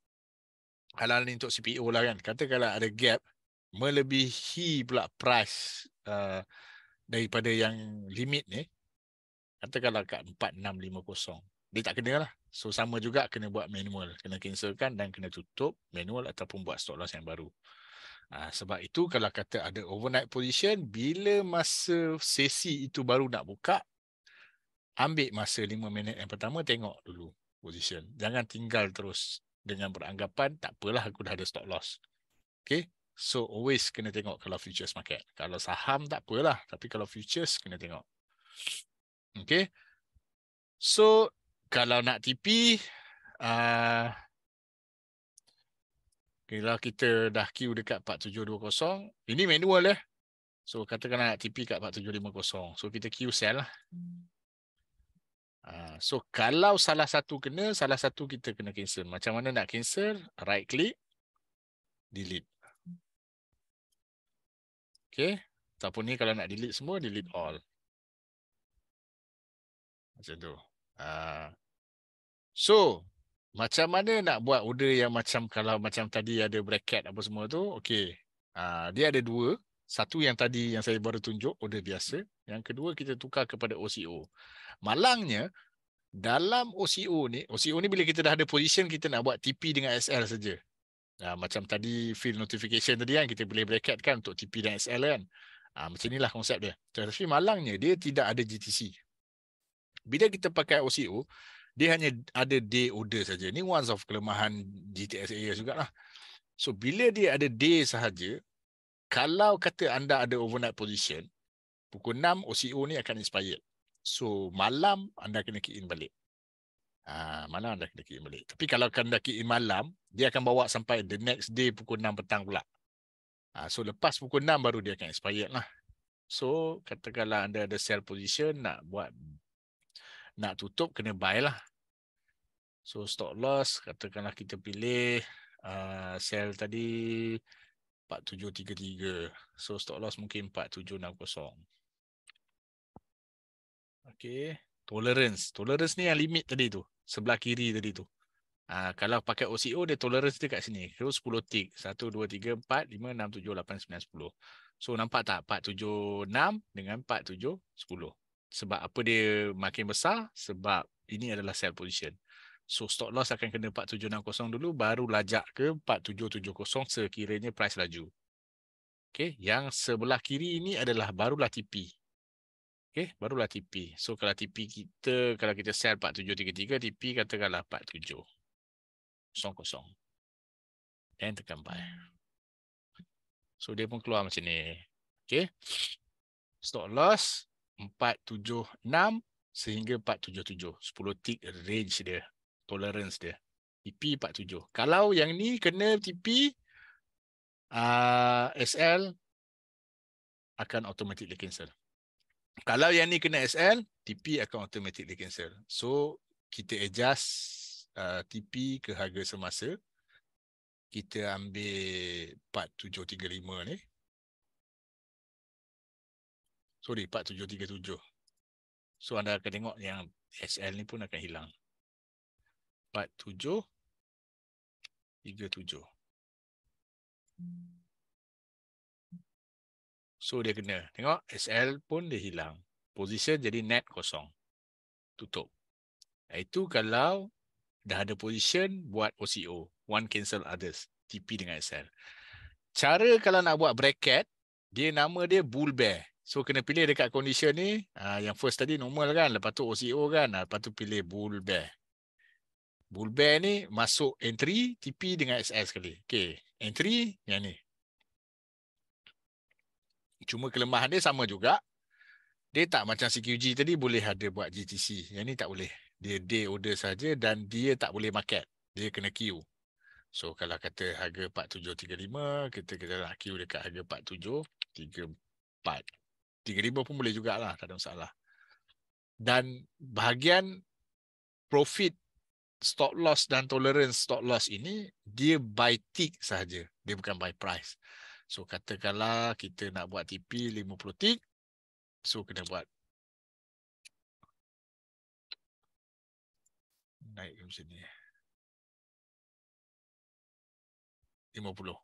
kalau ni untuk CPO lah kan, kata kalau ada gap, melebihi pula price uh, daripada yang limit ni katakanlah kat 4650 dia tak kena lah so sama juga kena buat manual kena cancelkan dan kena tutup manual ataupun buat stop loss yang baru ha, sebab itu kalau kata ada overnight position bila masa sesi itu baru nak buka ambil masa 5 minit yang pertama tengok dulu position jangan tinggal terus dengan beranggapan tak apalah aku dah ada stop loss okey So always kena tengok kalau futures market. Kalau saham tak apalah. Tapi kalau futures kena tengok. Okay. So kalau nak TP. Uh, ah, kalau kita dah Q dekat 4720. Ini manual eh. So katakan nak TP kat 4750. So kita Q sell lah. Uh, so kalau salah satu kena. Salah satu kita kena cancel. Macam mana nak cancel. Right click. Delete. Okay. Ataupun ni kalau nak delete semua, delete all. Macam tu. Ah. So, macam mana nak buat order yang macam kalau macam tadi ada bracket apa semua tu? Okay. Ah, dia ada dua. Satu yang tadi yang saya baru tunjuk, order biasa. Yang kedua kita tukar kepada OCO. Malangnya, dalam OCO ni, OCO ni bila kita dah ada position, kita nak buat TP dengan SL saja. Uh, macam tadi field notification tadi kan kita boleh bracket kan untuk TP dan XL kan. Uh, macam inilah konsep dia. Tetapi malangnya dia tidak ada GTC. Bila kita pakai OCO, dia hanya ada day order saja. Ini one of kelemahan GTS area juga lah. So bila dia ada day sahaja, kalau kata anda ada overnight position, pukul 6 OCO ni akan expired. So malam anda kena key in balik. Ah, mana anda kena kirim Tapi kalau anda kirim malam, dia akan bawa sampai the next day pukul 6 petang pula. Ha, so lepas pukul 6 baru dia akan expired lah. So katakanlah anda ada sell position nak buat nak tutup kena buy lah. So stop loss katakanlah kita pilih uh, sell tadi 4733. So stop loss mungkin 4760. Okay. Tolerance. Tolerance ni yang limit tadi tu sebelah kiri tadi tu. Ha, kalau pakai OCO dia tolerance dia kat sini. So 10 tick. 1 2 3 4 5 6 7 8 9 10. So nampak tak 4 7 6 dengan 4 7 10. Sebab apa dia makin besar sebab ini adalah sell position. So stop loss akan kena 4760 dulu baru lajak ke 4770 sekiranya price laju. Okay, yang sebelah kiri ini adalah barulah TP. Okay, barulah TP. So kalau TP kita, kalau kita sell 4733, TP katakanlah 47 4700. Dan tekan buy. So dia pun keluar macam ni. Okay. Stock loss 476 sehingga 477. 10 tick range dia. Tolerance dia. TP 47. Kalau yang ni kena TP, uh, ah, SL akan automatically cancel kalau yang ni kena SL, TP akan automatically cancel. So, kita adjust uh, TP ke harga semasa. Kita ambil part 735 ni. Sorry, part 737. So, anda akan tengok yang SL ni pun akan hilang. Part 737. So dia kena. Tengok SL pun dia hilang. Position jadi net kosong. Tutup. Itu kalau dah ada position buat OCO. One cancel others. TP dengan SL. Cara kalau nak buat bracket, dia nama dia bull bear. So kena pilih dekat condition ni. Ah, yang first tadi normal kan. Lepas tu OCO kan. Ah, lepas tu pilih bull bear. Bull bear ni masuk entry TP dengan SL sekali. Okay. Entry yang ni. Cuma kelemahan dia sama juga. Dia tak macam CQG tadi boleh ada buat GTC. Yang ni tak boleh. Dia day order saja dan dia tak boleh market. Dia kena queue. So kalau kata harga 4735, kita kita nak queue dekat harga 4734. 3000 pun boleh jugalah, tak ada masalah. Dan bahagian profit stop loss dan tolerance stop loss ini dia buy tick saja dia bukan buy price So katakanlah kita nak buat TP 50 tick. So kena buat. Naik ke macam ni. 50.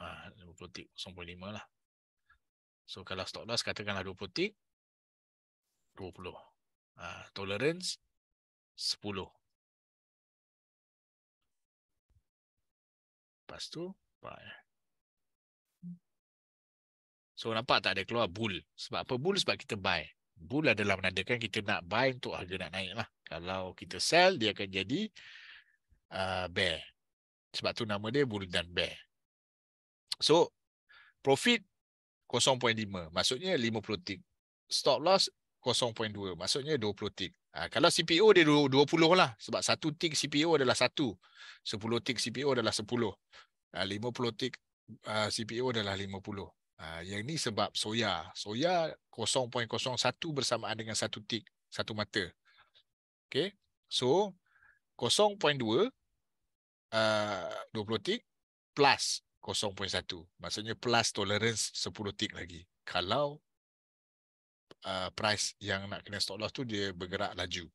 Ha, 50 tick. 0.5 lah. So kalau stop loss katakanlah 20 tick. 20. Ha, tolerance 10. Lepas tu, 5. So nampak tak ada keluar bull. Sebab apa bull? Sebab kita buy. Bull adalah menandakan kita nak buy untuk harga nak naik lah. Kalau kita sell, dia akan jadi uh, bear. Sebab tu nama dia bull dan bear. So profit 0.5. Maksudnya 50 tick. Stop loss 0.2. Maksudnya 20 tick. Uh, kalau CPO dia 20 lah. Sebab 1 tick CPO adalah 1. 10 tick CPO adalah 10. Ha, uh, 50 tick uh, CPO adalah 50. Ah, yang ni sebab soya. Soya 0.01 bersamaan dengan satu tik, satu mata. Okay. So, 0.2 uh, 20 tik plus 0.1. Maksudnya plus tolerance 10 tik lagi. Kalau uh, price yang nak kena stop loss tu dia bergerak laju.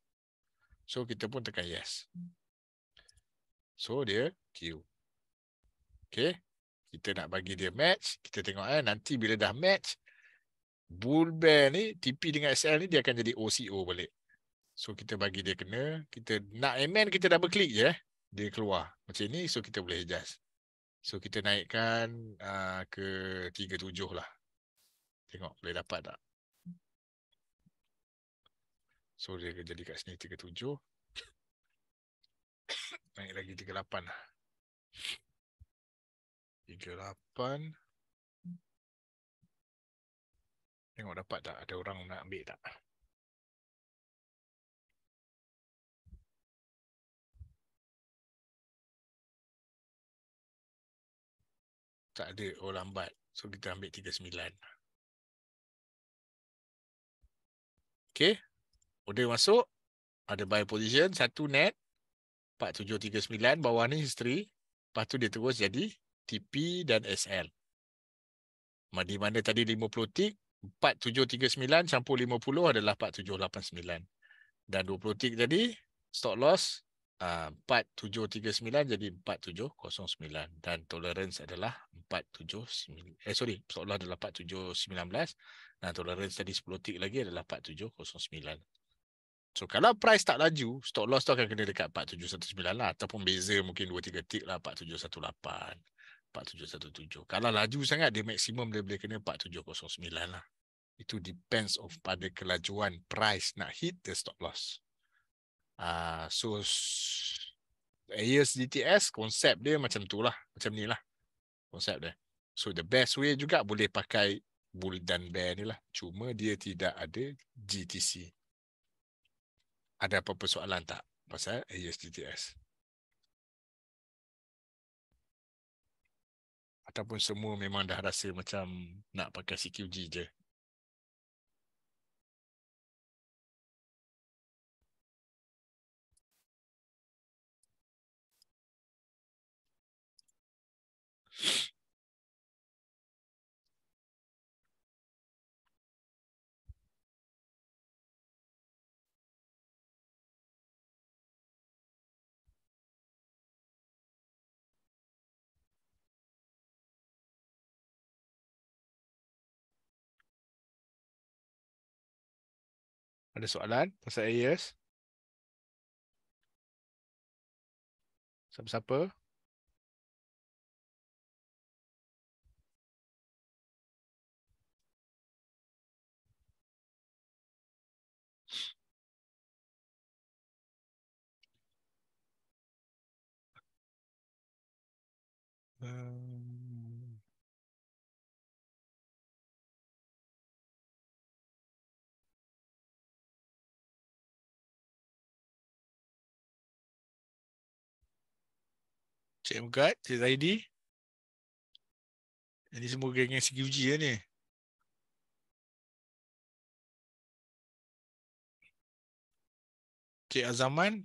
So, kita pun tekan yes. So, dia Q. Okay kita nak bagi dia match kita tengok eh nanti bila dah match bull bear ni TP dengan SL ni dia akan jadi OCO balik so kita bagi dia kena kita nak amen kita double click je eh dia keluar macam ni so kita boleh adjust so kita naikkan uh, ke 37 lah tengok boleh dapat tak so dia akan jadi kat sini 37 [COUGHS] naik lagi 38 lah Tiga 38. Tengok dapat tak ada orang nak ambil tak. Tak ada oh lambat. So kita ambil tiga sembilan. Okay. Order masuk. Ada buy position. Satu net. 4739. Bawah ni history. Lepas tu dia terus jadi TP dan SL. Di mana tadi 50 tik, 4739 campur 50 adalah 4789. Dan 20 tik tadi, stock loss 4739 ah, jadi 4709. Dan tolerance adalah 479. Eh, sorry. Stock loss adalah 4719. Dan tolerance tadi 10 tik lagi adalah 4709. So, kalau price tak laju, stock loss tu akan kena dekat 4719 lah. Ataupun beza mungkin 2-3 tik lah, 4718. 4717. Kalau laju sangat dia maksimum dia boleh kena 4709 lah. Itu depends of pada kelajuan price nak hit the stop loss. Ah uh, so AES DTS konsep dia macam tu lah. Macam ni lah. Konsep dia. So the best way juga boleh pakai bull dan bear ni lah. Cuma dia tidak ada GTC. Ada apa-apa soalan tak pasal AES DTS? ataupun semua memang dah rasa macam nak pakai CQG je ada soalan pasal AES? Siapa-siapa? Um... Cik Mugat, Cik Zaidi. Ini semua geng yang CQG lah ni. Cik Azaman.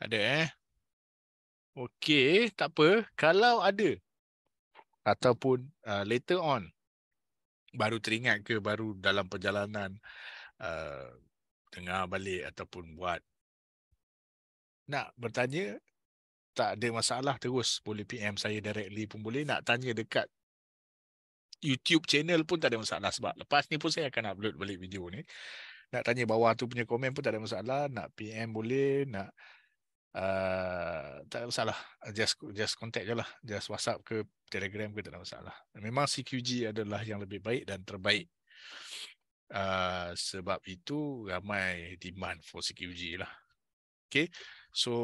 Ada eh. Okey, tak apa. Kalau ada, ataupun uh, later on baru teringat ke baru dalam perjalanan uh, tengah balik ataupun buat nak bertanya tak ada masalah terus boleh PM saya directly pun boleh nak tanya dekat YouTube channel pun tak ada masalah sebab lepas ni pun saya akan upload balik video ni nak tanya bawah tu punya komen pun tak ada masalah nak PM boleh nak Ah, tak ada masalah. Just just contact je lah. Just WhatsApp ke Telegram ke tak ada masalah. Memang CQG adalah yang lebih baik dan terbaik. Uh, sebab itu ramai demand for CQG lah. Okay. So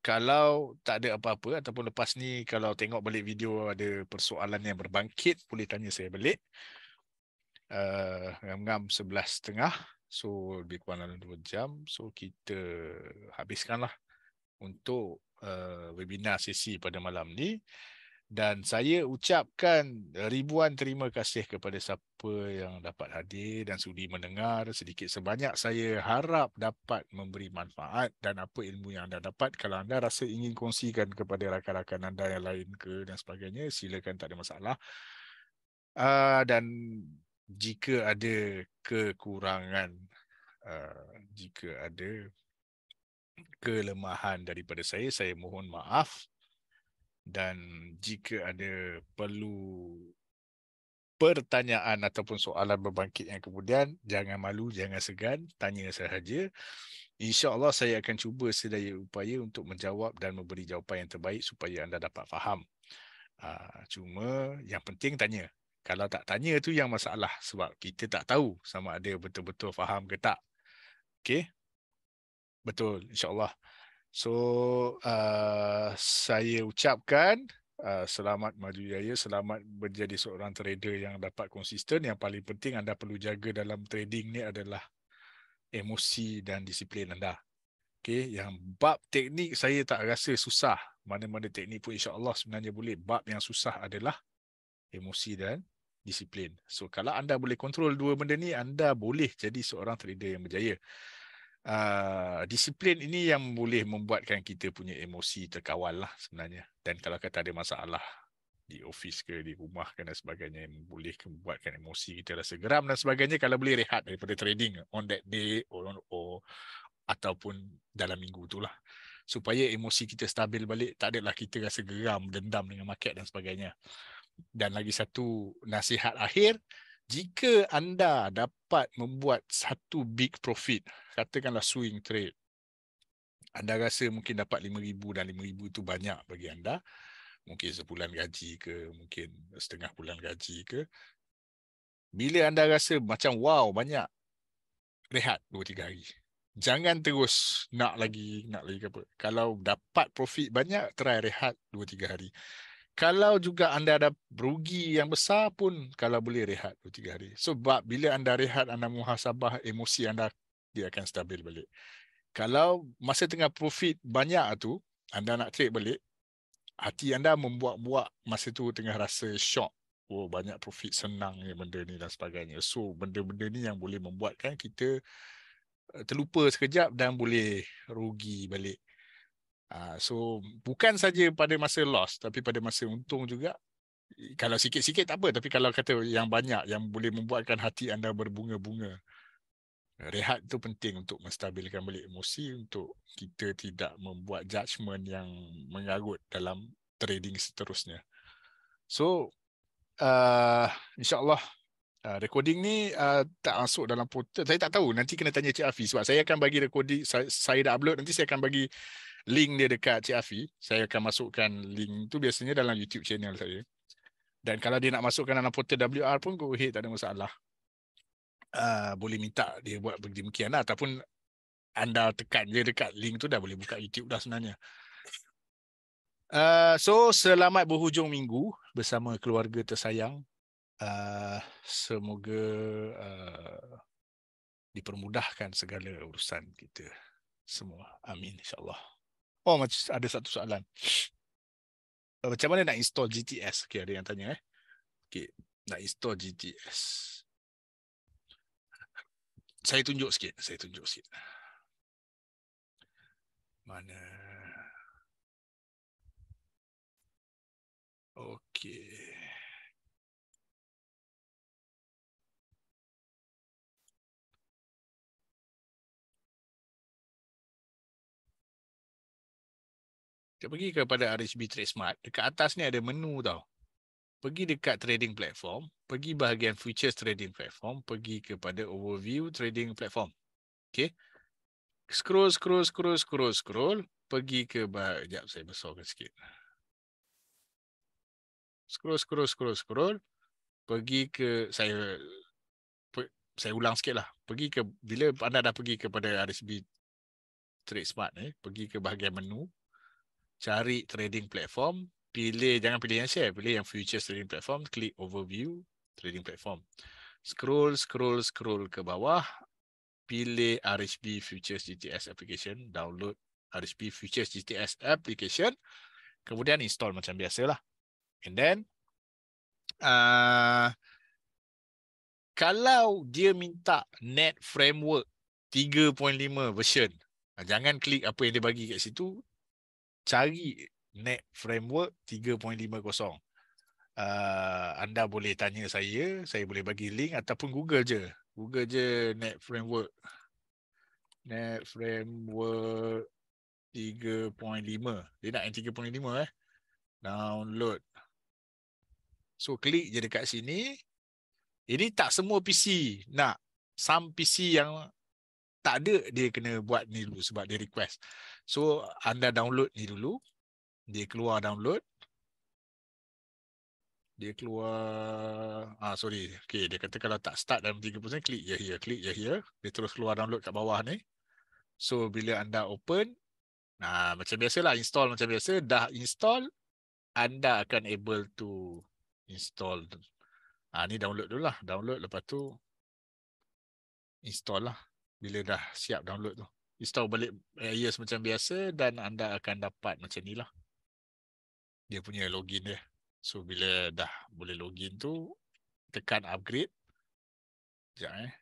kalau tak ada apa-apa ataupun lepas ni kalau tengok balik video ada persoalan yang berbangkit boleh tanya saya balik. Uh, ah, ngam sebelas setengah. So lebih kurang dalam 2 jam. So kita habiskanlah untuk uh, webinar sesi pada malam ni dan saya ucapkan ribuan terima kasih kepada siapa yang dapat hadir dan sudi mendengar sedikit sebanyak saya harap dapat memberi manfaat dan apa ilmu yang anda dapat kalau anda rasa ingin kongsikan kepada rakan-rakan anda yang lain ke dan sebagainya silakan tak ada masalah uh, dan jika ada kekurangan uh, jika ada kelemahan daripada saya. Saya mohon maaf dan jika ada perlu pertanyaan ataupun soalan berbangkit yang kemudian jangan malu jangan segan tanya sahaja insyaallah saya akan cuba sedaya upaya untuk menjawab dan memberi jawapan yang terbaik supaya anda dapat faham ah, cuma yang penting tanya kalau tak tanya tu yang masalah sebab kita tak tahu sama ada betul-betul faham ke tak okey Betul, insyaAllah. So, uh, saya ucapkan uh, selamat maju jaya, selamat menjadi seorang trader yang dapat konsisten. Yang paling penting anda perlu jaga dalam trading ni adalah emosi dan disiplin anda. Okay. Yang bab teknik saya tak rasa susah. Mana-mana teknik pun insyaAllah sebenarnya boleh. Bab yang susah adalah emosi dan disiplin. So kalau anda boleh kontrol dua benda ni, anda boleh jadi seorang trader yang berjaya uh, disiplin ini yang boleh membuatkan kita punya emosi terkawal lah sebenarnya. Dan kalau kata ada masalah di office ke di rumah ke dan sebagainya yang boleh membuatkan emosi kita rasa geram dan sebagainya kalau boleh rehat daripada trading on that day or, or, or ataupun dalam minggu tu lah supaya emosi kita stabil balik tak adalah kita rasa geram dendam dengan market dan sebagainya dan lagi satu nasihat akhir jika anda dapat membuat satu big profit, katakanlah swing trade, anda rasa mungkin dapat RM5,000 dan RM5,000 itu banyak bagi anda, mungkin sebulan gaji ke, mungkin setengah bulan gaji ke, bila anda rasa macam wow banyak, rehat 2-3 hari. Jangan terus nak lagi, nak lagi ke apa. Kalau dapat profit banyak, try rehat 2-3 hari kalau juga anda ada rugi yang besar pun kalau boleh rehat 2 3 hari sebab bila anda rehat anda muhasabah emosi anda dia akan stabil balik kalau masa tengah profit banyak tu anda nak trade balik hati anda membuat-buat masa tu tengah rasa shock oh banyak profit senang ni benda ni dan sebagainya so benda-benda ni yang boleh membuatkan kita eh, terlupa sekejap dan boleh rugi balik Uh, so bukan saja pada masa loss tapi pada masa untung juga. Kalau sikit-sikit tak apa tapi kalau kata yang banyak yang boleh membuatkan hati anda berbunga-bunga. Rehat tu penting untuk menstabilkan balik emosi untuk kita tidak membuat judgement yang mengagut dalam trading seterusnya. So uh, insyaAllah Uh, recording ni uh, tak masuk dalam portal. Saya tak tahu. Nanti kena tanya Cik Afi sebab saya akan bagi recording. Saya, saya dah upload. Nanti saya akan bagi link dia dekat Cik Afi. Saya akan masukkan link tu biasanya dalam YouTube channel saya. Dan kalau dia nak masukkan dalam portal WR pun go ahead, tak ada masalah. Uh, boleh minta dia buat demikian lah. Ataupun anda tekan je dekat link tu dah boleh buka YouTube dah sebenarnya. Uh, so selamat berhujung minggu bersama keluarga tersayang. Uh, semoga uh, dipermudahkan segala urusan kita semua. Amin insyaAllah. Oh macam ada satu soalan. Eh, macam mana nak install GTS? Okay, ada yang tanya eh. Okay, nak install GTS. Saya tunjuk sikit. Saya tunjuk sikit. Mana? Okay. Kita pergi kepada RHB Trade Smart. Dekat atas ni ada menu tau. Pergi dekat trading platform. Pergi bahagian futures trading platform. Pergi kepada overview trading platform. Okay. Scroll, scroll, scroll, scroll, scroll. Pergi ke bahagian. Sekejap saya besarkan sikit. Scroll, scroll, scroll, scroll. Pergi ke saya saya ulang sikit lah. Pergi ke, bila anda dah pergi kepada RSB Trade Smart ni, eh, pergi ke bahagian menu, cari trading platform, pilih jangan pilih yang share, pilih yang futures trading platform, klik overview trading platform. Scroll scroll scroll ke bawah, pilih RHB futures GTS application, download RHB futures GTS application, kemudian install macam biasalah. And then uh, kalau dia minta net framework 3.5 version, jangan klik apa yang dia bagi kat situ, cari net framework 3.50. Uh, ah, anda boleh tanya saya, saya boleh bagi link ataupun Google je. Google je net framework. Net framework 3.5. Dia nak yang 3.5 eh. Download. So klik je dekat sini. Ini tak semua PC nak. Some PC yang tak ada dia kena buat ni dulu sebab dia request. So anda download ni dulu. Dia keluar download. Dia keluar ah sorry. Okey dia kata kalau tak start dalam 30 klik ya yeah, here, klik ya yeah, here. Dia terus keluar download kat bawah ni. So bila anda open nah macam biasalah install macam biasa dah install anda akan able to install. Ah ni download dululah, download lepas tu install lah bila dah siap download tu. Install balik iOS macam biasa dan anda akan dapat macam ni lah. Dia punya login dia. So bila dah boleh login tu, tekan upgrade. Sekejap eh.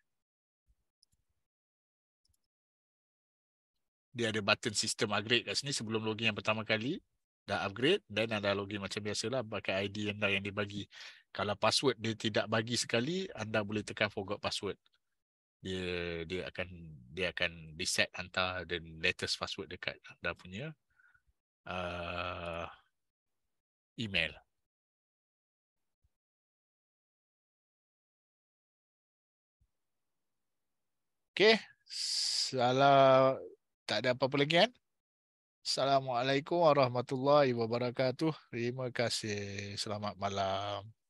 Dia ada button system upgrade kat sini sebelum login yang pertama kali. Dah upgrade dan anda login macam biasa lah. pakai ID anda yang dibagi. Kalau password dia tidak bagi sekali, anda boleh tekan forgot password dia dia akan dia akan reset hantar the latest password dekat anda punya uh, email. Okay, salah tak ada apa-apa lagi kan? Assalamualaikum warahmatullahi wabarakatuh. Terima kasih. Selamat malam.